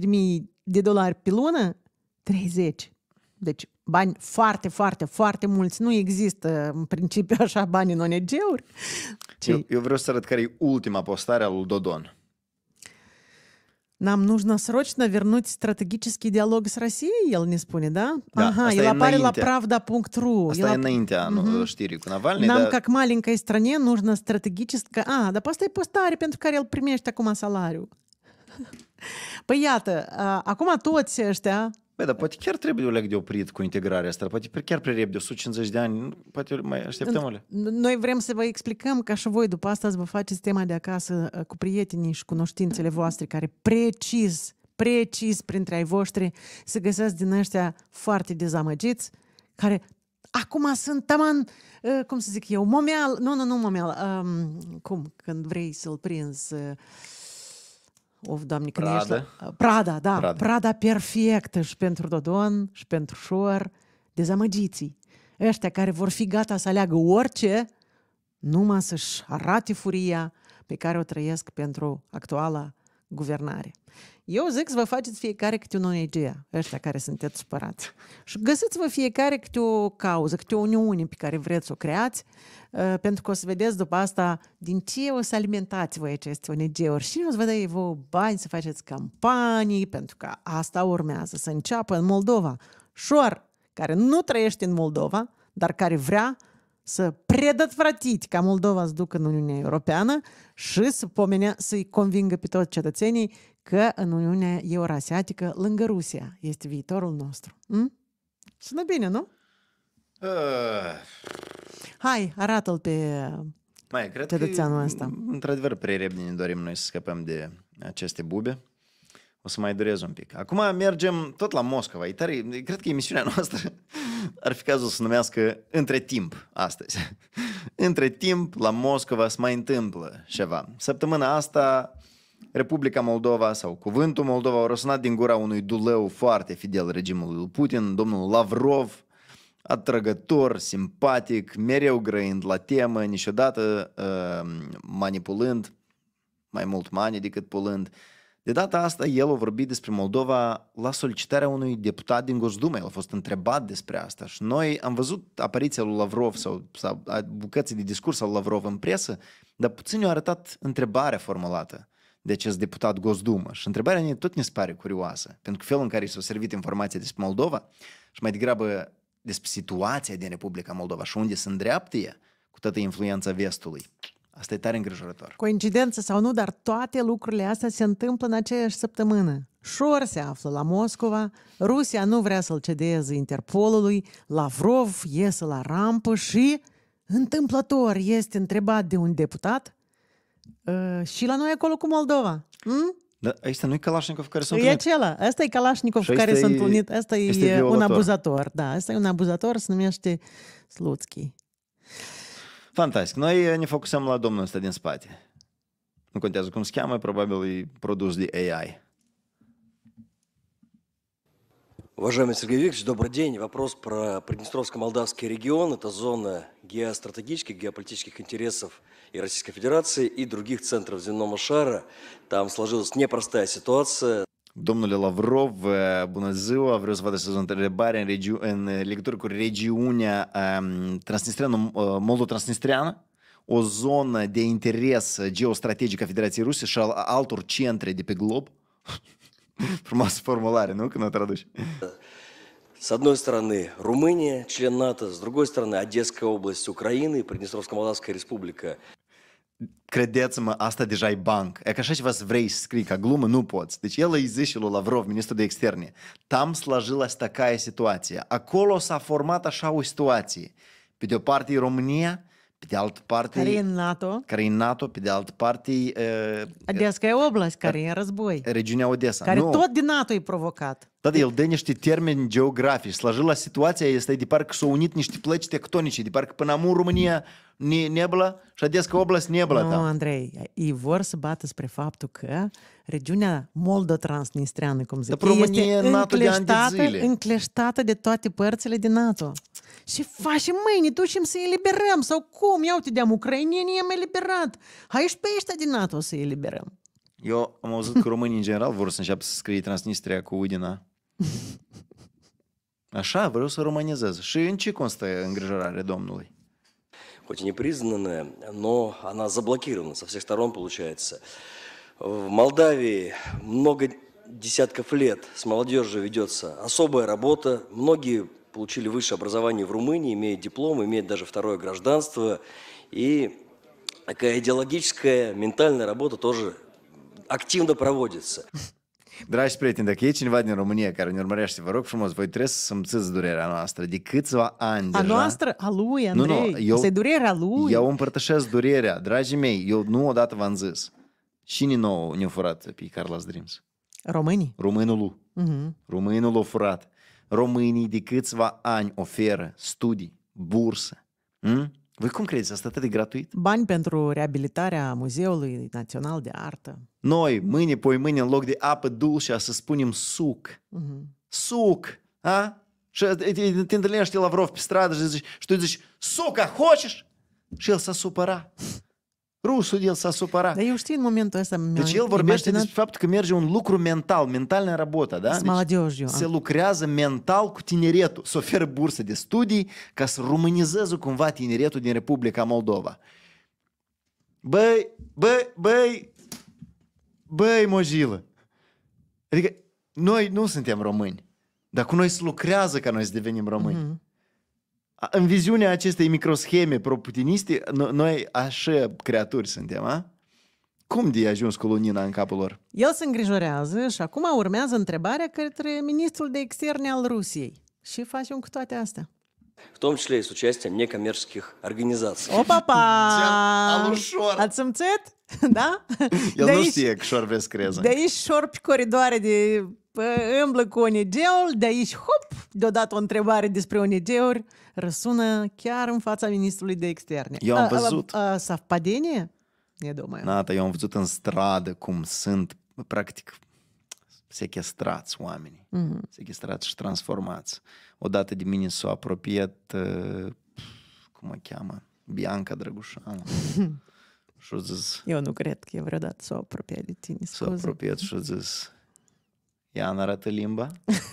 de dolari pe lună, 30. Deci bani foarte, foarte, foarte mulți. Nu există în principiu așa bani în ONG-uri. Eu, eu vreau să arăt care e ultima postare a lui Dodon. Нам нужно срочно вернуть стратегический диалог с Россией, Елниспуни, да? да ага, Я Елапарила правда пункт ру. Оставя а, угу. Ну, штирику Навальный. Нам, да. как маленькой стране, нужно стратегическое... А, да постой постари, pentru care îl primești acum salariu. Păi iată, acum toți ăștia Băi, dar poate chiar trebuie o leg de oprit cu integrarea asta, poate chiar prea repede, 150 de ani, poate mai așteptăm o Noi vrem să vă explicăm ca și voi după asta să vă faceți tema de acasă uh, cu prietenii și cunoștințele voastre care precis, precis printre ai voștri se găsesc din ăștia foarte dezamăgiți, care acum sunt taman, uh, cum să zic eu, momeal, nu, nu, nu momeal, um, cum, când vrei să-l prinzi, uh, Of, Doamne, când Prada. ești la... Uh, Prada, da. Prada. Prada perfectă și pentru Dodon, și pentru Șor. Dezamăgiții. Ăștia care vor fi gata să aleagă orice, numai să-și arate furia pe care o trăiesc pentru actuala guvernare. Eu zic să vă faceți fiecare câte un ONG, ăștia care sunteți supărați. Și găsiți-vă fiecare câte o cauză, câte o uniune pe care vreți să o creați, uh, pentru că o să vedeți după asta din ce o să alimentați voi aceste ONG-uri și o să vă dă vouă bani să faceți campanii, pentru că asta urmează să înceapă în Moldova. Șor, care nu trăiește în Moldova, dar care vrea să предотвратить ca Moldova să ducă în Uniunea Europeană și să pomene, să-i convingă pe toți cetățenii că în Uniunea Eurasiatică, lângă Rusia, este viitorul nostru. Hm? Sună bine, nu? Uh... Hai, arată-l pe Mai, cred cetățeanul ăsta. Într-adevăr, prerebni ne dorim noi să scăpăm de aceste bube. O să mai durez un pic. Acum mergem tot la Moscova. E tare, cred că emisiunea noastră ar fi cazul să numească Între timp astăzi. Între timp, la Moscova se mai întâmplă ceva. Săptămâna asta Republica Moldova sau Cuvântul Moldova au răsunat din gura unui duleu foarte fidel regimului lui Putin, domnul Lavrov, atrăgător, simpatic, mereu grăind la temă, niciodată uh, manipulând mai mult mani decât pulând. De data asta, el a vorbit despre Moldova la solicitarea unui deputat din Gosduma. El a fost întrebat despre asta și noi am văzut apariția lui Lavrov sau, sau bucății de discurs al Lavrov în presă, dar puțin i-a arătat întrebarea formulată de acest deputat Gosdumă. Și întrebarea ne tot ne pare curioasă, pentru că felul în care s-a servit informația despre Moldova și mai degrabă despre situația din Republica Moldova și unde se îndreaptă ea cu toată influența vestului. Asta e tare îngrijorător. Coincidență sau nu, dar toate lucrurile astea se întâmplă în aceeași săptămână. Șor se află la Moscova, Rusia nu vrea să-l cedeze Interpolului, Lavrov iese la rampă și, întâmplător, este întrebat de un deputat Uh, și la noi acolo cu Moldova. Mm? Dar ăsta nu e Kalashnikov care s-a întâlnit. E acela. Asta e Kalashnikov care s-a întâlnit. Asta e, e un abuzator. Da, asta e un abuzator, se numește Slutski. Fantastic. Noi ne focusăm la domnul ăsta din spate. Nu contează cum se cheamă, probabil e produs de AI. Уважаемый Сергей Викторович, добрый день. Вопрос про Приднестровско-Молдавский регион. Это зона геостратегических, геополитических интересов – и Российской Федерации, и других центров земного шара. Там сложилась непростая ситуация. Domnule Lavrov, bună ziua, vreau să vă adresez o întrebare în, regiu- în legătură cu regiunea um, transnistreană, moldo-transnistreană, o zonă de interes geostrategic a Federației Ruse și al altor centre de pe glob? Frumoasă formulare, nu? Când o traduci. С одной стороны Румыния, член НАТО, с другой стороны Одесская область Украины, Приднестровско-Молдавская республика. credeți-mă, asta deja e banc. E ca așa ceva să vrei să scrii, ca glumă nu poți. Deci el îi zice lui Lavrov, ministrul de externe, tam slăjilась такая situație. Acolo s-a format așa o situație. Pe de o parte e România, pe de altă parte... Care e NATO. Care e NATO, pe de altă parte... Uh, Odesca e oblast, care e război. Regiunea Odessa. Care nu. tot din NATO e provocat. Da, el dă niște termeni geografici. Slăjila situația este de parcă s-au unit niște plăci tectonice, de parcă până amul România... Mm ne, neblă și adesca oblast neblă. Nu, no, da. Andrei, ei vor să bată spre faptul că regiunea Moldo-Transnistriană, cum zic, este încleștată, de încleștată de toate părțile din NATO. Și facem mâine, ducem să eliberăm, sau cum, Iau, te deam ucrainienii, i-am eliberat. Hai și pe ăștia din NATO să eliberăm. Eu am auzit că românii în general vor să înceapă să scrie Transnistria cu Udina. Așa, vreau să românizez. Și în ce constă îngrijorarea domnului? хоть и не но она заблокирована со всех сторон, получается. В Молдавии много десятков лет с молодежью ведется особая работа. Многие получили высшее образование в Румынии, имеют диплом, имеют даже второе гражданство. И такая идеологическая, ментальная работа тоже активно проводится. Dragi prieteni, dacă e cineva din România care ne urmărește, vă rog frumos, voi trebuie să simțiți durerea noastră de câțiva ani A deja. noastră? A lui, Andrei? Nu, nu, eu, Asta e durerea lui? Eu împărtășesc durerea. Dragii mei, eu nu odată v-am zis. Cine nou ne-a furat pe Carlos Dreams? Românii. Românul. Uh-huh. Românul a furat. Românii de câțiva ani oferă studii, bursă. Hmm? Voi cum credeți? Asta atât de gratuit? Bani pentru reabilitarea Muzeului Național de Artă. Noi, mâine, poi mâine, în loc de apă dulce, să spunem suc. Uh-huh. Suc, a? Și te întâlnești Lavrov pe stradă și, zici, și tu zici, suca, hocești? Și el s-a supărat. Rusul el s-a supărat. Dar eu știu în momentul ăsta... Deci el vorbește despre faptul că merge un lucru mental, mentalna работа, da? Deci se lucrează mental cu tineretul, să oferă burse de studii ca să românizeze cumva tineretul din Republica Moldova. Băi, băi, băi, băi, mojilă. Adică noi nu suntem români, dar cu noi se lucrează ca noi să devenim români. Mm-hmm. În viziunea acestei microscheme proputiniste, noi așa creaturi suntem, a? Cum de ajuns cu lunina în capul lor? El se îngrijorează și acum urmează întrebarea către ministrul de externe al Rusiei. Și facem cu toate astea. в том числе и с участием некоммерческих организаций. Опа-па! Ацемцет? Да? Я лучше як шорбе скреза. Да и șorpi coridoare de îmblă cu ONG-ul, de aici, hop, deodată o întrebare despre ONG-uri răsună chiar în fața ministrului de externe. Eu am văzut. Savpadenie? Не думаю. Ната, eu am văzut în stradă cum sunt practic sechestrați oamenii, mm-hmm. sechestrați și transformați. Odată de mine s-a apropiat, uh, cum o cheamă, Bianca Drăgușanu. și zis, Eu nu cred că e vreodată s-a apropiat de tine, S-a apropiat și zis, ea nu arată limba?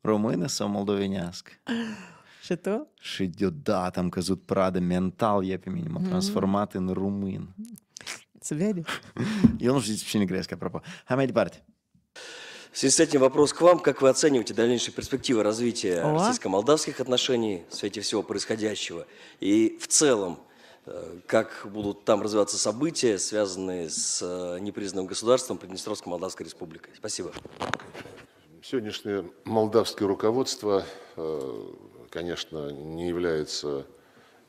Română sau moldovenească? Și tu? Și deodată am căzut pradă mental, e pe mine, m-a mhm. transformat mm-hmm. în român. Собяди. Eu nu știu cine greșesc, apropo. Hai mai departe. В связи с этим вопрос к вам. Как вы оцениваете дальнейшие перспективы развития российско-молдавских отношений в свете всего происходящего? И в целом, э, как будут там развиваться события, связанные с э, непризнанным государством Приднестровской Молдавской Республикой? Спасибо. Сегодняшнее молдавское руководство, э, конечно, не является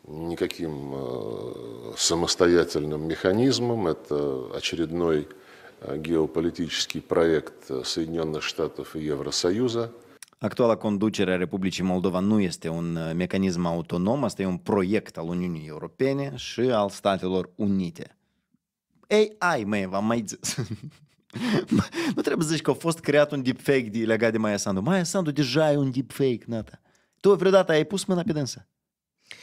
никаким самостоятельным механизмом. Это очередной геополитический проект Соединенных Штатов и Евросоюза. Actuala conducere a Republicii Moldova nu este un mecanism autonom, asta e un proiect al Uniunii Europene și al Statelor Unite. Ei, ai, măi, v-am mai zis. nu trebuie să zici că a fost creat un deepfake de, legat de Maia Sandu. Maia Sandu deja e un deepfake, nata. Tu vreodată ai pus mâna pe dânsa?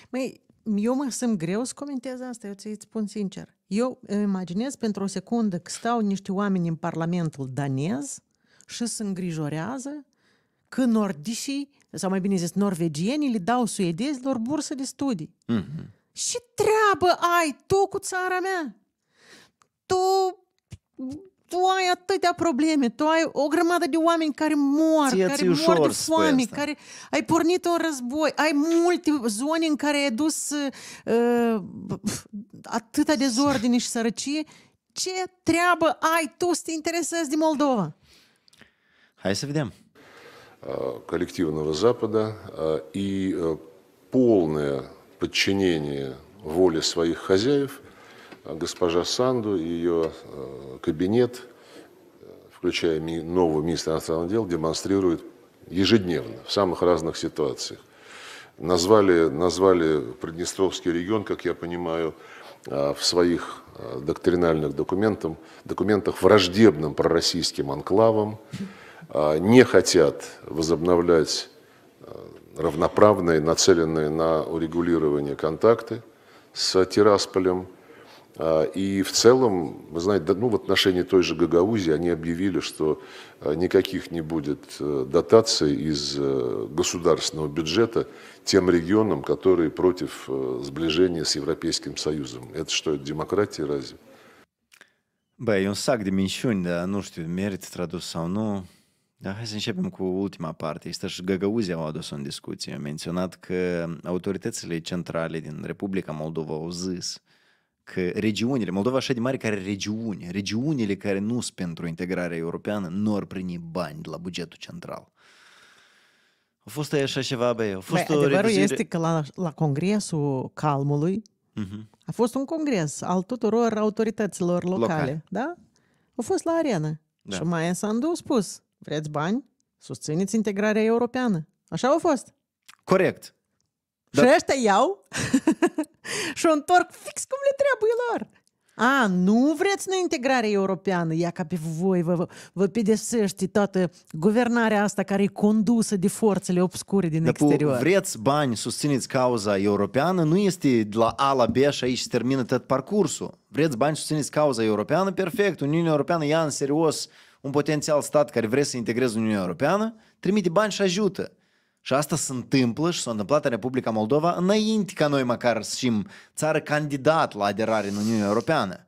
Măi, eu mă sunt greu să comentez asta, eu ți spun sincer. Eu îmi imaginez pentru o secundă că stau niște oameni în Parlamentul danez și se îngrijorează că nordișii, sau mai bine zis norvegienii, le dau suedezilor bursă de studii. Mm-hmm. Și treabă ai tu cu țara mea? Tu tu ai atâtea probleme, tu ai o grămadă de oameni care mor, Ție care mor de foame, care ai pornit un război, ai multe zone în care ai dus uh, atâta dezordine și sărăcie. Ce treabă ai tu să te interesezi de Moldova? Hai să vedem. коллективного Запада и полное подчинение воле своих хозяев – госпожа Санду и ее э, кабинет, включая нового министра иностранных дел, демонстрируют ежедневно в самых разных ситуациях. Назвали, назвали Приднестровский регион, как я понимаю, э, в своих э, доктринальных документах, документах враждебным пророссийским анклавом, не хотят возобновлять равноправные, нацеленные на урегулирование контакты с Тирасполем – а, и в целом, вы знаете, ну, в отношении той же Гагаузии они объявили, что а, никаких не будет э, дотаций из э, государственного бюджета тем регионам, которые против э, сближения с Европейским Союзом. Это что, это демократия разве? Bă, e un sac de minciuni, dar nu мерит merită tradus sau nu. Dar hai să începem cu ultima parte. Este și Găgăuzia au adus în discuție. Am menționat că autoritățile centrale din Republica Moldova au zis că regiunile, Moldova așa de mare care regiune, regiunile care nu sunt pentru integrarea europeană, nu ar primi bani la bugetul central. A fost așa ceva, băi, a fost Băi, o adevărul este că la, la congresul calmului uh-huh. a fost un congres al tuturor autorităților locale, locale. da? A fost la arenă. Da. Și Maia Sandu a spus, vreți bani? Susțineți integrarea europeană. Așa a fost. Corect. Dar... Și ăștia iau și o întorc fix cum le trebuie lor. A, nu vreți noi integrare europeană, ia ca pe voi vă, vă, vă pedesește toată guvernarea asta care e condusă de forțele obscure din Dar exterior. Vreți bani, susțineți cauza europeană, nu este de la A la B și aici se termină tot parcursul. Vreți bani, susțineți cauza europeană, perfect, Uniunea Europeană ia în serios un potențial stat care vrea să integreze Uniunea Europeană, trimite bani și ajută. Și asta se întâmplă și s-a întâmplat în Republica Moldova înainte ca noi măcar să fim țară candidat la aderare în Uniunea Europeană.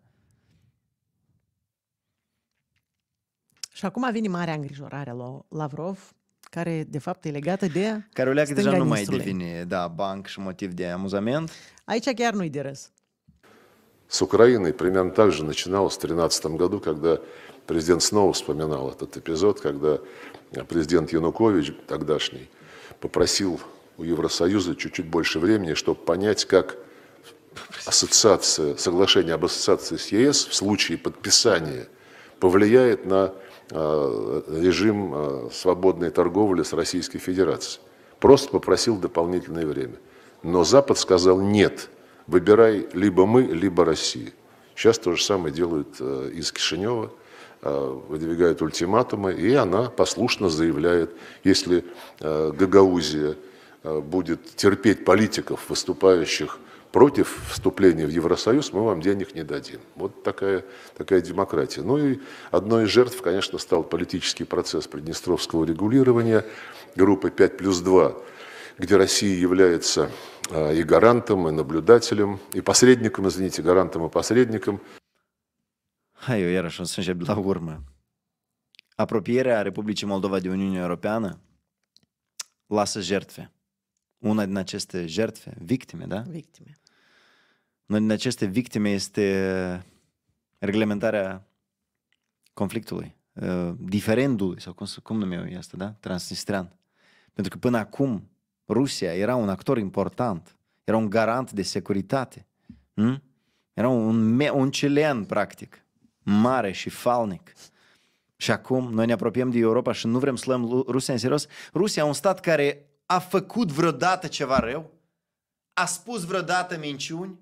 Și acum vine marea îngrijorare la Lavrov, care de fapt e legată de Care o leagă deja nu mai devine, da, banc și motiv de amuzament. Aici chiar nu-i de râs. С Украиной примерно так же начиналось в 2013 году, когда президент снова вспоминал этот эпизод, когда э, президент Янукович, тогдашний, попросил у Евросоюза чуть-чуть больше времени, чтобы понять, как ассоциация, соглашение об ассоциации с ЕС в случае подписания повлияет на э, режим э, свободной торговли с Российской Федерацией. Просто попросил дополнительное время. Но Запад сказал нет, выбирай либо мы, либо Россия. Сейчас то же самое делают э, из Кишинева – Э, выдвигает ультиматумы, и она послушно заявляет, если э, Гагаузия э, будет терпеть политиков, выступающих против вступления в Евросоюз, мы вам денег не дадим. Вот такая, такая демократия. Ну и одной из жертв, конечно, стал политический процесс приднестровского регулирования группы 5 плюс 2, где Россия является и гарантом, и наблюдателем, и посредником, извините, гарантом и посредником. Hai, eu iarăși o să încep la urmă. Apropierea Republicii Moldova de Uniunea Europeană lasă jertfe. Una din aceste jertfe, victime, da? Victime. Una din aceste victime este reglementarea conflictului, uh, diferendului, sau cum, cum numeau asta, da? Transnistrian. Pentru că până acum Rusia era un actor important, era un garant de securitate. Hm? Era un, un, un celean, practic mare și falnic. Și acum noi ne apropiem de Europa și nu vrem să luăm Rusia în serios. Rusia e un stat care a făcut vreodată ceva rău? A spus vreodată minciuni?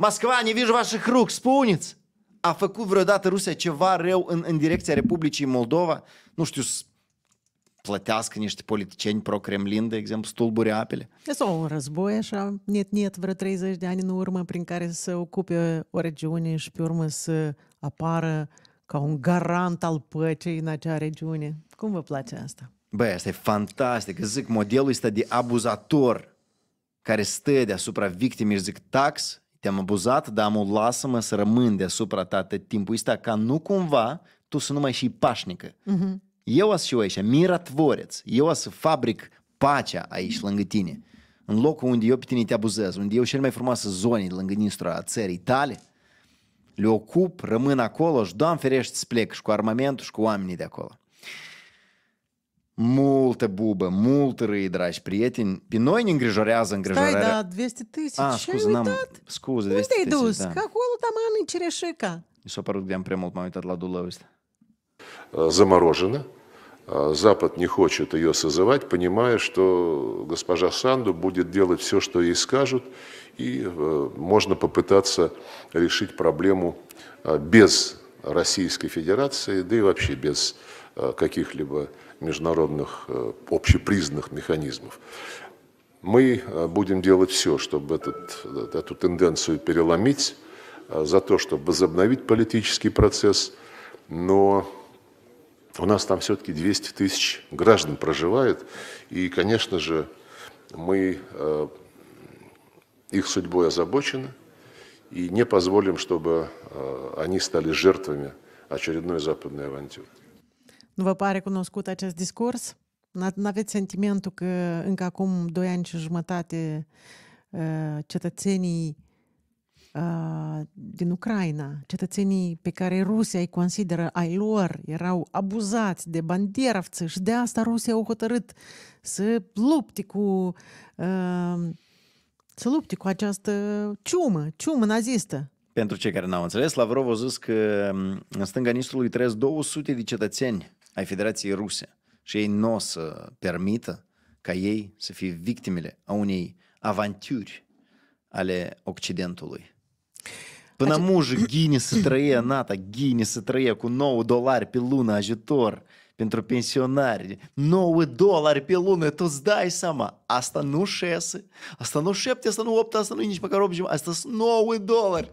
Moscova, ne vizi ваших hruc, spuneți! A făcut vreodată Rusia ceva rău în, în direcția Republicii Moldova? Nu știu, plătească niște politicieni pro-Kremlin, de exemplu, stulburi apele. Sau un război așa, net-net, vreo 30 de ani în urmă, prin care să ocupe o regiune și pe urmă să apară ca un garant al păcii în acea regiune. Cum vă place asta? Băi, asta e fantastic. Zic, modelul este de abuzator care stă deasupra victimei și zic, tax, te-am abuzat, dar o lasă-mă să rămân deasupra ta tot timpul ăsta, ca nu cumva tu să nu mai și pașnică. Uh-huh. Eu as și eu aici, miratvoreț. Eu as fabric pacea aici lângă tine. În locul unde eu pe tine te abuzez, unde eu cel mai frumoasă zone lângă a țării tale, le ocup, rămân acolo și doamne ferește să plec și cu armamentul și cu oamenii de acolo. Multă bubă, mult râi, dragi prieteni. Pe noi ne îngrijorează îngrijorarea. Stai, da, 200 tisici. Ah, scuze, n-am... Scuze, 200 Unde ai dus? Da. Că acolo tamam da, e cereșica. Mi s-a părut că am prea mult m-am uitat la dulă ăsta. Заморожено. А, Запад не хочет ее созывать, понимая, что госпожа Санду будет делать все, что ей скажут, и э, можно попытаться решить проблему а, без Российской Федерации, да и вообще без а, каких-либо международных э, общепризнанных механизмов. Мы будем делать все, чтобы этот, э, эту тенденцию переломить, за то, чтобы возобновить политический процесс, но у нас там все-таки 200 тысяч граждан проживает, и, конечно же, мы э, их судьбой озабочены и не позволим, чтобы э, они стали жертвами очередной западной авантюры. Ну, vă pare cunoscut acest discurs? N-aveți sentimentul că încă acum 2 ani și jumătate cetățenii din Ucraina, cetățenii pe care Rusia îi consideră ai lor, erau abuzați de bandieravță și de asta Rusia a hotărât să lupte cu uh, să lupte cu această ciumă, ciumă nazistă. Pentru cei care n-au înțeles, Lavrov a zis că în stânga Nistrului trăiesc 200 de cetățeni ai Federației Ruse și ei nu o să permită ca ei să fie victimele a unei avanturi ale Occidentului. Потому же Ghinii trăie nata, Ghinii să trăie cu 9 dolari pe lună ajutor pentru pensionari. 9 dolari pe lună, tu îți dai seama. Asta nu 6, asta nu 7, asta nu 8, asta nu nici măcar 8, asta sunt 9 dolari.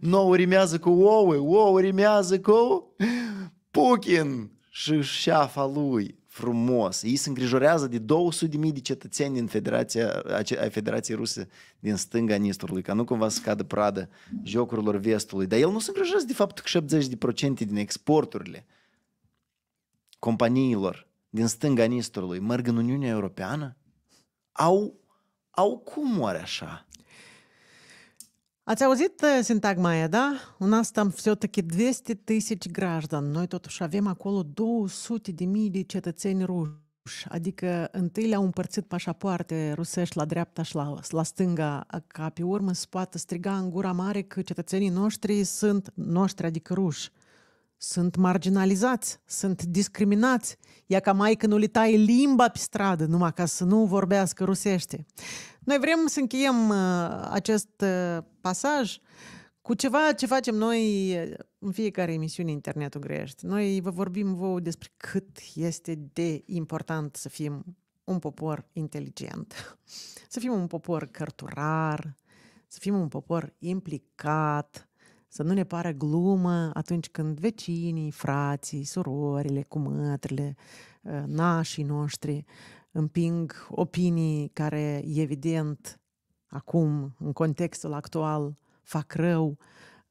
9 rimează cu ouă, ouă rimează cu Pukin și șafa lui. frumos. Ei se îngrijorează de 200.000 de cetățeni din Federația, a Federației Ruse din stânga nistorului. ca nu cumva să cadă pradă jocurilor vestului. Dar el nu se îngrijorează de fapt că 70% din exporturile companiilor din stânga nistorului merg în Uniunea Europeană? Au, au cum oare așa? Ați auzit uh, sintagma aia, da? În asta am fost 200 tisici grajdan. Noi totuși avem acolo 200 de mii de cetățeni ruși. Adică întâi le-au împărțit pașapoarte rusești la dreapta și la, la stânga, ca pe urmă să poată striga în gura mare că cetățenii noștri sunt noștri, adică ruși sunt marginalizați, sunt discriminați, ea ca că nu le tai limba pe stradă, numai ca să nu vorbească rusește. Noi vrem să încheiem uh, acest uh, pasaj cu ceva ce facem noi uh, în fiecare emisiune Internetul Grești. Noi vă vorbim vouă despre cât este de important să fim un popor inteligent, să fim un popor cărturar, să fim un popor implicat, să nu ne pară glumă atunci când vecinii, frații, surorile, cumătrile, ă, nașii noștri împing opinii care, evident, acum, în contextul actual, fac rău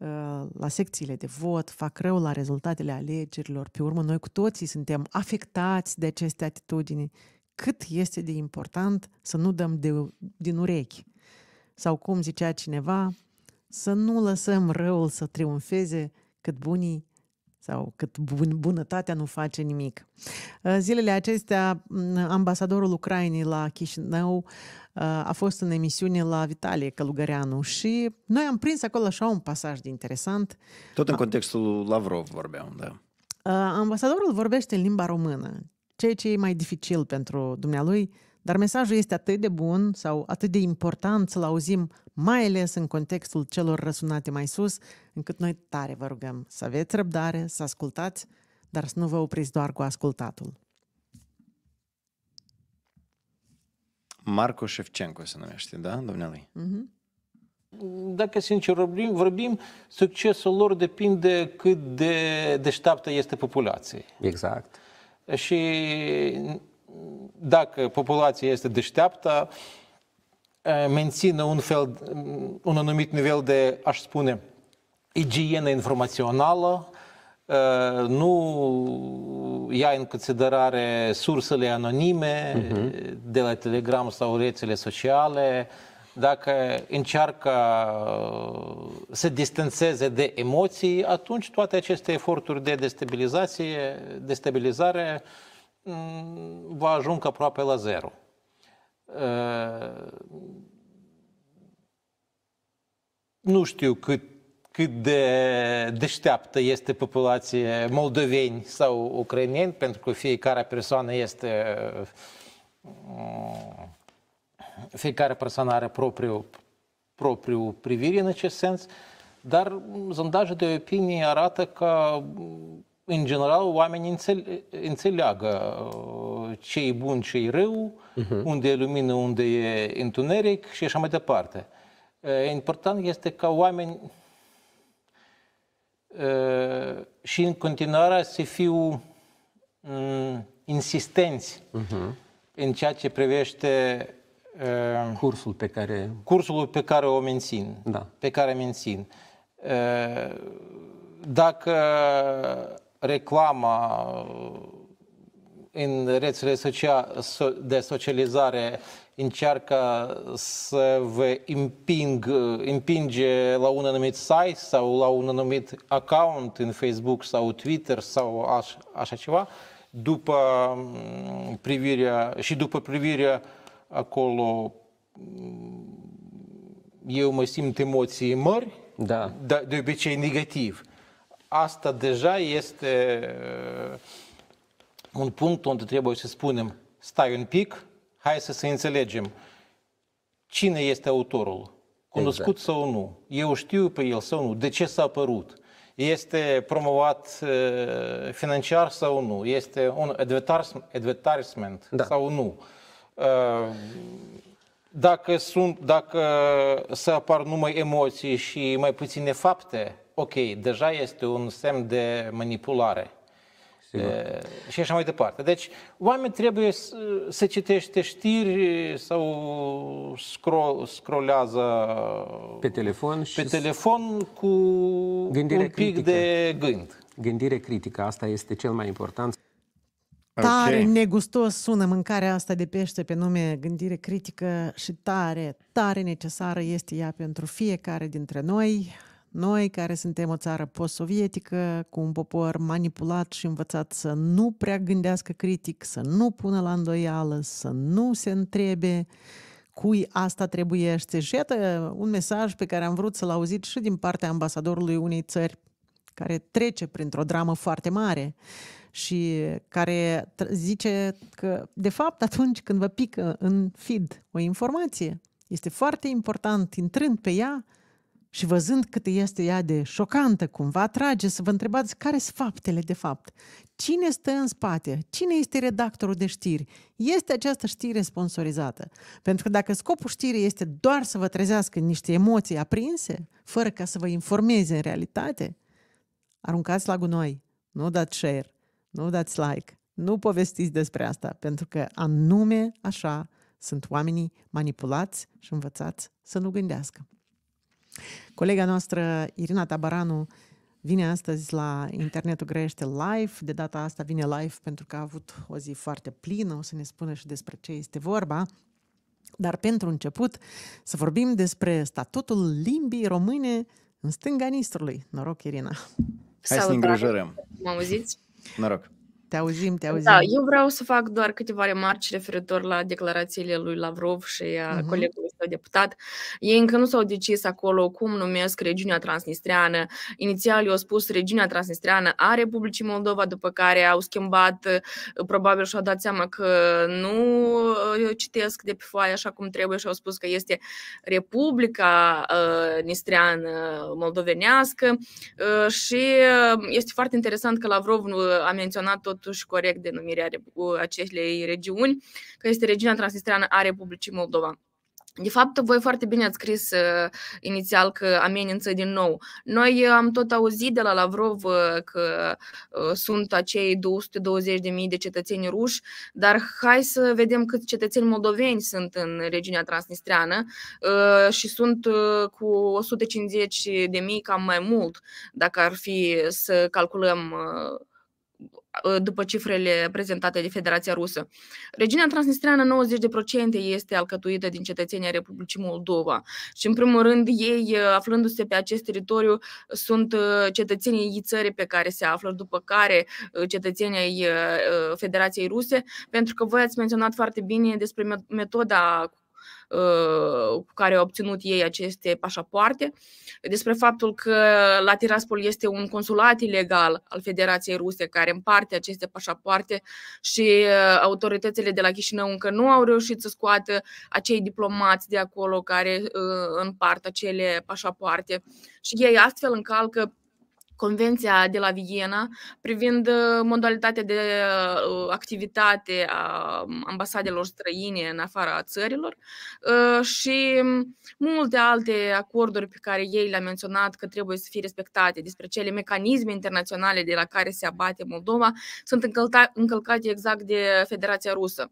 ă, la secțiile de vot, fac rău la rezultatele alegerilor. Pe urmă, noi cu toții suntem afectați de aceste atitudini. Cât este de important să nu dăm de, din urechi. Sau cum zicea cineva, să nu lăsăm răul să triumfeze cât bunii sau cât bun, bunătatea nu face nimic. Uh, zilele acestea, mm, ambasadorul Ucrainei la Chișinău uh, a fost în emisiune la Vitalie Călugăreanu și noi am prins acolo așa un pasaj de interesant. Tot în contextul Lavrov vorbeam, da. Uh, ambasadorul vorbește în limba română, ceea ce e mai dificil pentru dumnealui dar mesajul este atât de bun sau atât de important să-l auzim, mai ales în contextul celor răsunate mai sus, încât noi tare vă rugăm să aveți răbdare, să ascultați, dar să nu vă opriți doar cu ascultatul. Marco Șefcenco se numește, da, domnului? Mhm. Dacă sincer vorbim, vorbim, succesul lor depinde cât de deșteaptă este populația. Exact. Și dacă populația este deșteaptă, mențină un, fel, un anumit nivel de, aș spune, igienă informațională, nu ia în considerare sursele anonime uh-huh. de la Telegram sau rețele sociale, dacă încearcă să distanțeze de emoții, atunci toate aceste eforturi de destabilizație, destabilizare uh, Mm, va ajunge aproape la zero. Uh, nu știu cât, cât de deșteaptă este populația moldoveni sau ucraineni, pentru că fiecare persoană este mm, fiecare persoană are propriul, propriul privire în acest sens, dar sondaje de opinie arată că în general, oamenii înțele- înțeleagă uh, ce e bun, ce e rău, uh-huh. unde e lumină, unde e întuneric și așa mai departe. Uh, important este ca oameni uh, și în continuare să fiu mm, insistenți uh-huh. în ceea ce privește cursul pe care cursul pe care o mențin, da. pe care mențin. Dacă reclama în rețele de socializare încearcă să vă împing, împinge la un anumit site sau la un anumit account în Facebook sau Twitter sau aș, așa ceva, după mm, privirea și după privirea acolo mm, eu mă simt emoții mari, da. de, de obicei negativ asta deja este uh, un punct unde trebuie să spunem, stai un pic, hai să se înțelegem cine este autorul, cunoscut exact. sau nu, eu știu pe el sau nu, de ce s-a apărut, este promovat uh, financiar sau nu, este un advertisement da. sau nu. Uh, dacă, sunt, dacă se apar numai emoții și mai puține fapte, ok, deja este un semn de manipulare. E, Și așa mai departe. Deci, oamenii trebuie să, să citește știri sau scrolează pe telefon, și pe telefon cu gândire un pic critică. de gând. Gândire critică, asta este cel mai important. Tare okay. negustos sună mâncarea asta de pește pe nume gândire critică și tare, tare necesară este ea pentru fiecare dintre noi. Noi, care suntem o țară post-sovietică, cu un popor manipulat și învățat să nu prea gândească critic, să nu pună la îndoială, să nu se întrebe cui asta trebuiește. Și iată un mesaj pe care am vrut să-l auzit și din partea ambasadorului unei țări care trece printr-o dramă foarte mare și care zice că, de fapt, atunci când vă pică în feed o informație, este foarte important, intrând pe ea, și văzând cât este ea de șocantă, cumva trage să vă întrebați care sunt faptele de fapt. Cine stă în spate? Cine este redactorul de știri? Este această știre sponsorizată? Pentru că dacă scopul știrii este doar să vă trezească niște emoții aprinse, fără ca să vă informeze în realitate, aruncați la gunoi, nu dați share, nu dați like, nu povestiți despre asta, pentru că anume așa sunt oamenii manipulați și învățați să nu gândească. Colega noastră, Irina Tabaranu, vine astăzi la Internetul grește live. De data asta vine live pentru că a avut o zi foarte plină, o să ne spună și despre ce este vorba. Dar pentru început să vorbim despre statutul limbii române în stânga Nistrului. Noroc, Irina! Hai să ne îngrijorăm! Mă auziți? Noroc! te auzim, te da, auzim. Da, eu vreau să fac doar câteva remarci referitor la declarațiile lui Lavrov și a uh-huh. colegului său deputat. Ei încă nu s-au decis acolo cum numesc regiunea transnistreană. Inițial i-au spus regiunea transnistreană a Republicii Moldova, după care au schimbat, probabil și-au dat seama că nu uh, citesc de pe foaie așa cum trebuie și au spus că este Republica uh, Nistreană Moldovenească uh, și este foarte interesant că Lavrov a menționat tot totuși corect denumirea uh, acestei regiuni, că este regiunea transnistreană a Republicii Moldova. De fapt, voi foarte bine ați scris uh, inițial că amenință din nou. Noi uh, am tot auzit de la Lavrov uh, că uh, sunt acei 220.000 de cetățeni ruși, dar hai să vedem cât cetățeni moldoveni sunt în regiunea transnistreană uh, și sunt uh, cu 150.000 cam mai mult, dacă ar fi să calculăm uh, după cifrele prezentate de Federația Rusă. Regiunea transnistreană 90% este alcătuită din cetățenii Republicii Moldova și în primul rând ei, aflându-se pe acest teritoriu, sunt cetățenii țării pe care se află, după care cetățenii Federației Ruse, pentru că voi ați menționat foarte bine despre metoda cu cu uh, care au obținut ei aceste pașapoarte, despre faptul că la Tiraspol este un consulat ilegal al Federației Ruse care împarte aceste pașapoarte și uh, autoritățile de la Chișinău încă nu au reușit să scoată acei diplomați de acolo care uh, împart acele pașapoarte și ei astfel încalcă Convenția de la Viena privind uh, modalitatea de uh, activitate a um, ambasadelor străine în afara țărilor uh, și um, multe alte acorduri pe care ei le-au menționat că trebuie să fie respectate despre cele mecanisme internaționale de la care se abate Moldova sunt încălcate exact de Federația Rusă.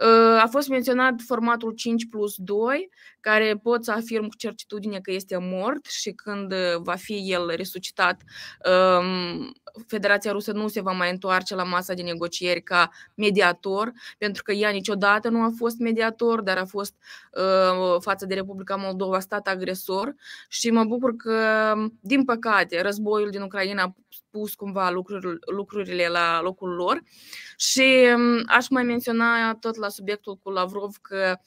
Ă, a fost menționat formatul 5 plus 2, care pot să afirm cu certitudine că este mort și când ă, va fi el resuscitat, ă, Federația Rusă nu se va mai întoarce la masa de negocieri ca mediator, pentru că ea niciodată nu a fost mediator, dar a fost față de Republica Moldova stat agresor și mă bucur că, din păcate, războiul din Ucraina pus cumva lucrurile la locul lor. Și mm, aș mai menționa tot la subiectul cu Lavrov că uh,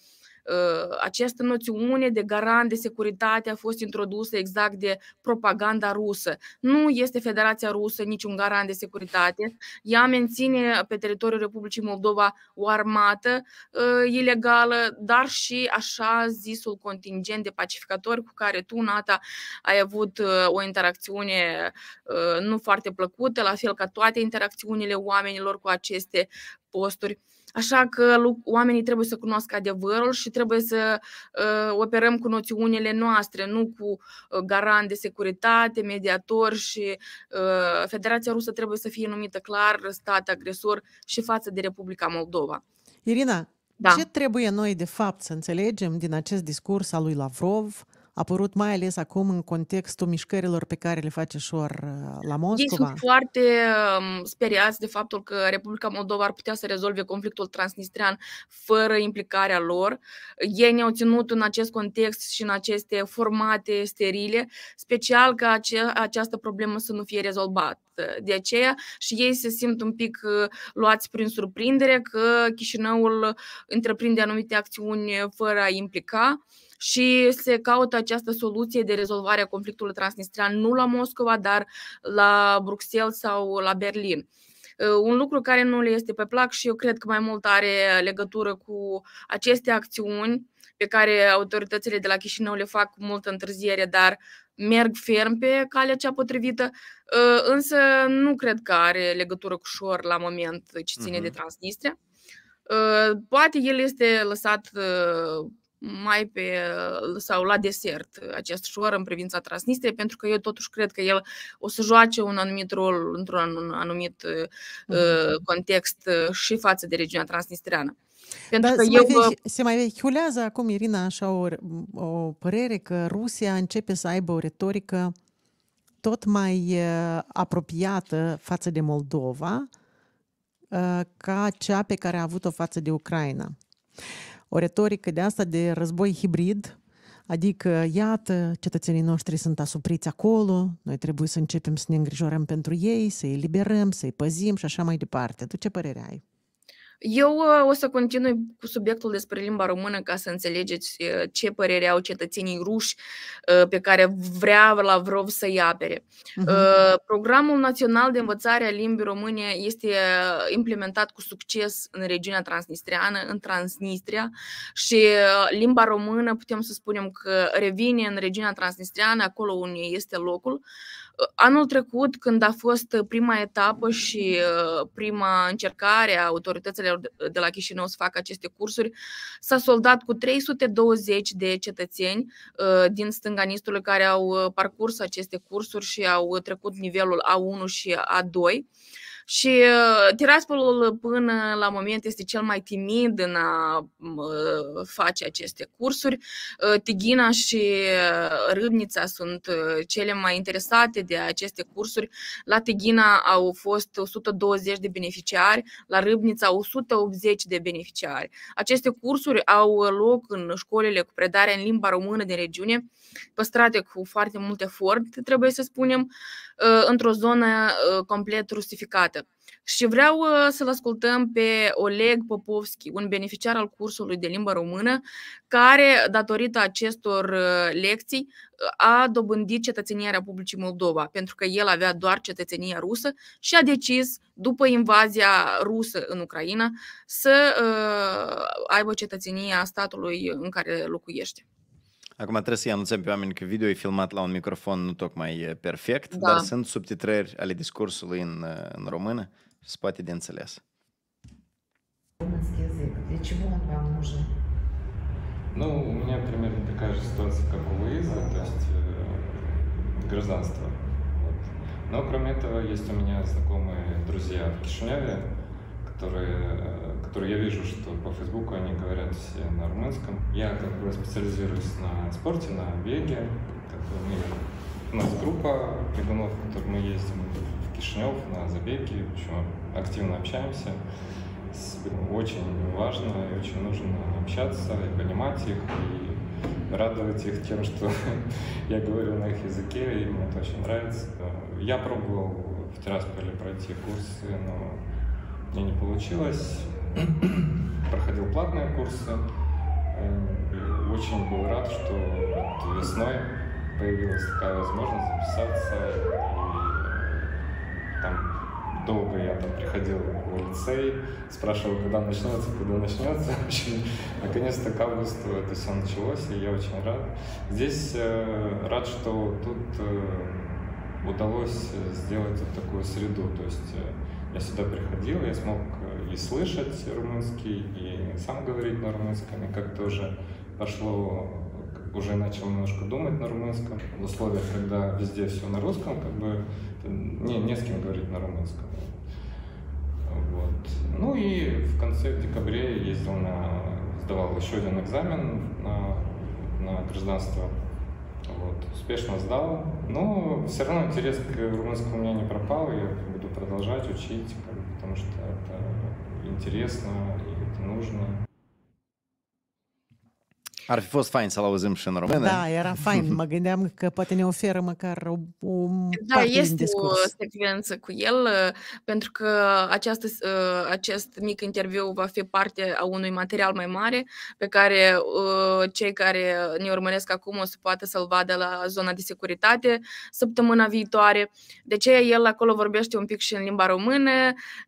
Ă, această noțiune de garant de securitate a fost introdusă exact de propaganda rusă. Nu este Federația Rusă niciun garant de securitate. Ea menține pe teritoriul Republicii Moldova o armată uh, ilegală, dar și așa zisul contingent de pacificatori cu care tu, Nata, ai avut uh, o interacțiune uh, nu foarte plăcută, la fel ca toate interacțiunile oamenilor cu aceste posturi. Uh, Așa că oamenii trebuie să cunoască adevărul și trebuie să uh, operăm cu noțiunile noastre, nu cu uh, garant de securitate, mediator și uh, Federația Rusă trebuie să fie numită clar stat agresor și față de Republica Moldova. Irina, da. ce trebuie noi de fapt să înțelegem din acest discurs al lui Lavrov? Uh, apărut mai ales acum în contextul mișcărilor pe care le face Șor uh, la Moscova. Ei sunt foarte um, speriați de faptul că Republica Moldova ar putea să rezolve conflictul transnistrian fără implicarea lor. Ei ne-au ținut în acest context și în aceste formate sterile, special ca această problemă să nu fie rezolvată. De aceea și ei se simt un pic uh, luați prin surprindere că Chișinăul întreprinde anumite acțiuni fără a implica și se caută această soluție de rezolvare a conflictului transnistrian nu la Moscova, dar la Bruxelles sau la Berlin. Uh, un lucru care nu le este pe plac și eu cred că mai mult are legătură cu aceste acțiuni pe care autoritățile de la Chișinău le fac cu multă întârziere, dar merg ferm pe calea cea potrivită, uh, însă nu cred că are legătură cu șor la moment ce ține uh-huh. de mhm. Transnistria. Uh, poate el este lăsat mai pe uh, sau la desert uh, acest șor în privința Transnistriei, pentru că eu totuși cred că el o să joace un anumit rol într-un anumit uh, mhm. context și față de regiunea transnistreană. Da, pentru Dar că se, eu... mai se mai vehiculează acum, Irina, așa o, o părere că Rusia începe să aibă o retorică tot mai apropiată față de Moldova ca cea pe care a avut-o față de Ucraina o retorică de asta de război hibrid, Adică, iată, cetățenii noștri sunt asupriți acolo, noi trebuie să începem să ne îngrijorăm pentru ei, să-i eliberăm, să-i păzim și așa mai departe. Tu ce părere ai? Eu uh, o să continui cu subiectul despre limba română ca să înțelegeți uh, ce părere au cetățenii ruși uh, pe care vrea Lavrov să-i apere. Uh-huh. Programul Național de Învățare a Limbii Române este implementat cu succes în regiunea transnistriană, în Transnistria și limba română putem să spunem că revine în regiunea transnistriană, acolo unde este locul. Uh, Anul trecut, când a fost prima etapă și uh, prima încercare a autorităților de la Chișinău să facă aceste cursuri, s-a soldat cu 320 de cetățeni uh, din stânga Nistului care au uh, parcurs aceste cursuri și au trecut nivelul A1 și A2 și uh, Tiraspolul până la moment este cel mai timid în a uh, face aceste cursuri. Uh, Tighina și Râbnița sunt cele mai interesate de aceste cursuri. La Tighina au fost 120 de beneficiari, la Râbnița 180 de beneficiari. Aceste cursuri au loc în școlile cu predare în limba română din regiune, păstrate cu foarte mult efort, trebuie să spunem, Ă, într-o zonă ă, complet rusificată. Și vreau ă, să-l ascultăm pe Oleg Popovski, un beneficiar al cursului de limba română, care, datorită acestor lecții, a dobândit cetățenia Republicii Moldova, pentru că el avea doar cetățenia rusă și a decis, după invazia rusă în Ucraina, să aibă cetățenia statului în care locuiește. Acum trebuie să-i anunțăm pe oameni că video e filmat la un microfon nu tocmai perfect, da. dar sunt subtitrări ale discursului în, în română și se poate de înțeles. Ну, у меня примерно такая же ситуация, как у Луизы, то есть э, гражданство. Вот. Но кроме этого, есть у меня знакомые друзья в Кишиневе, которые которые я вижу, что по Фейсбуку они говорят все на румынском. Я как бы специализируюсь на спорте, на беге. Как бы мы, у нас группа бегунов, в которой мы ездим в Кишинев на забеги, причем активно общаемся. Ну, очень важно и очень нужно общаться и понимать их, и радовать их тем, что я говорю на их языке, и им это очень нравится. Я пробовал в Тирасполе пройти курсы, но мне не получилось проходил платные курсы. Эм, очень был рад, что весной появилась такая возможность записаться. И э, там долго я там приходил в лицей, спрашивал, когда начнется, когда начнется. В общем, наконец-то к августу это все началось, и я очень рад. Здесь э, рад, что тут э, удалось сделать вот такую среду. То есть я сюда приходил, я смог и слышать румынский, и сам говорить на румынском, и как то уже пошло уже начал немножко думать на румынском. В условиях, когда везде все на русском, как бы не, не с кем говорить на румынском. Вот. Ну и в конце декабря ездил на, сдавал еще один экзамен на, на гражданство. Вот. Успешно сдал. Но все равно интерес к румынскому у меня не пропал. Я буду продолжать учить, интересно, и это нужно. Ar fi fost fain să-l auzim și în română. Da, era fain. Mă gândeam că poate ne oferă măcar o, o Da, este o secvență cu el, pentru că această, uh, acest mic interviu va fi parte a unui material mai mare pe care uh, cei care ne urmăresc acum o să poată să-l vadă la zona de securitate săptămâna viitoare. De ce el acolo vorbește un pic și în limba română,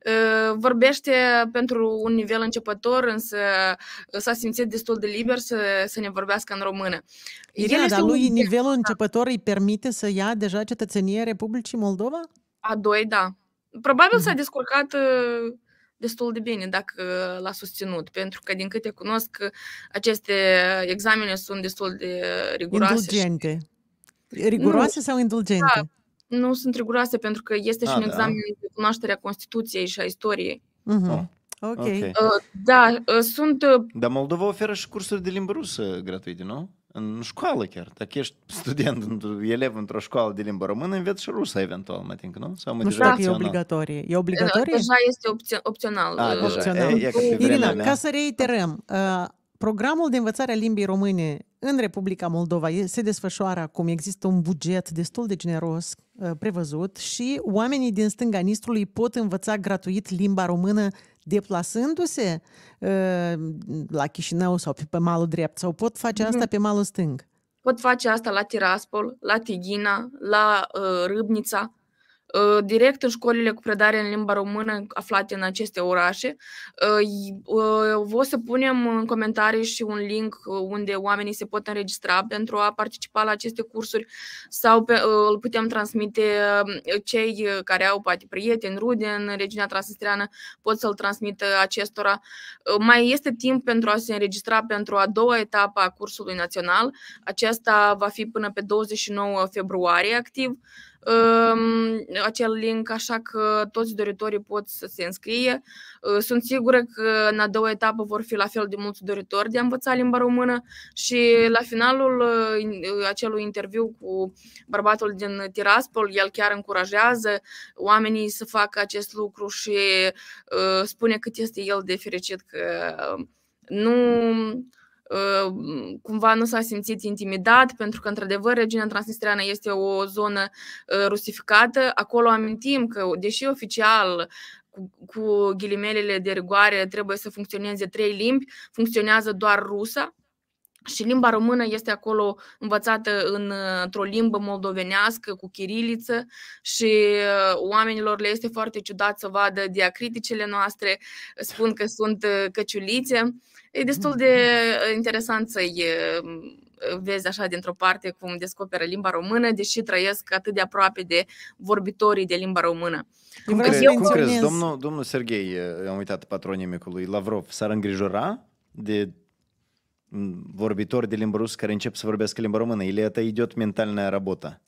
uh, vorbește pentru un nivel începător, însă s-a simțit destul de liber să să ne vorbească în română. Irina, da, dar lui un... nivelul începător îi permite să ia deja cetățenie Republicii Moldova? A doi, da. Probabil mm-hmm. s-a mhm. descurcat uh, destul de bine dacă l-a susținut, pentru că din câte cunosc aceste examene sunt destul de riguroase. Indulgente. Și... Riguroase nu, sau indulgente? Da, nu sunt riguroase pentru că este da, și A, un da. examen de cunoaștere a Constituției și a istoriei. Uh-huh. Oh. Ok. okay. Ă, da, uh, sunt... Uh... Dar Moldova oferă și cursuri de limbă rusă gratuite, nu? În școală chiar. Dacă ești student, elev într-o școală de limbă română, înveți și rusă eventual, mă think, nu? Sau mă nu știu e obligatorie. E obligatorie? Deja este opțio- opțional. A, deja. opțional. E, e ca Irina, mea. ca să reiterăm, uh, programul de învățare a limbii române în Republica Moldova se desfășoară acum, există un buget destul de generos prevăzut și oamenii din stânga Nistrului pot învăța gratuit limba română deplasându-se ă, la Chișinău sau pe malul drept, sau pot face mhm. asta pe malul stâng? Pot face asta la Tiraspol, la Tighina, la uh, Râbnița, direct în școlile cu predare în limba română aflate în aceste orașe. O să punem în comentarii și un link э, unde oamenii se pot înregistra pentru a participa la aceste cursuri sau pe, ă, îl putem transmite ă, cei ă, care au poate prieteni, rude în regiunea transnistreană, pot să-l transmită acestora. Mai este timp pentru a se înregistra pentru a doua etapă a cursului național. Aceasta va fi până pe 29 februarie activ acel link, așa că toți doritorii pot să se înscrie. Ă, sunt sigură că în a doua etapă vor fi la fel de mulți doritori de a învăța limba română și la finalul ă, ă, acelui interviu cu bărbatul din Tiraspol, el chiar încurajează oamenii să facă acest lucru și spune cât este el de fericit că nu Ă, cumva nu s-a simțit intimidat, pentru că, într-adevăr, regiunea transnistreană este o zonă ă, rusificată. Acolo amintim că, deși oficial cu, cu ghilimelele de rigoare trebuie să funcționeze trei limbi, funcționează doar rusa, și limba română este acolo învățată în, într-o limbă moldovenească, cu chiriliță și uh, oamenilor le este foarte ciudat să vadă diacriticele noastre, spun că sunt uh, căciulițe. E destul de mm-hmm. uh, interesant să-i vezi așa dintr-o parte cum descoperă limba română, deși trăiesc atât de aproape de vorbitorii de limba română. Cum, crezi, Eu cum crezi, domnul, domnul Serghei, am uitat patronimicului, Lavrov, s-ar îngrijora de vorbitori de limba rusă care încep să vorbească limba română. Или это идет ментальная работа?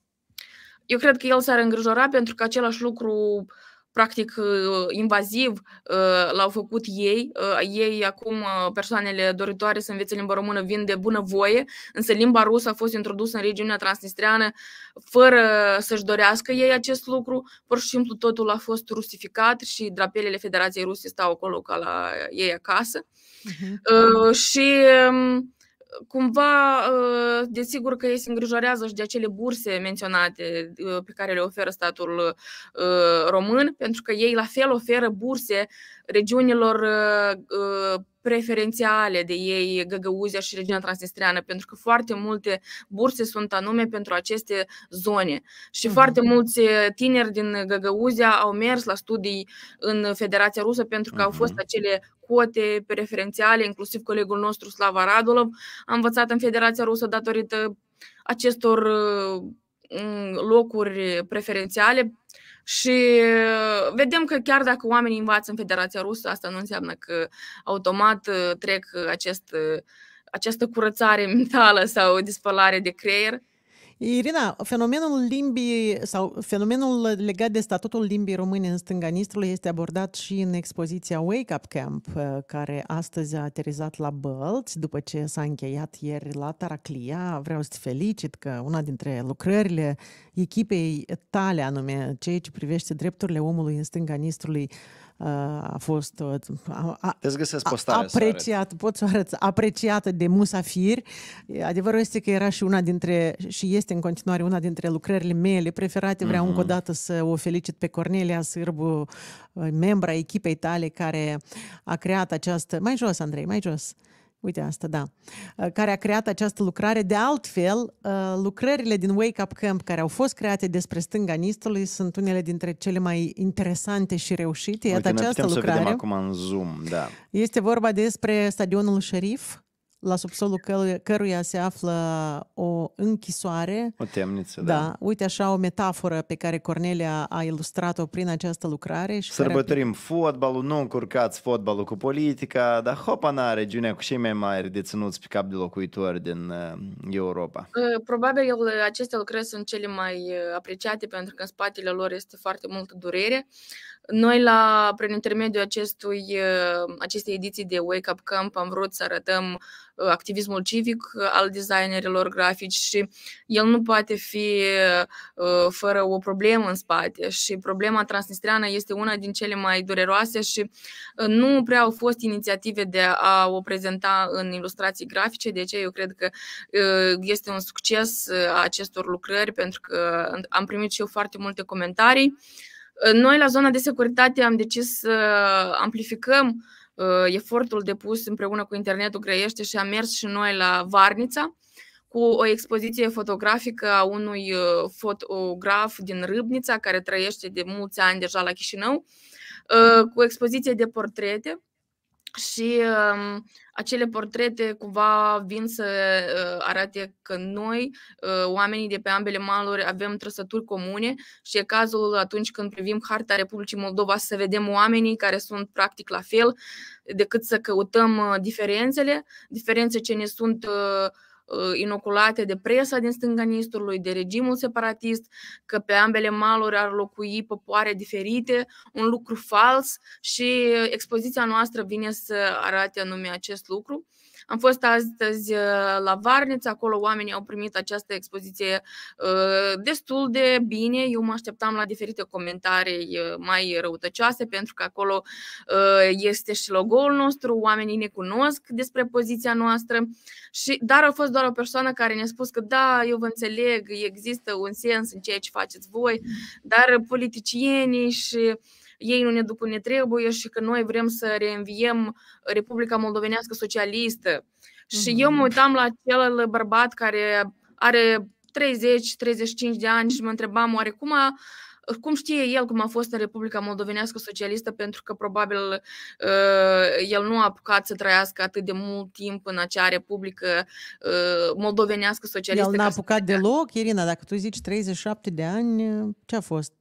Eu cred că el s-ar îngrijora pentru că același lucru practic uh, invaziv uh, l-au făcut ei. Uh, ei acum, persoanele doritoare să învețe limba română, vin de bunăvoie, însă limba rusă a fost introdusă în regiunea transnistreană fără să-și dorească ei acest lucru. Pur și simplu totul a fost rusificat și drapelele Federației Rusiei stau acolo ca la ei acasă. Uh-huh. Și cumva, desigur că ei se îngrijorează și de acele burse menționate pe care le oferă statul român, pentru că ei la fel oferă burse regiunilor preferențiale de ei, Găgăuzia și regiunea transnistriană pentru că foarte multe burse sunt anume pentru aceste zone. Și mhm. foarte mulți eh, tineri din Găgăuzia au mers la studii în Federația Rusă pentru că au mhm. fost acele cote preferențiale, inclusiv colegul nostru Slava Radulov a învățat în Federația Rusă datorită acestor eh, locuri preferențiale și uh, vedem că chiar dacă oamenii învață în Federația Rusă, asta nu înseamnă că automat uh, trec acest, uh, această curățare mentală sau dispălare de creier Irina, fenomenul limbii sau fenomenul legat de statutul limbii române în stânga Nistrului este abordat și în expoziția Wake Up Camp, uh, care astăzi a aterizat la Bălți, după ce s-a încheiat ieri la Taraclia. Vreau să te felicit că una dintre lucrările echipei tale, anume cei ce privește drepturile omului în stânga Nistrului, Uh, a fost uh, a, a, găsesc postarea, apreciat, pot să arăt, apreciată de Musafir. Adevărul este că era și una dintre, și este în continuare una dintre lucrările mele preferate. Vreau mm-hmm. încă o dată să o felicit pe Cornelia Sârbu, uh, membra echipei tale care a creat această... Mai jos, Andrei, mai jos. Uh, Uite asta, da. Uh, care a creat această lucrare. De altfel, uh, lucrările din Wake Up Camp care au fost create despre stânga Nistului sunt unele dintre cele mai interesante și reușite. Iată Uite, această putem lucrare. Să vedem acum în Zoom, da. Este vorba despre stadionul Șerif, la subsolul căruia se află o închisoare. O temniță, da. da. Uite așa o metaforă pe care Cornelia a ilustrat-o prin această lucrare. Și Sărbătorim care... fotbalul, nu încurcați fotbalul cu politica, dar Hopa, hopana, regiunea cu cei mai mari deținuți pe cap de locuitori din uh, Europa. Uh, probabil uh, aceste lucrări sunt cele mai apreciate pentru că în spatele lor este foarte multă durere. Noi, la, prin intermediul acestui, acestei ediții de Wake Up Camp, am vrut să arătăm uh, Uh, activismul civic uh, al designerilor grafici și el nu poate fi uh, fără o problemă în spate și problema transnistreană este una din cele mai dureroase și nu prea au fost inițiative de a o prezenta în ilustrații grafice, de aceea eu cred că este un succes a acestor lucrări pentru că am primit și eu foarte multe comentarii. Noi la zona de securitate am decis să amplificăm Uh, efortul depus împreună cu internetul grăiește și am mers și noi la Varnița cu o expoziție fotografică a unui uh, fotograf din Râbnița care trăiește de mulți ani deja la Chișinău, uh, cu expoziție de portrete și uh, acele portrete cumva vin să uh, arate că noi, uh, oamenii de pe ambele maluri, avem trăsături comune și e cazul atunci când privim harta Republicii Moldova să vedem oamenii care sunt practic la fel, decât să căutăm uh, diferențele, diferențe ce ne sunt uh, Uh, inoculate de presa din stânga Nistrului, de regimul separatist, că pe ambele maluri ar locui popoare diferite, un lucru fals și uh, expoziția noastră vine să arate anume acest lucru. Am fost astăzi uh, la Varniță, acolo oamenii au primit această expoziție uh, destul de bine. Eu mă așteptam la diferite comentarii uh, mai răutăcioase, pentru că acolo este și logo-ul nostru, oamenii ne cunosc despre poziția noastră, și, dar a fost doar o persoană care ne-a spus că da, eu vă înțeleg, există un sens în ceea ce faceți voi, dar politicienii și uh, ei nu ne duc unde trebuie și că noi vrem să reînviem Republica Moldovenească Socialistă. Și mm-hmm. eu mă mhm. uitam la acel bărbat care are 30-35 de ani și mă întrebam oare cum a, cum știe el cum a fost în Republica Moldovenească Socialistă, pentru că probabil uh, el nu a apucat să trăiască atât de mult timp în acea Republică uh, Moldovenească Socialistă. El n-a apucat deloc, Irina, dacă tu zici 37 de ani, ce a fost?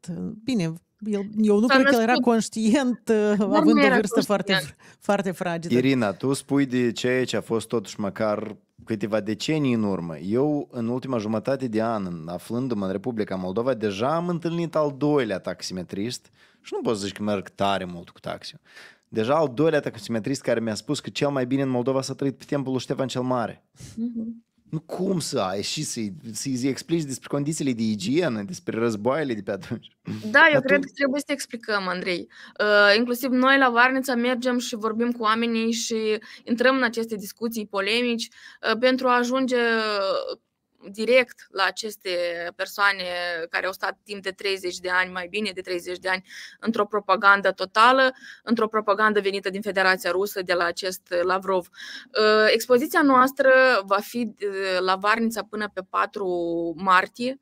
Bine, el, eu nu S-a cred că era conștient, Dar uh, având o vârstă foarte, foarte fragedă. Irina, tu spui de ceea ce a fost totuși măcar câteva decenii în urmă. Eu, în ultima jumătate de an, aflându-mă în Republica Moldova, deja am întâlnit al doilea taximetrist și nu pot să zic că merg tare mult cu taxiul. Deja al doilea taximetrist care mi-a spus că cel mai bine în Moldova s-a trăit pe timpul lui Ștefan cel Mare. Mm-hmm nu cum să ai și să-i, să-i explici despre condițiile de igienă, despre războaiele de pe atunci. Da, eu atunci... cred că trebuie să explicăm, Andrei. Uh, inclusiv noi la Varnița mergem și vorbim cu oamenii și intrăm în aceste discuții polemici uh, pentru a ajunge direct la aceste persoane care au stat timp de 30 de ani, mai bine de 30 de ani, într-o propagandă totală, într-o propagandă venită din Federația Rusă de la acest Lavrov. Uh, expoziția noastră va fi uh, la Varnița până pe 4 martie.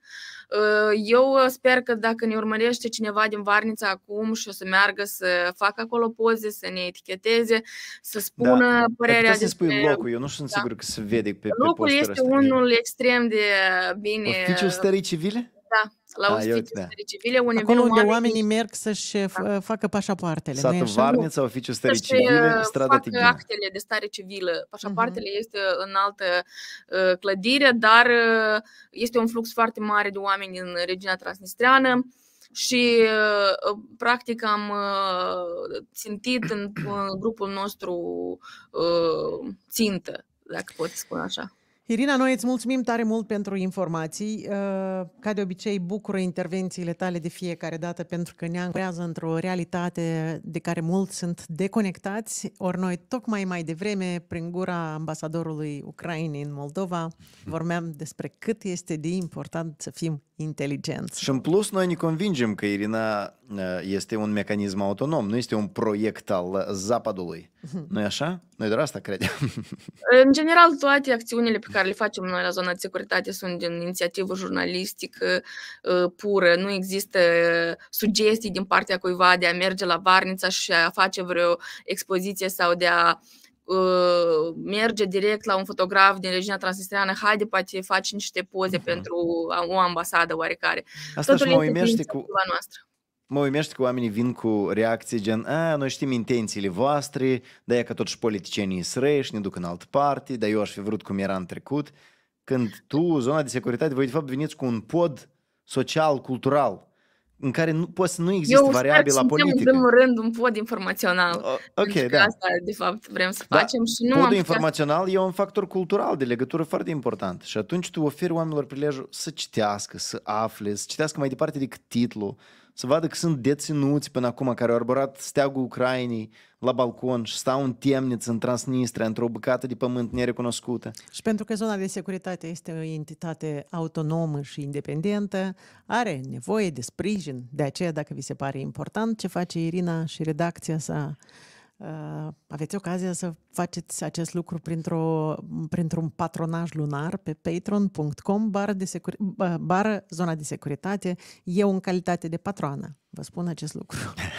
Ă, eu ă, sper că dacă ne urmărește cineva din Varnița acum și o să meargă să facă acolo poze, să ne eticheteze, să da, spună da. părerea despre... să spui locul, eu nu sunt da. sigur că se vede pe Locul este unul extrem de bine... Oficiul stării civile? Da, la da, oficiu da. civile. Unde Acolo unde oamenii, merg să-și da. Uh, facă pașapoartele. Satul Varnița, oficiu stării civile, strada Tighina. actele de stare civilă. Mhm. Pașapoartele uh-huh. este în altă uh, clădire, dar uh, este un flux foarte mare de oameni în regiunea transnistreană și uh, uh, practic am simțit țintit în, grupul nostru țintă, dacă pot spune așa. Irina, noi îți mulțumim tare mult pentru informații. Uh, ca de obicei, bucură intervențiile tale de fiecare dată pentru că ne ancorează într-o realitate de care mulți sunt deconectați, ori noi tocmai mai devreme, prin gura ambasadorului Ucrainei în Moldova, vorbeam despre cât este de important să fim inteligență. Și în plus noi ne convingem că Irina ă, este un mecanism autonom, nu este un proiect al Zapadului. Mhm. nu e așa? Noi doar asta credem. în general, toate acțiunile pe care le facem noi la zona de securitate sunt din inițiativă jurnalistică ă, pură. Nu există sugestii din partea cuiva de a merge la Varnița și a face vreo expoziție sau de a uh, Uh, merge direct la un fotograf din regiunea transnistreană, haide, poate faci niște poze uh-huh. pentru o ambasadă oarecare. Asta Totul și mă uimește cu... Noastră. Mă uimește că oamenii vin cu reacții gen A, noi știm intențiile voastre, dar e că totuși politicienii srei și ne duc în altă parte, dar eu aș fi vrut cum era în trecut. Când tu, zona de securitate, voi de fapt veniți cu un pod social-cultural în care nu, poți să nu existe variabila politică. Eu în rând un pod informațional. O, ok, da. Asta, de fapt, vrem să da, facem și nu Podul informațional putea... e un factor cultural de legătură foarte important și atunci tu oferi oamenilor prilejul să citească, să afle, să citească mai departe decât titlul să vadă că sunt deținuți până acum care au arborat steagul Ucrainei la balcon și stau în temniță, în Transnistria, într-o bucată de pământ nerecunoscută. Și pentru că zona de securitate este o entitate autonomă și independentă, are nevoie de sprijin. De aceea, dacă vi se pare important ce face Irina și redacția sa, Uh, aveți ocazia să faceți acest lucru printr-o, printr-un patronaj lunar pe Patreon.com. bară, de securi- bară zona de securitate. Eu în calitate de patroană vă spun acest lucru.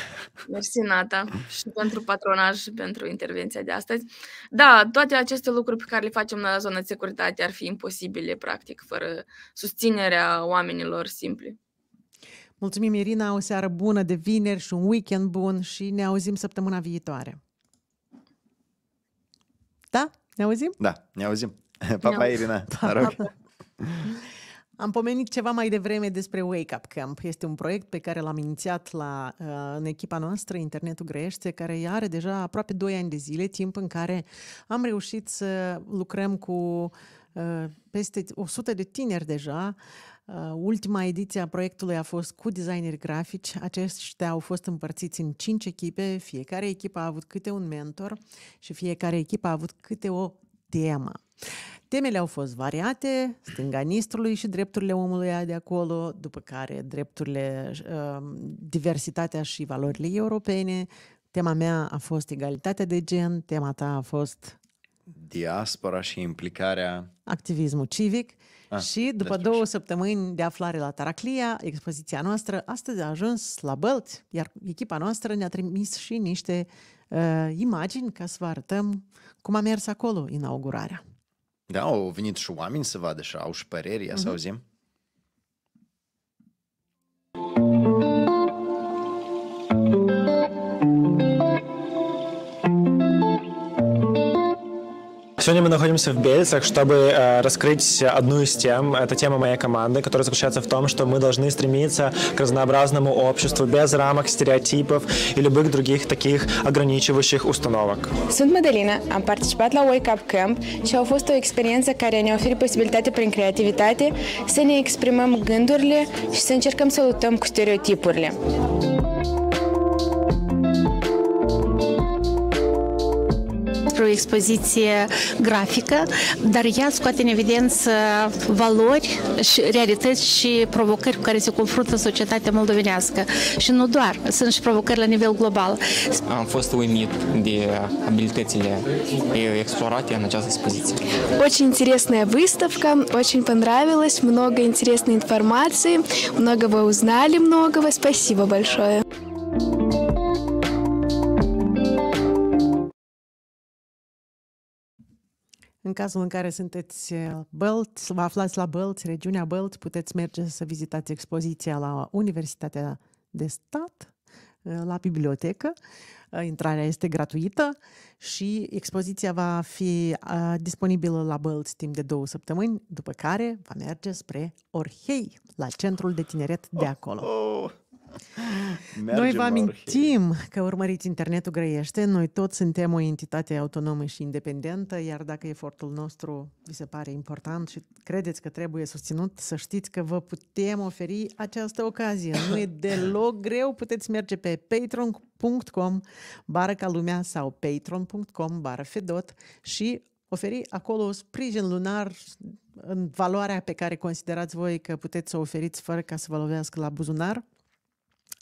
Mersi, Nata, și pentru patronaj și pentru intervenția de astăzi. Da, toate aceste lucruri pe care le facem la zona de securitate ar fi imposibile, practic, fără susținerea oamenilor simpli. Mulțumim, Irina, o seară bună de vineri și un weekend bun și ne auzim săptămâna viitoare. Da? Ne auzim? Da, ne auzim. Pa, pa, Irina. Pa, pa, pa. Am pomenit ceva mai devreme despre Wake Up Camp. Este un proiect pe care l-am inițiat la, uh, în echipa noastră, Internetul Grește, care are deja aproape 2 ani de zile, timp în care am reușit să lucrăm cu uh, peste 100 de tineri deja Uh, ultima ediție a proiectului a fost cu designeri grafici. Aceștia au fost împărțiți în cinci echipe. Fiecare echipă a avut câte un mentor și fiecare echipă a avut câte o temă. Temele au fost variate, stânga Nistrului și drepturile omului de acolo, după care drepturile, uh, diversitatea și valorile europene. Tema mea a fost egalitatea de gen, tema ta a fost... Diaspora și implicarea activismul civic ah, și după două așa. săptămâni de aflare la Taraclia, expoziția noastră astăzi a ajuns la Bălți, iar echipa noastră ne-a trimis și niște uh, imagini ca să vă arătăm cum a mers acolo inaugurarea. Da, au venit și oameni să vadă și au și păreri, ia uh-huh. să mhm. auzim. Сегодня мы находимся в Бельцах, чтобы э, раскрыть одну из тем. Это тема моей команды, которая заключается в том, что мы должны стремиться к разнообразному обществу без рамок, стереотипов и любых других таких ограничивающих установок. Sunt Madalina, я participat la Wake Up Camp și a fost o experiență care ne oferă posibilitatea prin creativitate să ne exprimăm gândurile și să încercăm să luptăm cu stereotipurile. într-o expoziție grafică, dar ea scoate în evidență valori și realități și provocări cu care se confruntă societatea moldovenească. Și nu doar, sunt și provocări la nivel global. Am fost uimit de abilitățile explorate în această expoziție. Очень интересная выставка, очень понравилось, много интересной информации, много вы узнали многого. Спасибо большое. În cazul în care sunteți uh, Belt, vă aflați la Belt, regiunea Belt, puteți merge să vizitați expoziția la Universitatea de Stat, uh, la bibliotecă. Uh, intrarea este gratuită și expoziția va fi disponibilă la Bălți timp de două săptămâni, după care va merge spre Orhei, la centrul de tineret de acolo. Oh, oh. Mergem, noi vă amintim că urmăriți internetul grăiește, noi toți suntem o entitate autonomă și independentă, iar dacă efortul nostru vi se pare important și credeți că trebuie susținut, să știți că vă putem oferi această ocazie. Nu e deloc greu, puteți merge pe patreon.com bară ca lumea sau patreon.com bară fedot și oferi acolo sprijin lunar în valoarea pe care considerați voi că puteți să o oferiți fără ca să vă lovească la buzunar.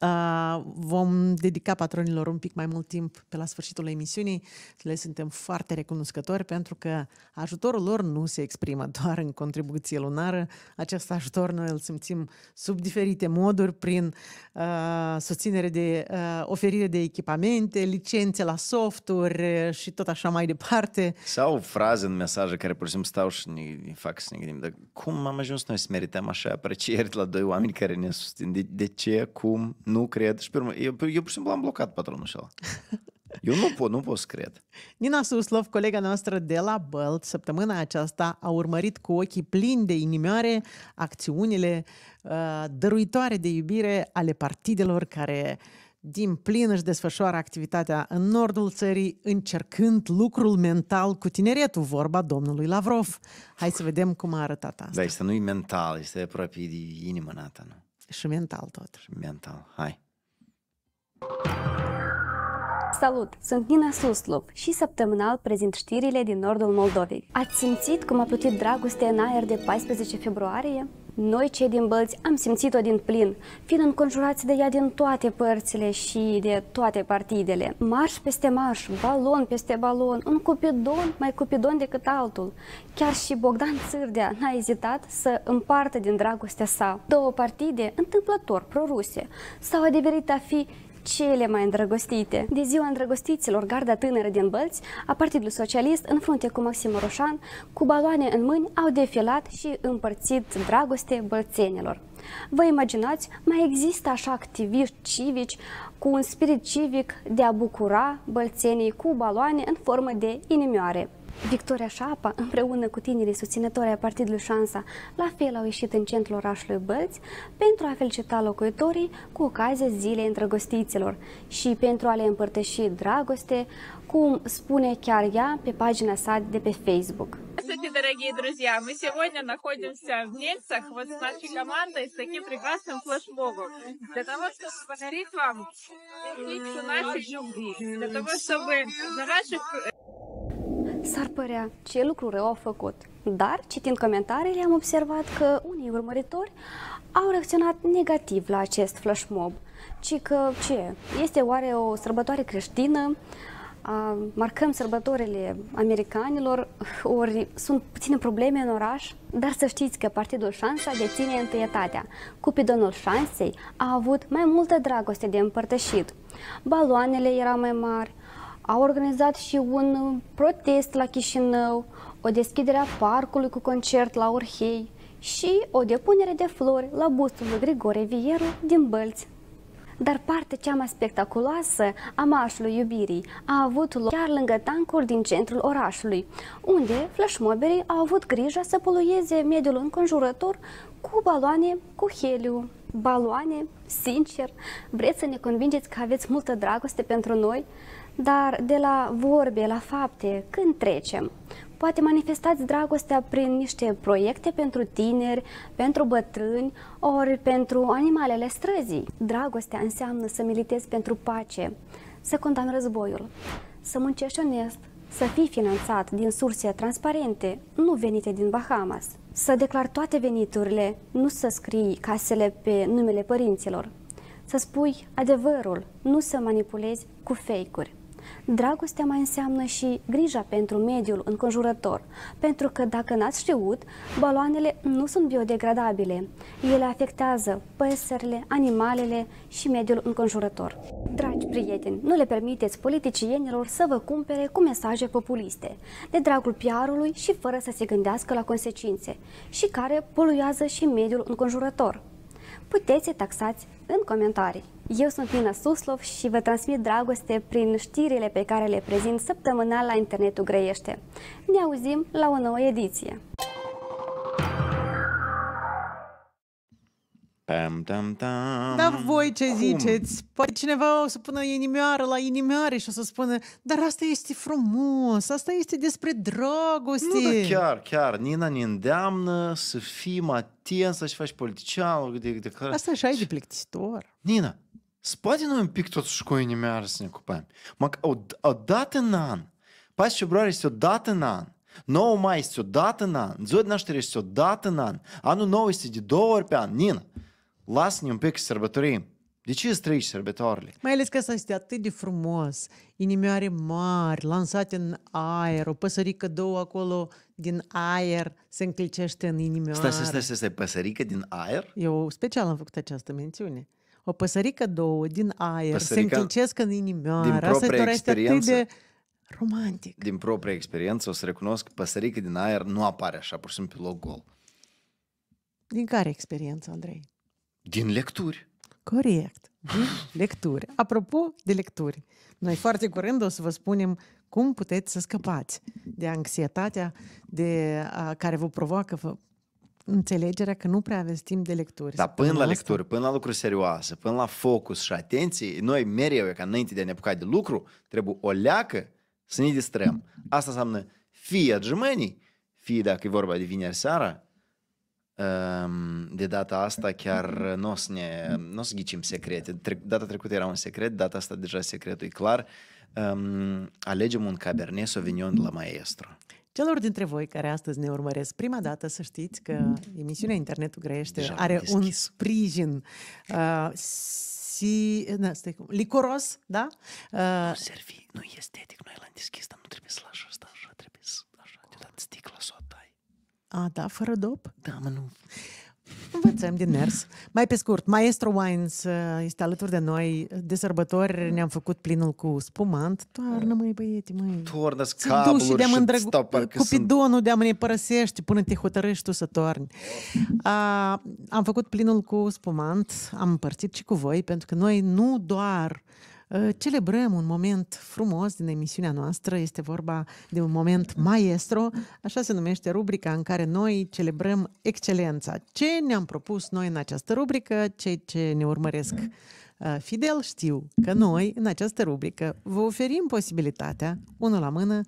Ah, vom dedica patronilor un pic mai mult timp pe la sfârșitul emisiunii. Le suntem foarte recunoscători pentru că ajutorul lor nu se exprimă doar în contribuție lunară. Acest ajutor noi îl simțim sub diferite moduri, prin uh, susținere de uh, oferire de echipamente, licențe la softuri eh, și tot așa mai departe. Sau fraze în mesaje care pur și simplu stau și ne, ne fac să ne gândim, dar cum am ajuns noi să merităm așa aprecieri la doi oameni care ne susțin? De, de ce? Cum? Nu cred. Și pe urmă, eu, eu pur și simplu am blocat patronul ăla. Eu nu pot, nu pot să cred. Nina Suslov, colega noastră de la Bălt, săptămâna aceasta a urmărit cu ochii plini de inimioare acțiunile uh, dăruitoare de iubire ale partidelor care din plin își desfășoară activitatea în nordul țării, încercând lucrul mental cu tineretul, vorba domnului Lavrov. Hai să vedem cum a arătat asta. Da, este nu-i mental, este aproape de inimă nata, nu? Și mental tot. Și mental. Hai! Salut! Sunt Nina Suslup și săptămânal prezint știrile din nordul Moldovei. Ați simțit cum a plutit dragostea în aer de 14 februarie? Noi, cei din Bălți, am simțit-o din plin, fiind înconjurați de ea din toate părțile și de toate partidele. Marș peste marș, balon peste balon, un cupidon mai cupidon decât altul. Chiar și Bogdan Țârdea n-a ezitat să împartă din dragostea sa. Două partide, întâmplător, proruse, s-au adeverit a fi cele mai îndrăgostite. De ziua îndrăgostiților, garda tânără din Bălți, a Partidului Socialist, în frunte cu Maxim Roșan, cu baloane în mâini, au defilat și împărțit dragoste bălțenilor. Vă imaginați, mai există așa activiști civici cu un spirit civic de a bucura bălțenii cu baloane în formă de inimioare. Victoria Șapa, împreună cu tinerii susținători ai Partidului Șansa, la fel au ieșit în centrul orașului Bălți pentru a felicita locuitorii cu ocazia Zilei Îndrăgostiților și pentru a le împărtăși dragoste, cum spune chiar ea pe pagina sa de pe Facebook. Здравствуйте, дорогие друзья! Мы сегодня находимся в Нельцах вот с нашей командой, с таким прекрасным флешмобом, для того, чтобы подарить вам птицу нашей любви, для того, чтобы на ваших S-ar părea ce lucru rău au făcut, dar citind comentariile am observat că unii urmăritori au reacționat negativ la acest flash mob, ci că ce, este oare o sărbătoare creștină, a, marcăm sărbătorile americanilor, ori sunt puține probleme în oraș, dar să știți că Partidul Șansa deține întâietatea. Cupidonul Șansei a avut mai multă dragoste de împărtășit. Baloanele erau mai mari, au organizat și un uh, protest la Chișinău, o deschidere a parcului cu concert la Orhei și o depunere de flori la bustul lui Grigore Vieru din Bălți. Dar partea cea mai spectaculoasă a Mașului Iubirii a avut loc chiar lângă tancuri din centrul orașului, unde flashmoberii au avut grija să polueze mediul înconjurător cu baloane cu heliu. Baloane, sincer, vreți să ne convingeți că aveți multă dragoste pentru noi? dar de la vorbe la fapte, când trecem? Poate manifestați dragostea prin niște proiecte pentru tineri, pentru bătrâni, ori pentru animalele străzii. Dragostea înseamnă să militezi pentru pace, să condamn războiul, să muncești onest, să fii finanțat din surse transparente, nu venite din Bahamas, să declar toate veniturile, nu să scrii casele pe numele părinților, să spui adevărul, nu să manipulezi cu fake-uri. Dragostea mai înseamnă și grija pentru mediul înconjurător, pentru că, dacă n-ați știut, baloanele nu sunt biodegradabile. Ele afectează păsările, animalele și mediul înconjurător. Dragi prieteni, nu le permiteți politicienilor să vă cumpere cu mesaje populiste, de dragul piarului și fără să se gândească la consecințe, și care poluează și mediul înconjurător. Puteți să taxați în comentarii. Eu sunt Nina Suslov și vă transmit dragoste prin știrile pe care le prezint săptămânal la Internetul Grăiește. Ne auzim la o nouă ediție. Tam, tam, tam. Dar voi ce Cum? ziceți? Păi cineva o să pună inimioară la inimioare și o să spună Dar asta este frumos, asta este despre dragoste. Nu, chiar, chiar, Nina ne îndeamnă să fim atenți, să-și faci politicianul. De, de, de... Asta așa e de plictisitor. Nina, Spatinam un pic totuși cu inimea să ne ocupăm. Mă, o, o dată în an, 4 februarie este o dată în an, mai este o dată în an, ziua de naștere este o dată în an, anul nou este de două ori pe an. Nina, lasă-ne un pic să sărbătorim. De ce îți trăiești sărbătoarele? Mai ales că asta este atât de frumos. Inimioare mari, lansate în aer, o păsărică două acolo din aer se înclicește în inimioare. Stai, stai, stai, stai, păsărică din aer? Eu special am făcut această mențiune o păsărică două din aer, păsărică se întâlcesc în inimioară, asta dorește atât de romantic. Din propria experiență o să recunosc că păsărică din aer nu apare așa, pur și simplu pe loc gol. Din care experiență, Andrei? Din lecturi. Corect, din lecturi. Apropo de lecturi, noi foarte curând o să vă spunem cum puteți să scăpați de anxietatea de, a, care vă provoacă înțelegerea că nu prea aveți timp de lecturi. Dar până, până la lecturi, până la lucruri serioase, până la focus și atenție, noi mereu, ca înainte de a ne apuca de lucru, trebuie o leacă să ne distrăm. Asta înseamnă fie adjumănii, fie dacă e vorba de vineri seara, ehm, de data asta chiar nu o să, n o să ghicim secrete. Data trecută era un secret, data asta deja secretul e clar. Ehm, alegem un Cabernet Sauvignon de la maestru. Celor dintre voi care astăzi ne urmăresc prima dată, să știți că emisiunea Internetul Grăiește are un sprijin uh, si, na, stai, licoros, da? Uh, servi, nu e estetic, noi l-am deschis, dar nu trebuie să-l așa, așa, trebuie să așa, deodată sticla să o tai. A, da, fără dop? Da, mă, nu. Învățăm din mers. Mai pe scurt, Maestro Wines uh, este alături de noi. De sărbători ne-am făcut plinul cu spumant. Toarnă, măi, băieți, măi. Toarnă cabluri de mândră, și Cupidonul de-a mâine părăsești până te hotărăști tu să torni. A, am făcut plinul cu spumant. Am împărțit și cu voi, pentru că noi nu doar uh, Ă, celebrăm un moment frumos din emisiunea noastră. Este vorba de un moment maestro, așa se numește rubrica în care noi celebrăm excelența. Ce ne-am propus noi în această rubrică, cei ce ne urmăresc ă, fidel știu că noi, în această rubrică, vă oferim posibilitatea, unul la mână,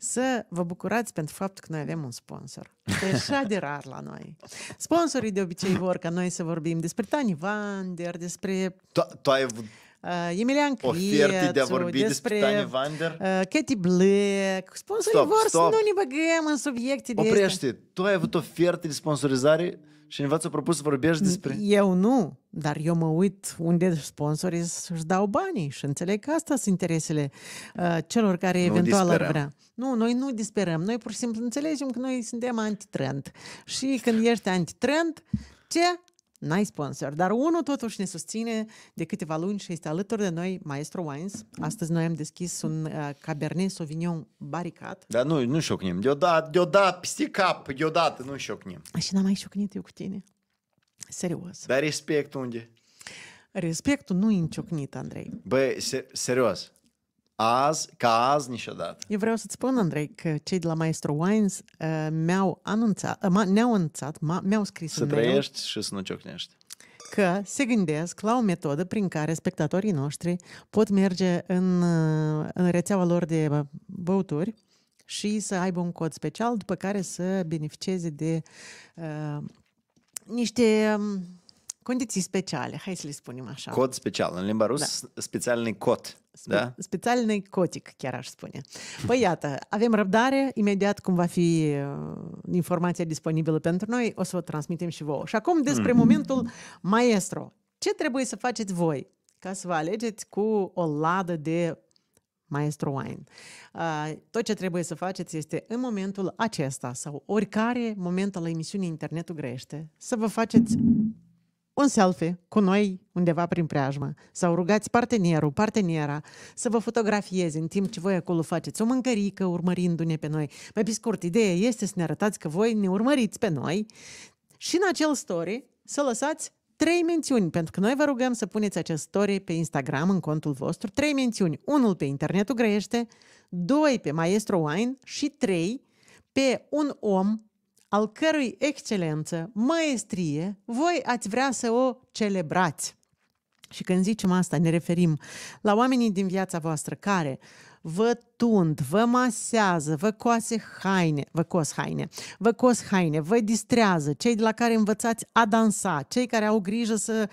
să vă bucurați pentru faptul că noi avem un sponsor. E așa de rar la noi. Sponsorii de obicei vor ca noi să vorbim despre Tani Vander, despre... Tu, tu ai uh, Emilian Oferte de a vorbi despre, despre Tania Vander? Uh, Katy Black. Sponsorii stop, vor stop. să nu ne băgăm în subiecte de Oprește, astea. tu ai avut oferte de sponsorizare și cineva ți-a propus să vorbești despre... Eu nu, dar eu mă uit unde sponsorii își dau banii și înțeleg că asta sunt interesele uh, celor care nu eventual disperăm. ar vrea. Nu, noi nu disperăm, noi pur și simplu înțelegem că noi suntem antitrend. Și când ești antitrend, ce N-ai sponsor, dar unul totuși ne susține de câteva luni și este alături de noi, Maestro Wines. Astăzi noi am deschis un uh, Cabernet Sauvignon baricat. Dar nu, nu șocnim, deodată, deodată, peste cap, deodată nu șocnim. Și n-am mai șocnit eu cu tine. Serios. Dar respect unde? Respectul nu e înciocnit, Andrei. Băi, ser- serios, azi, ca azi niciodată. Eu vreau să-ți spun, Andrei, că cei de la Maestro Wines uh, mi-au anunțat, uh, ne-au anunțat, mi-au scris Să trăiești și să nu ciocnești că se gândesc la o metodă prin care spectatorii noștri pot merge în, uh, în rețeaua lor de băuturi și să aibă un cod special, după care să beneficieze de uh, niște um, condiții speciale, hai să le spunem așa. Cod special. În limba da. rusă, da. specialny cod. Spe- da. Specialный cotic, chiar aș spune. Păi iată, avem răbdare, imediat cum va fi informația disponibilă pentru noi, o să o transmitem și vouă. Și acum despre mm. momentul maestro. Ce trebuie să faceți voi ca să vă alegeți cu o ladă de Maestro Wine. Uh, tot ce trebuie să faceți este în momentul acesta sau oricare moment al emisiunii Internetul grește să vă faceți un selfie cu noi undeva prin preajmă sau rugați partenerul, partenera să vă fotografieze în timp ce voi acolo faceți o mâncărică urmărindu-ne pe noi. Mai pe scurt, ideea este să ne arătați că voi ne urmăriți pe noi și în acel story să lăsați trei mențiuni, pentru că noi vă rugăm să puneți acest story pe Instagram, în contul vostru, trei mențiuni. Unul pe internetul grește, doi pe Maestro Wine și trei pe un om al cărui excelență, măestrie, voi ați vrea să o celebrați. Și când zicem asta, ne referim la oamenii din viața voastră care vă tund, vă masează, vă coase haine, vă cos haine, vă cos haine, vă distrează, cei de la care învățați a dansa, cei care au grijă să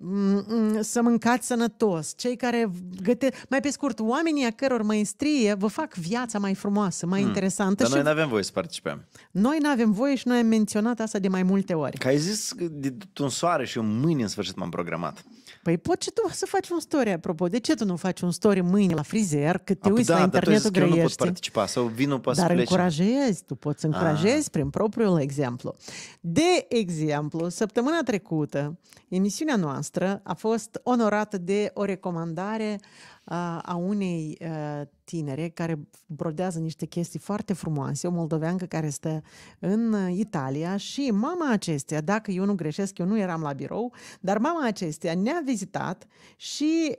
Mm, mm, să mâncați sănătos, cei care gătesc... Mai pe scurt, oamenii a căror maestrie vă fac viața mai frumoasă, mai mm. interesantă. Dar și... noi nu avem voie să participăm. Noi nu avem voie și noi am menționat asta de mai multe ori. Că ai zis de un soare și eu mâine în sfârșit m-am programat. Păi poți și tu să faci un story, apropo. De ce tu nu faci un story mâine la frizer, că te a, uiți da, la internetul grăiești? Dar nu pot participa sau vin nu poți Dar plece. încurajezi, tu poți ah. încurajezi a. prin propriul exemplu. De exemplu, săptămâna trecută, emisiunea noastră noastră a fost onorată de o recomandare uh, a unei uh, tinere care brodează niște chestii foarte frumoase, o moldoveancă care stă în Italia și mama acesteia, dacă eu nu greșesc, eu nu eram la birou, dar mama acesteia ne-a vizitat și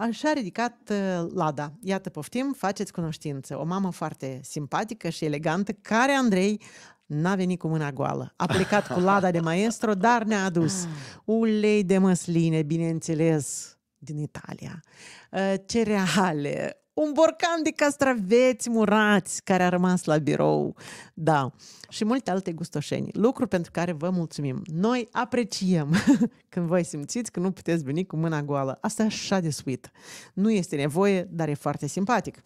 uh, și-a ridicat uh, lada. Iată, poftim, faceți cunoștință. O mamă foarte simpatică și elegantă, care Andrei n-a venit cu mâna goală. A plecat cu lada de maestro, dar ne-a adus ulei de măsline, bineînțeles, din Italia, uh, cereale, un borcan de castraveți murați care a rămas la birou, da, și multe alte gustoșeni, lucru pentru care vă mulțumim. Noi apreciem când voi simțiți că nu puteți veni cu mâna goală. Asta e așa de sweet. Nu este nevoie, dar e foarte simpatic.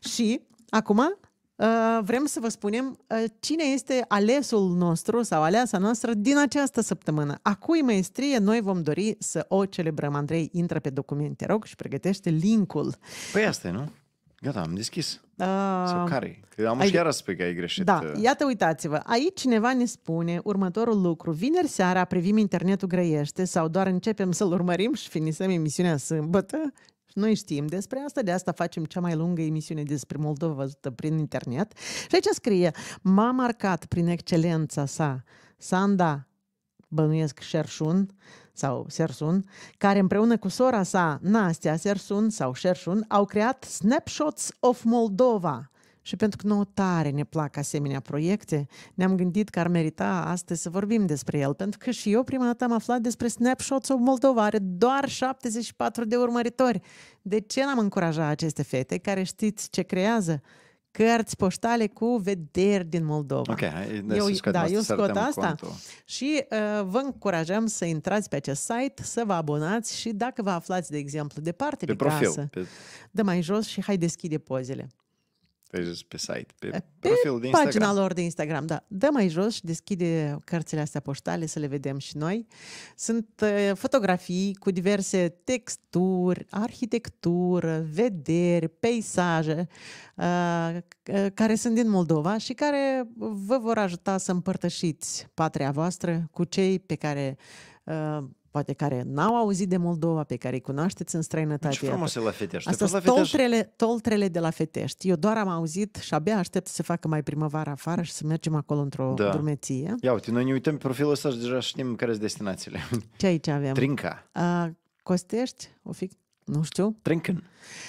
Și acum Uh, vrem să vă spunem uh, cine este alesul nostru sau aleasa noastră din această săptămână. A cui maestrie noi vom dori să o celebrăm. Andrei, intră pe documente, rog, și pregătește linkul. Păi asta nu? Gata, am deschis. Uh, Sau care? Că am ai... și iarăs pe că ai greșit. Da, uh. iată, uitați-vă. Aici cineva ne spune următorul lucru. Vineri seara privim internetul grăiește sau doar începem să-l urmărim și finisăm emisiunea sâmbătă noi știm despre asta, de asta facem cea mai lungă emisiune despre Moldova văzută prin internet. Și aici scrie, m-a marcat prin excelența sa Sanda bănuiesc Șerșun sau Sersun, care împreună cu sora sa, Nastia Sersun sau Șerșun, au creat Snapshots of Moldova, și pentru că nouă tare ne plac asemenea proiecte, ne-am gândit că ar merita astăzi să vorbim despre el, pentru că și eu prima dată am aflat despre Snapshots of Moldova, are doar 74 de urmăritori. De ce n-am încurajat aceste fete care știți ce creează? cărți poștale cu vederi din Moldova. Ok, hai, eu, da, eu scot da, asta contul. și uh, vă încurajăm să intrați pe acest site, să vă abonați și dacă vă aflați, de exemplu, departe pe de profil, casă, pe... dă mai jos și hai deschide pozele te pe site, pe, pe profilul de Instagram. pagina lor de Instagram, da. Dă mai jos și deschide cărțile astea poștale să le vedem și noi. Sunt uh, fotografii cu diverse texturi, arhitectură, vederi, peisaje, uh, uh care sunt din Moldova și care vă vor ajuta să împărtășiți patria voastră cu cei pe care uh, poate care n-au auzit de Moldova, pe care îi cunoașteți în străinătate. Ce frumos e la Fetești. Asta sunt toltrele, toltrele de la Fetești. Eu doar am auzit și abia aștept să se facă mai primăvara afară și să mergem acolo într-o da. drumeție. Ia uite, noi ne uităm pe profilul ăsta și deja știm care sunt destinațiile. Ce aici avem? Trinca. A, Costești, o fi nu știu. Trinken.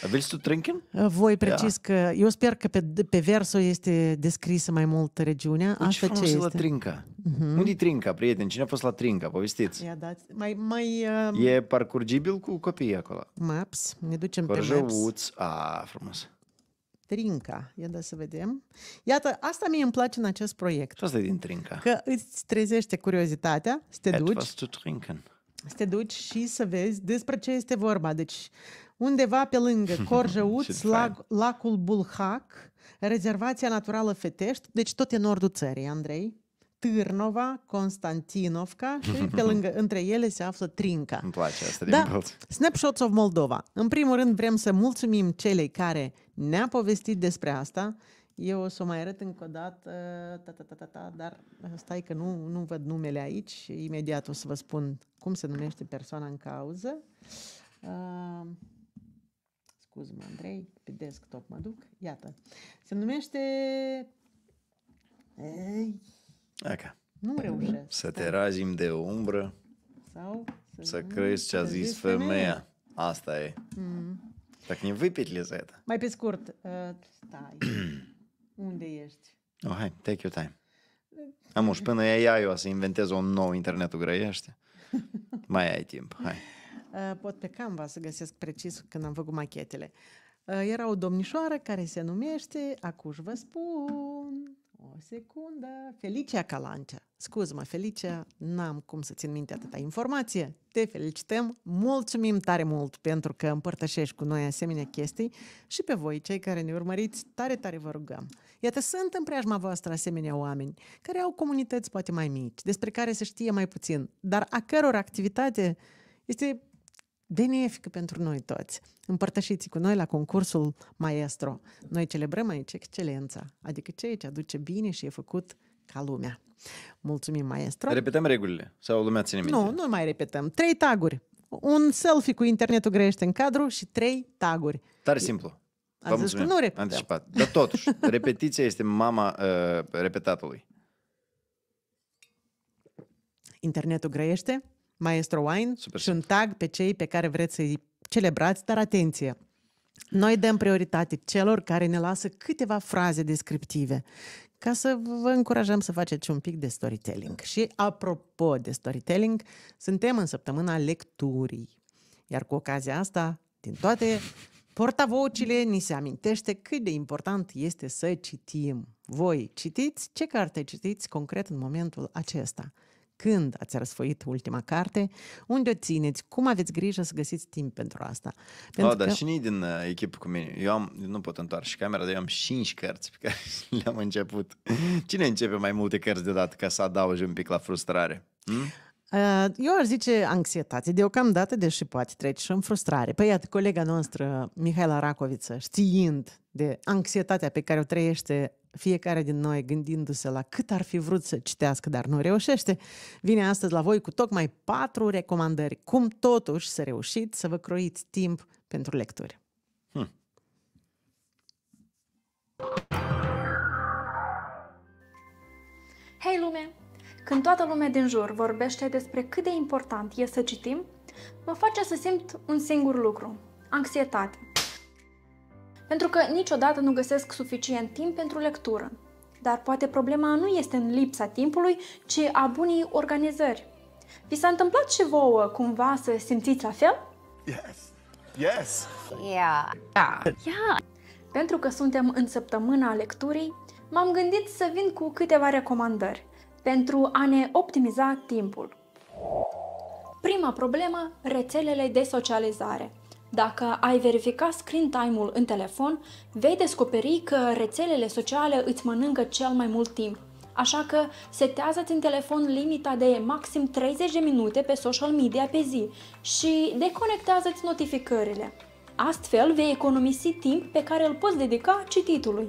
Vrei tu Trinken? Uh, voi da. precis da. că... Eu sper că pe, pe versul este descrisă mai mult regiunea. Asta ce este? la Trinca. Uh-huh. Unde-i Trinca, prieteni? Cine a fost la Trinca? Povestiți. Ia dați. Mai, mai, uh... E parcurgibil cu copiii acolo. Maps. Ne ducem Corjăuț. pe Maps. A, frumos. Trinca. Ia da să vedem. Iată, asta mie îmi place în acest proiect. asta e din Trinca. Că îți trezește curiozitatea să te Et duci. Etwas zu trinken să te duci și să vezi despre ce este vorba. Deci, undeva pe lângă Corjăuț, lac, lacul Bulhac, rezervația naturală Fetești, deci tot e nordul țării, Andrei. Târnova, Constantinovca și pe lângă între ele se află Trinca. Îmi place asta da, din Snapshots of Moldova. În primul rând vrem să mulțumim celei care ne-a povestit despre asta eu o să o mai arăt încă o dată, ta, ta, ta, ta, ta, dar eh, stai că nu, nu văd numele aici. Imediat o să vă spun cum se numește persoana în cauză. Uh, scuze-mă, Andrei, pe desktop mă duc. Iată. Se numește... Ei, okay. Nu reușesc. Să te razim de umbră. Sau să, să crezi ce a zis femeia. femeia. Asta e. Mm. Так не выпить ли за это? Mai pe scurt, uh, stai unde ești. Oh, hai, take your time. Amuș, până e ia eu să inventez un nou internetul grăiește. Mai ai timp, hai. Uh, pot pe Canva să găsesc precis când am făcut machetele. Uh, era o domnișoară care se numește, acuș vă spun, o secundă, Felicia Calancea. Scuză-mă, Felicia, n-am cum să țin minte atâta informație. Te felicităm, mulțumim tare mult pentru că împărtășești cu noi asemenea chestii și pe voi, cei care ne urmăriți, tare, tare vă rugăm. Iată, sunt în preajma voastră asemenea oameni care au comunități poate mai mici, despre care se știe mai puțin, dar a căror activitate este benefică pentru noi toți. Împărtășiți cu noi la concursul Maestro. Noi celebrăm aici excelența, adică ceea ce aduce bine și e făcut ca lumea. Mulțumim, maestro Repetăm regulile sau lumea ține minte? Nu, nu mai repetăm. Trei taguri. Un selfie cu internetul grește în cadru și trei taguri. Tare simplu. Vă zis că nu repeteam. Anticipat. Dar totuși, repetiția este mama uh, repetatului. Internetul grăiește, Maestro Wine Super și un tag pe cei pe care vreți să-i celebrați, dar atenție! Noi dăm prioritate celor care ne lasă câteva fraze descriptive ca să vă încurajăm să faceți un pic de storytelling. Și apropo de storytelling, suntem în săptămâna lecturii. Iar cu ocazia asta, din toate Portavocile ni se amintește cât de important este să citim. Voi citiți? Ce carte citiți concret în momentul acesta? Când ați răsfoit ultima carte? Unde o țineți? Cum aveți grijă să găsiți timp pentru asta? Pentru oh, că... da, și nici din uh, echipă cu mine. Eu am, nu pot întoarce camera, dar eu am 5 cărți pe care le-am început. Cine începe mai multe cărți deodată ca să adaugi un pic la frustrare? Hmm? Eh, eu ar zice anxietate deocamdată, deși poate trece și în frustrare. Păi iată, colega noastră, Mihaela Racoviță, știind de anxietatea pe care o trăiește fiecare din noi gândindu-se la cât ar fi vrut să citească, dar nu reușește, vine astăzi la voi cu tocmai patru recomandări. Cum totuși să reușiți să vă croiți timp pentru lecturi. Hmm. Hei lume! Când toată lumea din jur vorbește despre cât de important e să citim, mă face să simt un singur lucru, anxietate. Pentru că niciodată nu găsesc suficient timp pentru lectură. Dar poate problema nu este în lipsa timpului, ci a bunii organizări. Vi s-a întâmplat și vouă cumva să simțiți la fel? Yes! Yes! Yeah! Yeah! yeah. Pentru că suntem în săptămâna lecturii, m-am gândit să vin cu câteva recomandări pentru a ne optimiza timpul. Prima problemă, rețelele de socializare. Dacă ai verifica screen time-ul în telefon, vei descoperi că rețelele sociale îți mănâncă cel mai mult timp. Așa că setează-ți în telefon limita de maxim 30 de minute pe social media pe zi și deconectează-ți notificările. Astfel vei economisi timp pe care îl poți dedica cititului.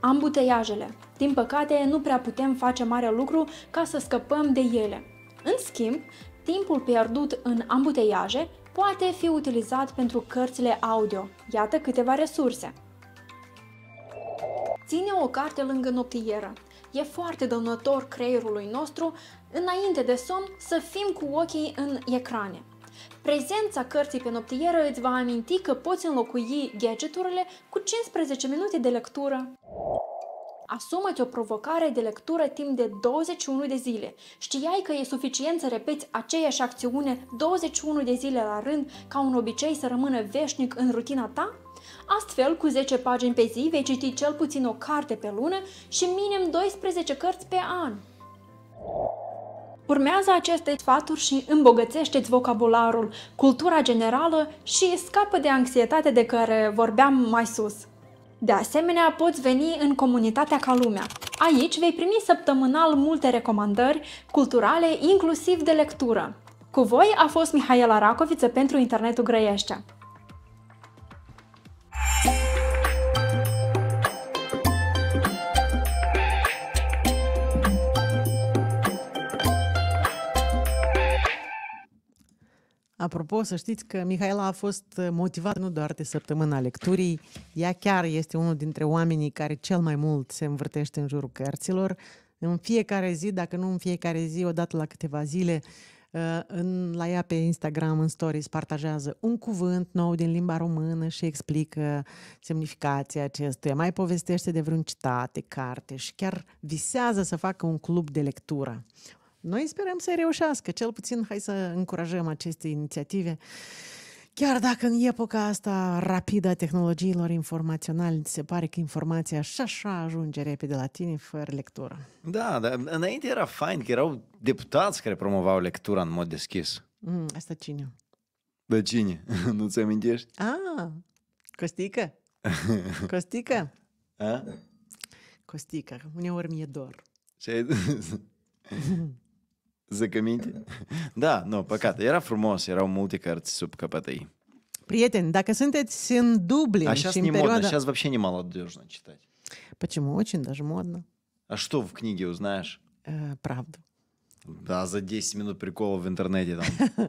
Ambuteiajele din păcate, nu prea putem face mare lucru ca să scăpăm de ele. În schimb, timpul pierdut în ambuteiaje poate fi utilizat pentru cărțile audio. Iată câteva resurse. Ține o carte lângă noptieră. E foarte dăunător creierului nostru, înainte de somn, să fim cu ochii în ecrane. Prezența cărții pe noptieră îți va aminti că poți înlocui gadgeturile cu 15 minute de lectură. Asumă-ți o provocare de lectură timp de 21 de zile. Știai că e suficient să repeți aceeași acțiune 21 de zile la rând ca un obicei să rămână veșnic în rutina ta? Astfel, cu 10 pagini pe zi vei citi cel puțin o carte pe lună și minim 12 cărți pe an. Urmează aceste sfaturi și îmbogățește-ți vocabularul, cultura generală și scapă de anxietate de care vorbeam mai sus. De asemenea, poți veni în comunitatea ca lumea. Aici vei primi săptămânal multe recomandări culturale, inclusiv de lectură. Cu voi a fost Mihaela Racoviță pentru Internetul Grăiește. Apropo, să știți că Mihaela a fost motivată nu doar de săptămâna lecturii, ea chiar este unul dintre oamenii care cel mai mult se învârtește în jurul cărților. În fiecare zi, dacă nu în fiecare zi, odată la câteva zile, uh, în, la ea pe Instagram, în stories, partajează un cuvânt nou din limba română și explică semnificația acestuia. Mai povestește de vreun citat, de carte și chiar visează să facă un club de lectură. Noi sperăm să reușească, cel puțin hai să încurajăm aceste inițiative. Chiar dacă în epoca asta rapidă a tehnologiilor informaționale, se pare că informația și așa ajunge repede la tine fără lectură. Da, dar înainte era fain că erau deputați care promovau lectura în mod deschis. Mm, asta cine? Da cine? nu ți amintești? Ah, Costică? Costică? A? Costică, uneori mi-e dor. Ce Закомinte. Da, nu, păcat. Era frumos, erau multe cărți sub capăta ei. Prieteni, dacă sunteți în Dublin А сейчас și în не модно, perioada... сейчас вообще не молодежно читать. Почему? Очень даже модно. А что в книге узнаешь? Э, правду. Да, за 10 минут прикола в интернете там.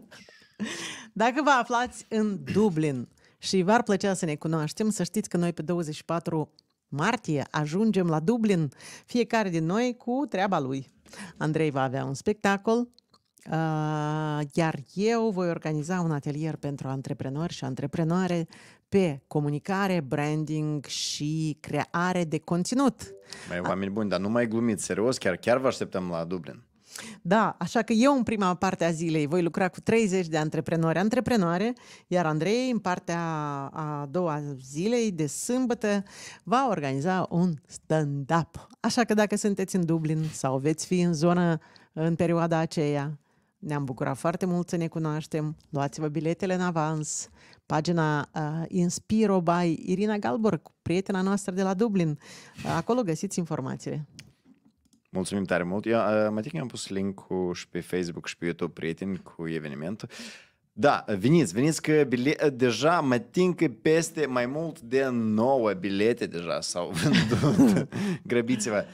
Dacă vă aflați în Dublin și v-ar plăcea să ne cunoaștem, să știți că noi pe 24 martie ajungem la Dublin, fiecare din noi cu treaba lui. Andrei va avea un spectacol, uh, iar eu voi organiza un atelier pentru antreprenori și antreprenoare pe comunicare, branding și creare de conținut. Mai oameni buni, dar nu mai glumiți, serios, chiar, chiar vă așteptăm la Dublin. Da, așa că eu în prima parte a zilei voi lucra cu 30 de antreprenori antreprenoare, iar Andrei în partea a doua zilei de sâmbătă va organiza un stand-up. Așa că dacă sunteți în Dublin sau veți fi în zonă în perioada aceea, ne-am bucurat foarte mult să ne cunoaștem. Luați-vă biletele în avans. Pagina uh, Inspiro by Irina Galbor, prietena noastră de la Dublin. Acolo găsiți informațiile. Mulțumim tare mult. Eu, mai am pus link-ul și pe Facebook și pe YouTube, prieten, cu evenimentul. Da, veniți, veniți că bile... deja mă tin peste mai mult de 9 bilete deja sau vândut. Grăbiți-vă,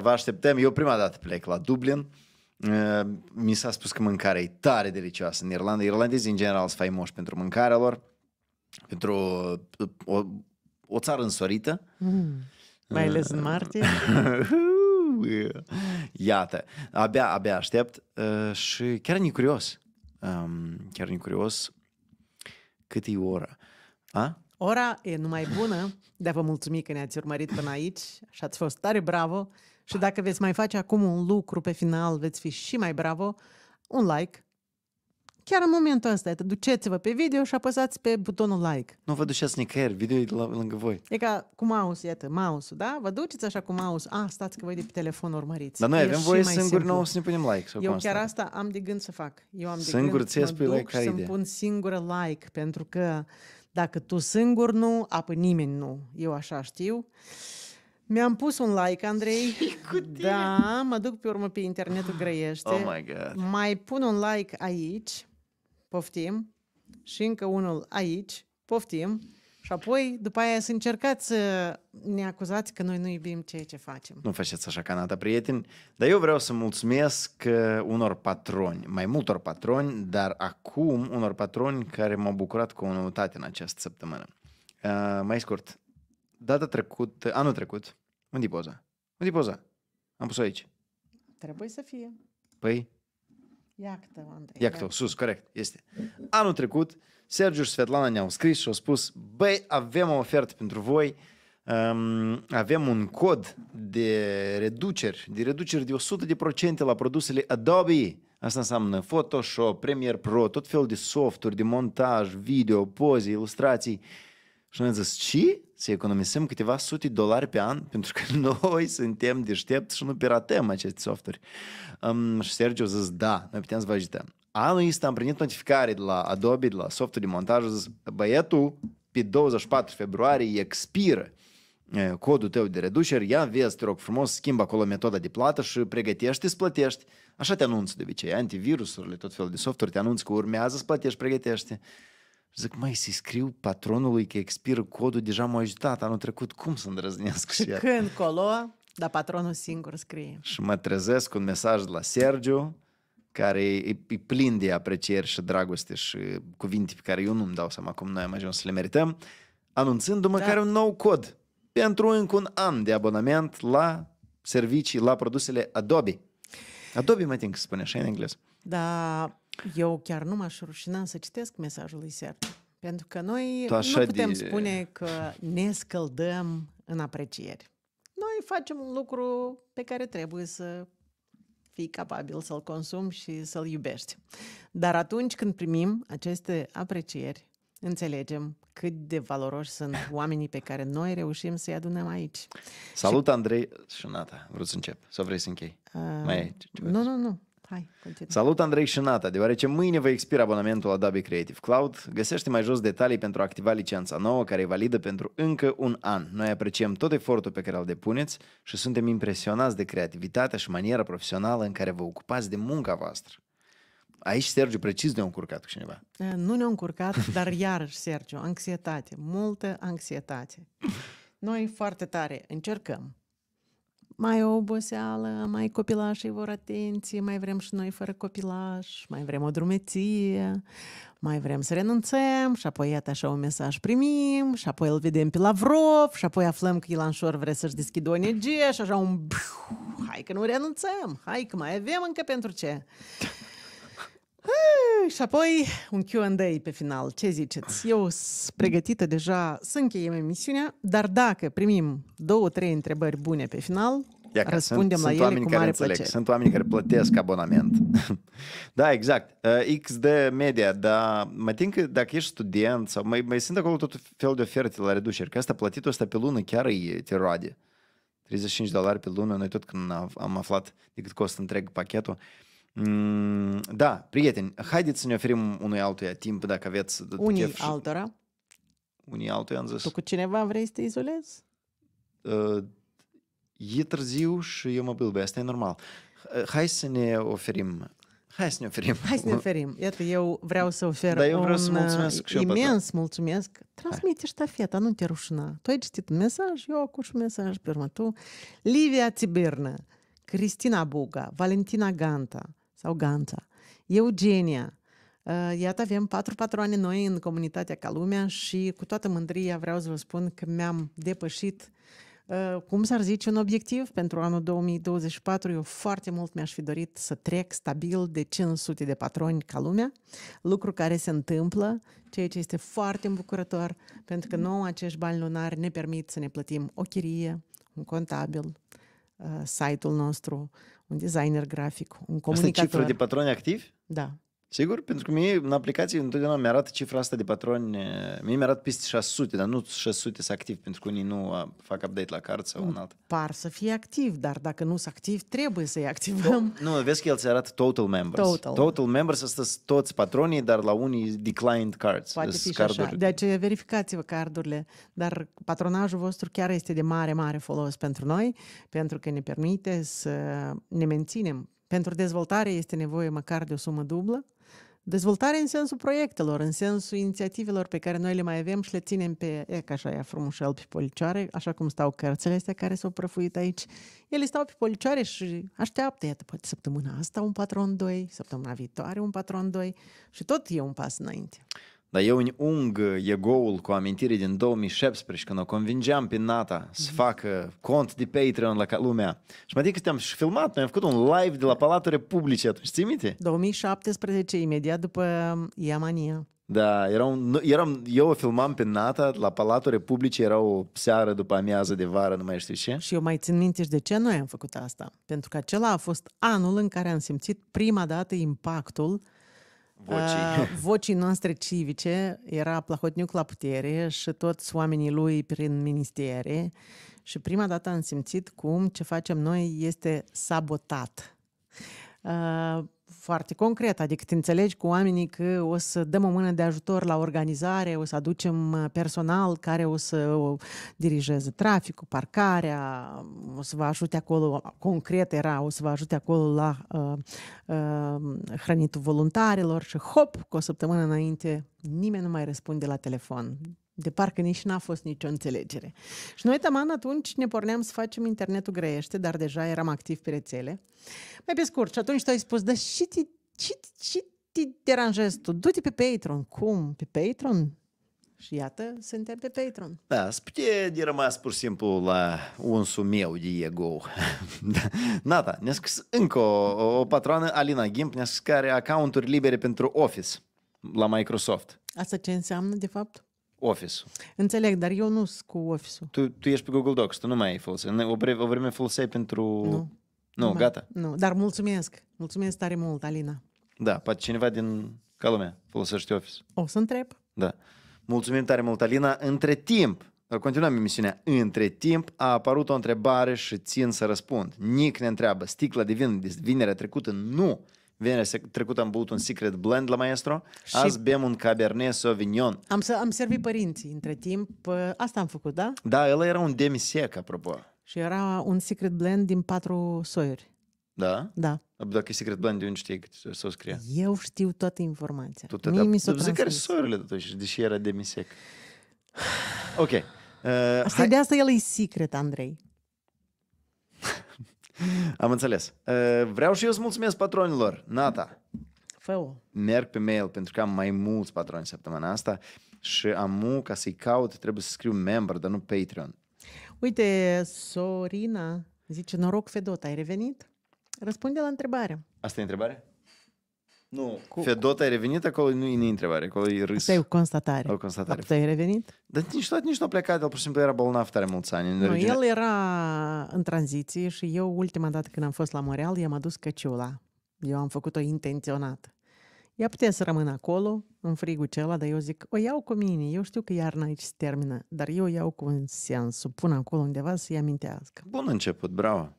vă așteptăm. Eu prima dată plec la Dublin. Mi s-a spus că mâncarea e tare delicioasă în Irlanda. Irlandezii, în general, sunt faimoși pentru mâncarea lor, pentru o, o, o țară însorită. Mm. Mai ales în martie. Iată, abia, abia aștept uh, și chiar Um, Chiar curios, cât e ora. A? Ora e numai bună, dar vă mulțumim că ne-ați urmărit până aici și ați fost tare bravo. Și dacă veți mai face acum un lucru pe final, veți fi și mai bravo. Un like, Chiar în momentul ăsta, te duceți-vă pe video și apăsați pe butonul like. Nu vă duceți nicăieri, video e la, lângă voi. E ca cu mouse, iată, mouse-ul, da? Vă duceți așa cu mouse Ah, stați că voi de pe telefon urmăriți. Dar noi e avem voie singuri nou să ne punem like. Sau Eu chiar asta? am de gând să fac. Eu am de singur gând să mă duc like, și să-mi pun singură like, pentru că dacă tu singur nu, apă nimeni nu. Eu așa știu. Mi-am pus un like, Andrei. da, mă duc pe urmă pe internetul oh grăiește. Oh my God. Mai pun un like aici poftim, și încă unul aici, poftim, și apoi, după aia, să încercați să ne acuzați că noi nu iubim ceea ce facem. Nu faceți așa ca nata, prieteni. Dar eu vreau să mulțumesc uh, unor patroni, mai multor patroni, dar acum unor patroni care m-au bucurat cu o noutate în această săptămână. Uh, mai scurt, data trecută, uh, anul trecut, unde e poza? Unde e poza? Am pus-o aici. Trebuie să fie. Păi, Iactă, Andrei. Iactă, da. sus, corect, este. Anul trecut, Sergiu și Svetlana ne-au scris și au spus, băi, avem o ofertă pentru voi, um, avem un cod de reduceri, de reduceri de 100% de la produsele Adobe. Asta înseamnă Photoshop, Premiere Pro, tot felul de softuri, de montaj, video, poze, ilustrații. Și noi am zis, și? să economisim câteva sute de dolari pe an, pentru că noi suntem deștepți și nu piratăm aceste softuri. Um, și Sergio zis, da, noi putem să vă ajutăm. Anul ăsta am primit notificare de la Adobe, de la softul de montaj, zis, băietul, pe 24 februarie expiră codul tău de reducere, ia, vezi, te rog frumos, schimbă acolo metoda de plată și pregătești, îți plătești. Așa te anunță de obicei, antivirusurile, tot felul de softuri te anunță că urmează să plătești, pregătește zic, mai să-i scriu patronului că expiră codul, deja m-a ajutat anul trecut, cum să îndrăznească Și când colo, dar patronul singur scrie. Și mă trezesc cu un mesaj de la Sergiu, care e, e plin de aprecieri și dragoste și cuvinte pe care eu nu-mi dau seama cum noi am ajuns să le merităm, anunțându-mă da. că are un nou cod pentru încă un an de abonament la servicii, la produsele Adobe. Adobe, mai think, spune așa în engleză. Da, eu chiar nu m-aș rușina să citesc mesajul lui Sert. Pentru că noi Așa nu putem de... spune că ne scăldăm în aprecieri. Noi facem un lucru pe care trebuie să fii capabil să-l consumi și să-l iubești. Dar atunci când primim aceste aprecieri, înțelegem cât de valoroși sunt oamenii pe care noi reușim să-i adunăm aici. Salut, și... Andrei și Nata. Vreau să încep? Sau vrei să închei? Uh, Mai ai? Nu, nu, nu. Hai, continuu. Salut Andrei și Nata, deoarece mâine vă expiră abonamentul Adobe Creative Cloud, găsește mai jos detalii pentru a activa licența nouă care e validă pentru încă un an. Noi apreciem tot efortul pe care îl depuneți și suntem impresionați de creativitatea și maniera profesională în care vă ocupați de munca voastră. Aici Sergiu precis ne-a încurcat cu cineva. Nu ne-a încurcat, dar iarăși, Sergiu, anxietate, multă anxietate. Noi foarte tare încercăm, mai oboseală, mai copilașii vor atenție, mai vrem și noi fără copilaș, mai vrem o drumeție, mai vrem să renunțăm și apoi iată așa un mesaj primim și apoi îl vedem pe Lavrov și apoi aflăm că Ilanșor vrea să-și deschidă energie și așa un hai că nu renunțăm, hai că mai avem încă pentru ce. Și apoi un Q&A pe final. Ce ziceți? Eu sunt pregătită deja să încheiem emisiunea, dar dacă primim două, trei întrebări bune pe final, Ia că Răspundem sunt, la sunt ele oameni cu care înțeleg, plăcere. Sunt oameni care plătesc abonament. da, exact. Uh, XD Media, dar mă tin că dacă ești student sau mai, mai sunt acolo tot felul de oferte la reduceri, că asta plătitul ăsta pe lună chiar e, te roade. 35 dolari pe lună, noi tot când am aflat de cât costă întreg pachetul, da, prieteni, haideți să ne oferim unui altuia timp dacă aveți... Unii chef și... altora. Unii altuia am zis. Tu cu cineva vrei să te izolezi? Uh, e târziu și eu mă bâlbe, asta e normal. Hai să ne oferim Hai să ne oferim. Hai să ne oferim. Iată, eu vreau să ofer da, eu vreau un să mulțumesc și imens eu, mulțumesc. Transmite ștafeta, nu te rușina. Tu ai citit un mesaj, eu acum și un mesaj pe urmă. Tu, Livia Țibârnă, Cristina Buga, Valentina Ganta, sau Ganța. Eugenia. Uh, iată, avem patru patroane noi în comunitatea Calumea și cu toată mândria vreau să vă spun că mi-am depășit uh, cum s-ar zice, un obiectiv pentru anul 2024. Eu foarte mult mi-aș fi dorit să trec stabil de 500 de patroni ca lumea, lucru care se întâmplă, ceea ce este foarte îmbucurător, pentru că nouă acești bani lunari ne permit să ne plătim o chirie, un contabil, uh, site-ul nostru, un designer grafic, un comunicator. Asta e cifră de patroni activi? Da. Sigur, pentru că mie în aplicație întotdeauna mi-arată cifra asta de patroni, eh, mie mi-arată peste 600, dar nu 600 sunt activ, pentru că unii nu fac update la card sau un alt. Par să fie activ, dar dacă nu sunt activ, trebuie să-i activăm. To- nu, vezi că el ți arată total members. Total. Total members asta sunt toți patronii, dar la unii declined cards. Poate fi și așa. De aceea verificați-vă cardurile, dar patronajul vostru chiar este de mare, mare folos pentru noi, pentru că ne permite să ne menținem pentru dezvoltare este nevoie măcar de o sumă dublă, Dezvoltare în sensul proiectelor, în sensul inițiativelor pe care noi le mai avem și le ținem pe e ca așa e frumușel pe policioare, așa cum stau cărțile astea care s-au prăfuit aici. Ele stau pe policioare și așteaptă, iată, poate săptămâna asta un patron 2, săptămâna viitoare un patron 2 și tot e un pas înainte. Dar eu îmi ung egoul cu amintire din 2017 când o convingeam pe Nata să mhm. facă cont de Patreon la lumea. Și mă adică te-am și filmat, noi am făcut un live de la Palatul Republicii atunci, ții minte? 2017, imediat după Iamania. Da, eram, eram, eu o filmam pe Nata la Palatul Republicii, era o seară după amiază de vară, nu mai știu ce. Și eu mai țin minte și de ce noi am făcut asta. Pentru că acela a fost anul în care am simțit prima dată impactul uh, vocii. Uh, vocii noastre civice era Plahotniuc la putere și toți oamenii lui prin ministerie și prima dată am simțit cum ce facem noi este sabotat. Uh, foarte concret, adică te înțelegi cu oamenii că o să dăm o mână de ajutor la organizare, o să aducem uh, personal care o să uh, dirigeze traficul, parcarea, o să vă ajute acolo, concret era, o să vă ajute acolo la uh, uh, hrănitul voluntarilor și hop, cu o săptămână înainte, nimeni nu mai răspunde la telefon de parcă nici n-a fost nicio înțelegere. Și noi, taman, atunci ne porneam să facem internetul greiește, dar deja eram activ pe rețele. Mai pe scurt, și atunci tu ai spus, dar și ce, ce, ce te deranjezi tu? Du-te pe Patreon. Cum? Pe Patreon? Și iată, suntem pe Patreon. Da, spune de rămas pur și simplu la unsul meu, ego. Da. Nata, ne-a scris încă o, o patroană, Alina Gimp, ne-a scris care accounturi libere pentru Office la Microsoft. Asta ce înseamnă, de fapt? Office-ul. Înțeleg, dar eu nu sunt cu Office-ul. Tu, tu ești pe Google Docs, tu nu mai ai folosit. O, o vreme foloseai pentru... Nu. Nu, nu gata. Mai, nu, dar mulțumesc. Mulțumesc tare mult, Alina. Da, poate cineva din calumea folosește Office. O să întreb. Da. Mulțumim tare mult, Alina. Între timp, continuăm emisiunea. Între timp a apărut o întrebare și țin să răspund. Nic ne întreabă, sticla de vin de vinerea trecută? Nu. Vine, trecut am băut un secret blend la maestro, și azi bem un Cabernet Sauvignon. Am, să, am servit părinții între timp, asta am făcut, da? Da, el era un demi-sec, apropo. Și era un secret blend din patru soiuri. Da? Da. Dacă e secret blend, de unde știi să s-o scrie? Eu știu toată informația. Tu te mi s-o zic care soiurile totuși, deși era demi-sec. Ok. Uh, asta hai... de asta el e secret, Andrei. Am înțeles. Uh, vreau și eu să mulțumesc patronilor. Nata. fă Merg pe mail pentru că am mai mulți patroni săptămâna asta și amu ca să-i caut trebuie să scriu member, dar nu Patreon. Uite, Sorina zice, noroc Fedot, ai revenit? Răspunde la întrebare. Asta e întrebare? Nu, cu... Fedot ai revenit acolo, nu e întrebare, acolo e râs. Asta e o constatare. O constatare. Dar tu ai revenit? Dar nici tot, nici nu a plecat, el pur și simplu era bolnav tare mulți ani. Nu, regine... el era în tranziție și eu ultima dată când am fost la Montreal, i-am adus căciula. Eu am făcut-o intenționat. Ea putea să rămână acolo, în frigul cela, dar eu zic, o iau cu mine, eu știu că iarna aici se termină, dar eu iau cu un sens, o pun acolo undeva să-i amintească. Bun început, bravo!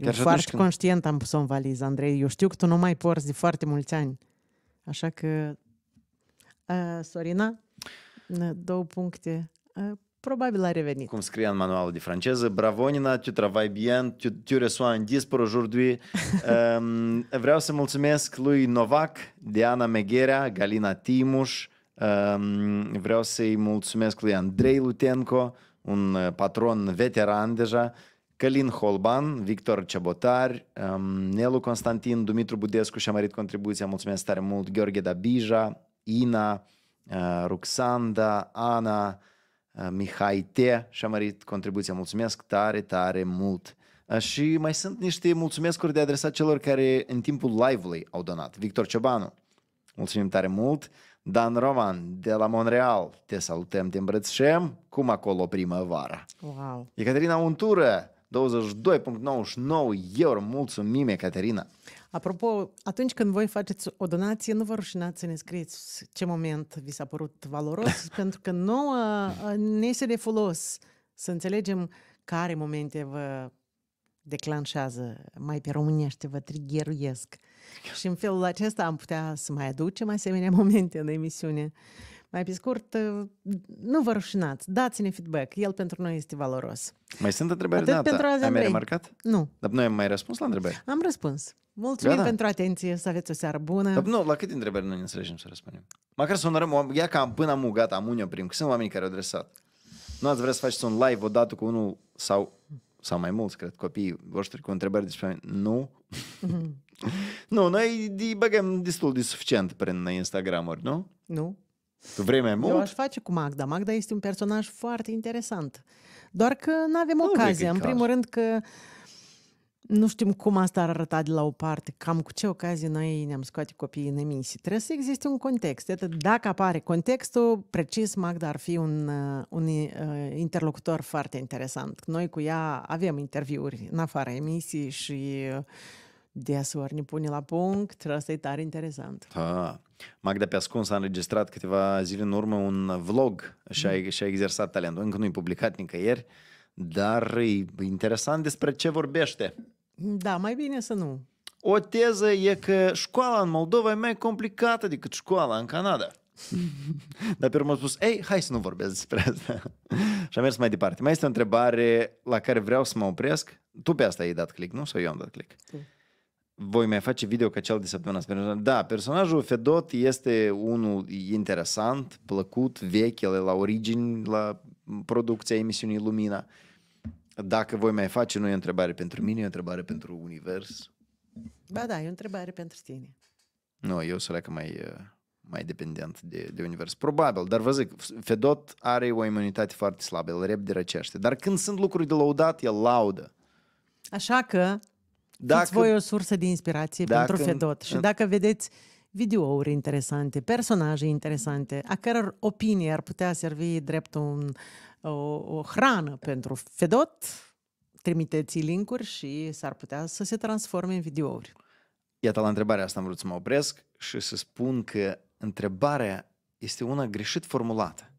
Chiar eu foarte când... conștient am pus-o în valiză, Andrei. Eu știu că tu nu mai porți de foarte mulți ani. Așa că, uh, Sorina, două puncte. Uh, probabil a revenit. Cum scrie în manualul de franceză, bravo Nina, tu travai bien, tu, tu reçois un disc aujourd'hui. um, vreau să mulțumesc lui Novac, Diana Megherea, Galina Timuș, um, vreau să-i mulțumesc lui Andrei Lutenco, un eh, patron veteran deja, Călin Holban, Victor Cebotar, um, Nelu Constantin, Dumitru Budescu și-a mărit contribuția, mulțumesc tare mult, Gheorghe Dabija, Ina, uh, Ruxanda, Ana, uh, Mihai T și-a mărit contribuția, mulțumesc tare, tare mult. Uh, și mai sunt niște mulțumescuri de adresat celor care în timpul live-ului au donat. Victor Ciobanu, mulțumim tare mult. Dan Roman de la Montreal, te salutăm, te îmbrățișăm. Cum acolo primăvara? Wow. Ecaterina Untură, 22,99 euro. Mulțumim, Caterina! Apropo, atunci când voi faceți o donație, nu vă rușinați să ne scrieți ce moment vi s-a părut valoros, pentru că nouă ne este de folos să înțelegem care momente vă declanșează, mai pe românește vă trigheruiesc. Și în felul acesta am putea să mai aducem asemenea momente în emisiune mai pe scurt, uh, nu vă rușinați, dați-ne feedback, el pentru noi este valoros. Mai sunt întrebări de da, pentru azi, da. Ai mai remarcat? Nu. Dar noi am mai răspuns la întrebări? Am răspuns. Mulțumim Gata. pentru atenție, să aveți o seară bună. Dar nu, la câte întrebări noi ne înțelegem să răspundem? Măcar să onorăm, ia ca până am gata, am unii oprim, că sunt oameni care au adresat. Nu ați vrea să faceți un live odată cu unul sau sau mai mulți, cred, copiii voștri cu întrebări despre nu. Mm-hmm. nu, noi îi băgăm destul de suficient prin Instagram-uri, nu? Nu. Tu vrei mai mult? Eu aș face cu Magda. Magda este un personaj foarte interesant. Doar că nu avem nu ocazia. În primul rând că nu știm cum asta ar arăta de la o parte, cam cu ce ocazie noi ne-am scoate copiii în emisii. Trebuie să existe un context. Iată, dacă apare contextul, precis Magda ar fi un, uh, un uh, interlocutor foarte interesant. Noi cu ea avem interviuri în afara emisii și uh, Dea ne pune la punct, asta e tare interesant. Ha. Magda pe ascuns a înregistrat câteva zile în urmă un vlog și a, mm. și a exersat talentul. Încă nu e publicat nicăieri, dar e interesant despre ce vorbește. Da, mai bine să nu. O teză e că școala în Moldova e mai complicată decât școala în Canada. Dar pe urmă am spus, ei, hai să nu vorbesc despre asta. și am mers mai departe. Mai este o întrebare la care vreau să mă opresc. Tu pe asta ai dat click, nu? Sau eu am dat click? Tu voi mai face video ca cel de săptămâna Da, personajul Fedot este unul interesant, plăcut, vechi, el e la origini, la producția emisiunii Lumina. Dacă voi mai face, nu e o întrebare pentru mine, e o întrebare pentru univers. Ba da, e o întrebare pentru tine. Nu, eu sunt mai, uh, mai dependent de, de univers. Probabil, dar vă zic, Fedot are o imunitate foarte slabă, el de răcește. Dar când sunt lucruri de laudat, el laudă. Așa că dacă, Fiți voi o sursă de inspirație dacă, pentru Fedot și dacă vedeți videouri interesante, personaje interesante, a căror opinie ar putea servi drept un, o, o hrană pentru Fedot, trimiteți linkuri și s-ar putea să se transforme în videouri. Iată, la întrebarea asta am vrut să mă opresc și să spun că întrebarea este una greșit formulată.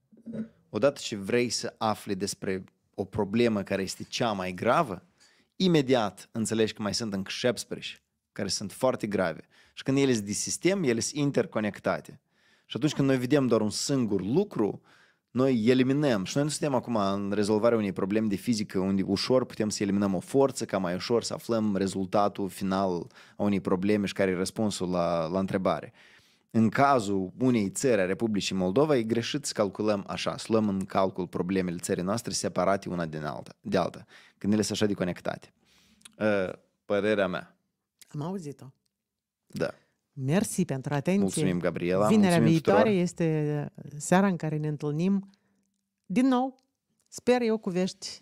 Odată ce vrei să afli despre o problemă care este cea mai gravă, imediat înțelegi că mai sunt încă 17 care sunt foarte grave. Și când ele sunt din sistem, ele sunt interconectate. Și atunci când noi vedem doar un singur lucru, noi eliminăm. Și noi nu suntem acum în rezolvarea unei probleme de fizică unde ușor putem să eliminăm o forță ca mai ușor să aflăm rezultatul final a unei probleme și care e răspunsul la, la întrebare în cazul unei țări a Republicii Moldova, e greșit să calculăm așa, să luăm în calcul problemele țării noastre separate una din alta, de alta, când ele sunt așa de conectate. Ă, părerea mea. Am auzit-o. Da. Mersi pentru atenție. Mulțumim, Gabriela. Vinerea Mulțumim viitoare tuturor. este seara în care ne întâlnim din nou. Sper eu cu vești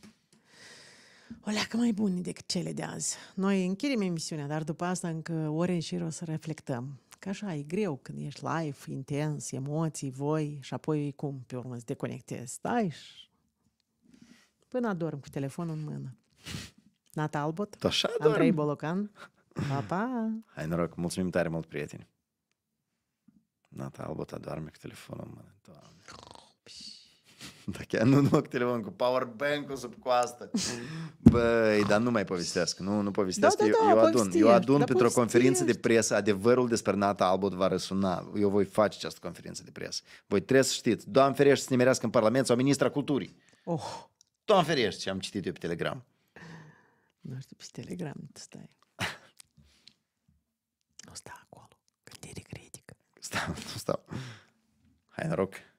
o leacă mai bune decât cele de azi. Noi închidem emisiunea, dar după asta încă ore în șir o să reflectăm. Că așa e greu când ești live, intens, emoții, voi și apoi cum pe urmă îți deconectezi. Stai da? și... Până adorm cu telefonul în mână. Nata Albot, așa Andrei Bolocan. Pa, pa! Hai noroc, mulțumim tare mult, prieteni. Nata Albot adorme cu telefonul în mână. Doamne. Dacă nu cu telefonul cu bank ul sub coastă. Mm-hmm. Băi, dar nu mai povestesc. Nu, nu povestesc. Da, da, da, eu, eu adun, eu adun da, pentru o conferință de presă. Adevărul despre Nata Albot va răsuna. Eu voi face această conferință de presă. Voi trebuie să știți. Doamne ferește să ne merească în Parlament sau ministra culturii. Oh. Doamne ferește ce am citit eu pe Telegram. Nu știu, pe Telegram stai. nu stai acolo. Gândire critică. Stau, nu stau. Hai noroc.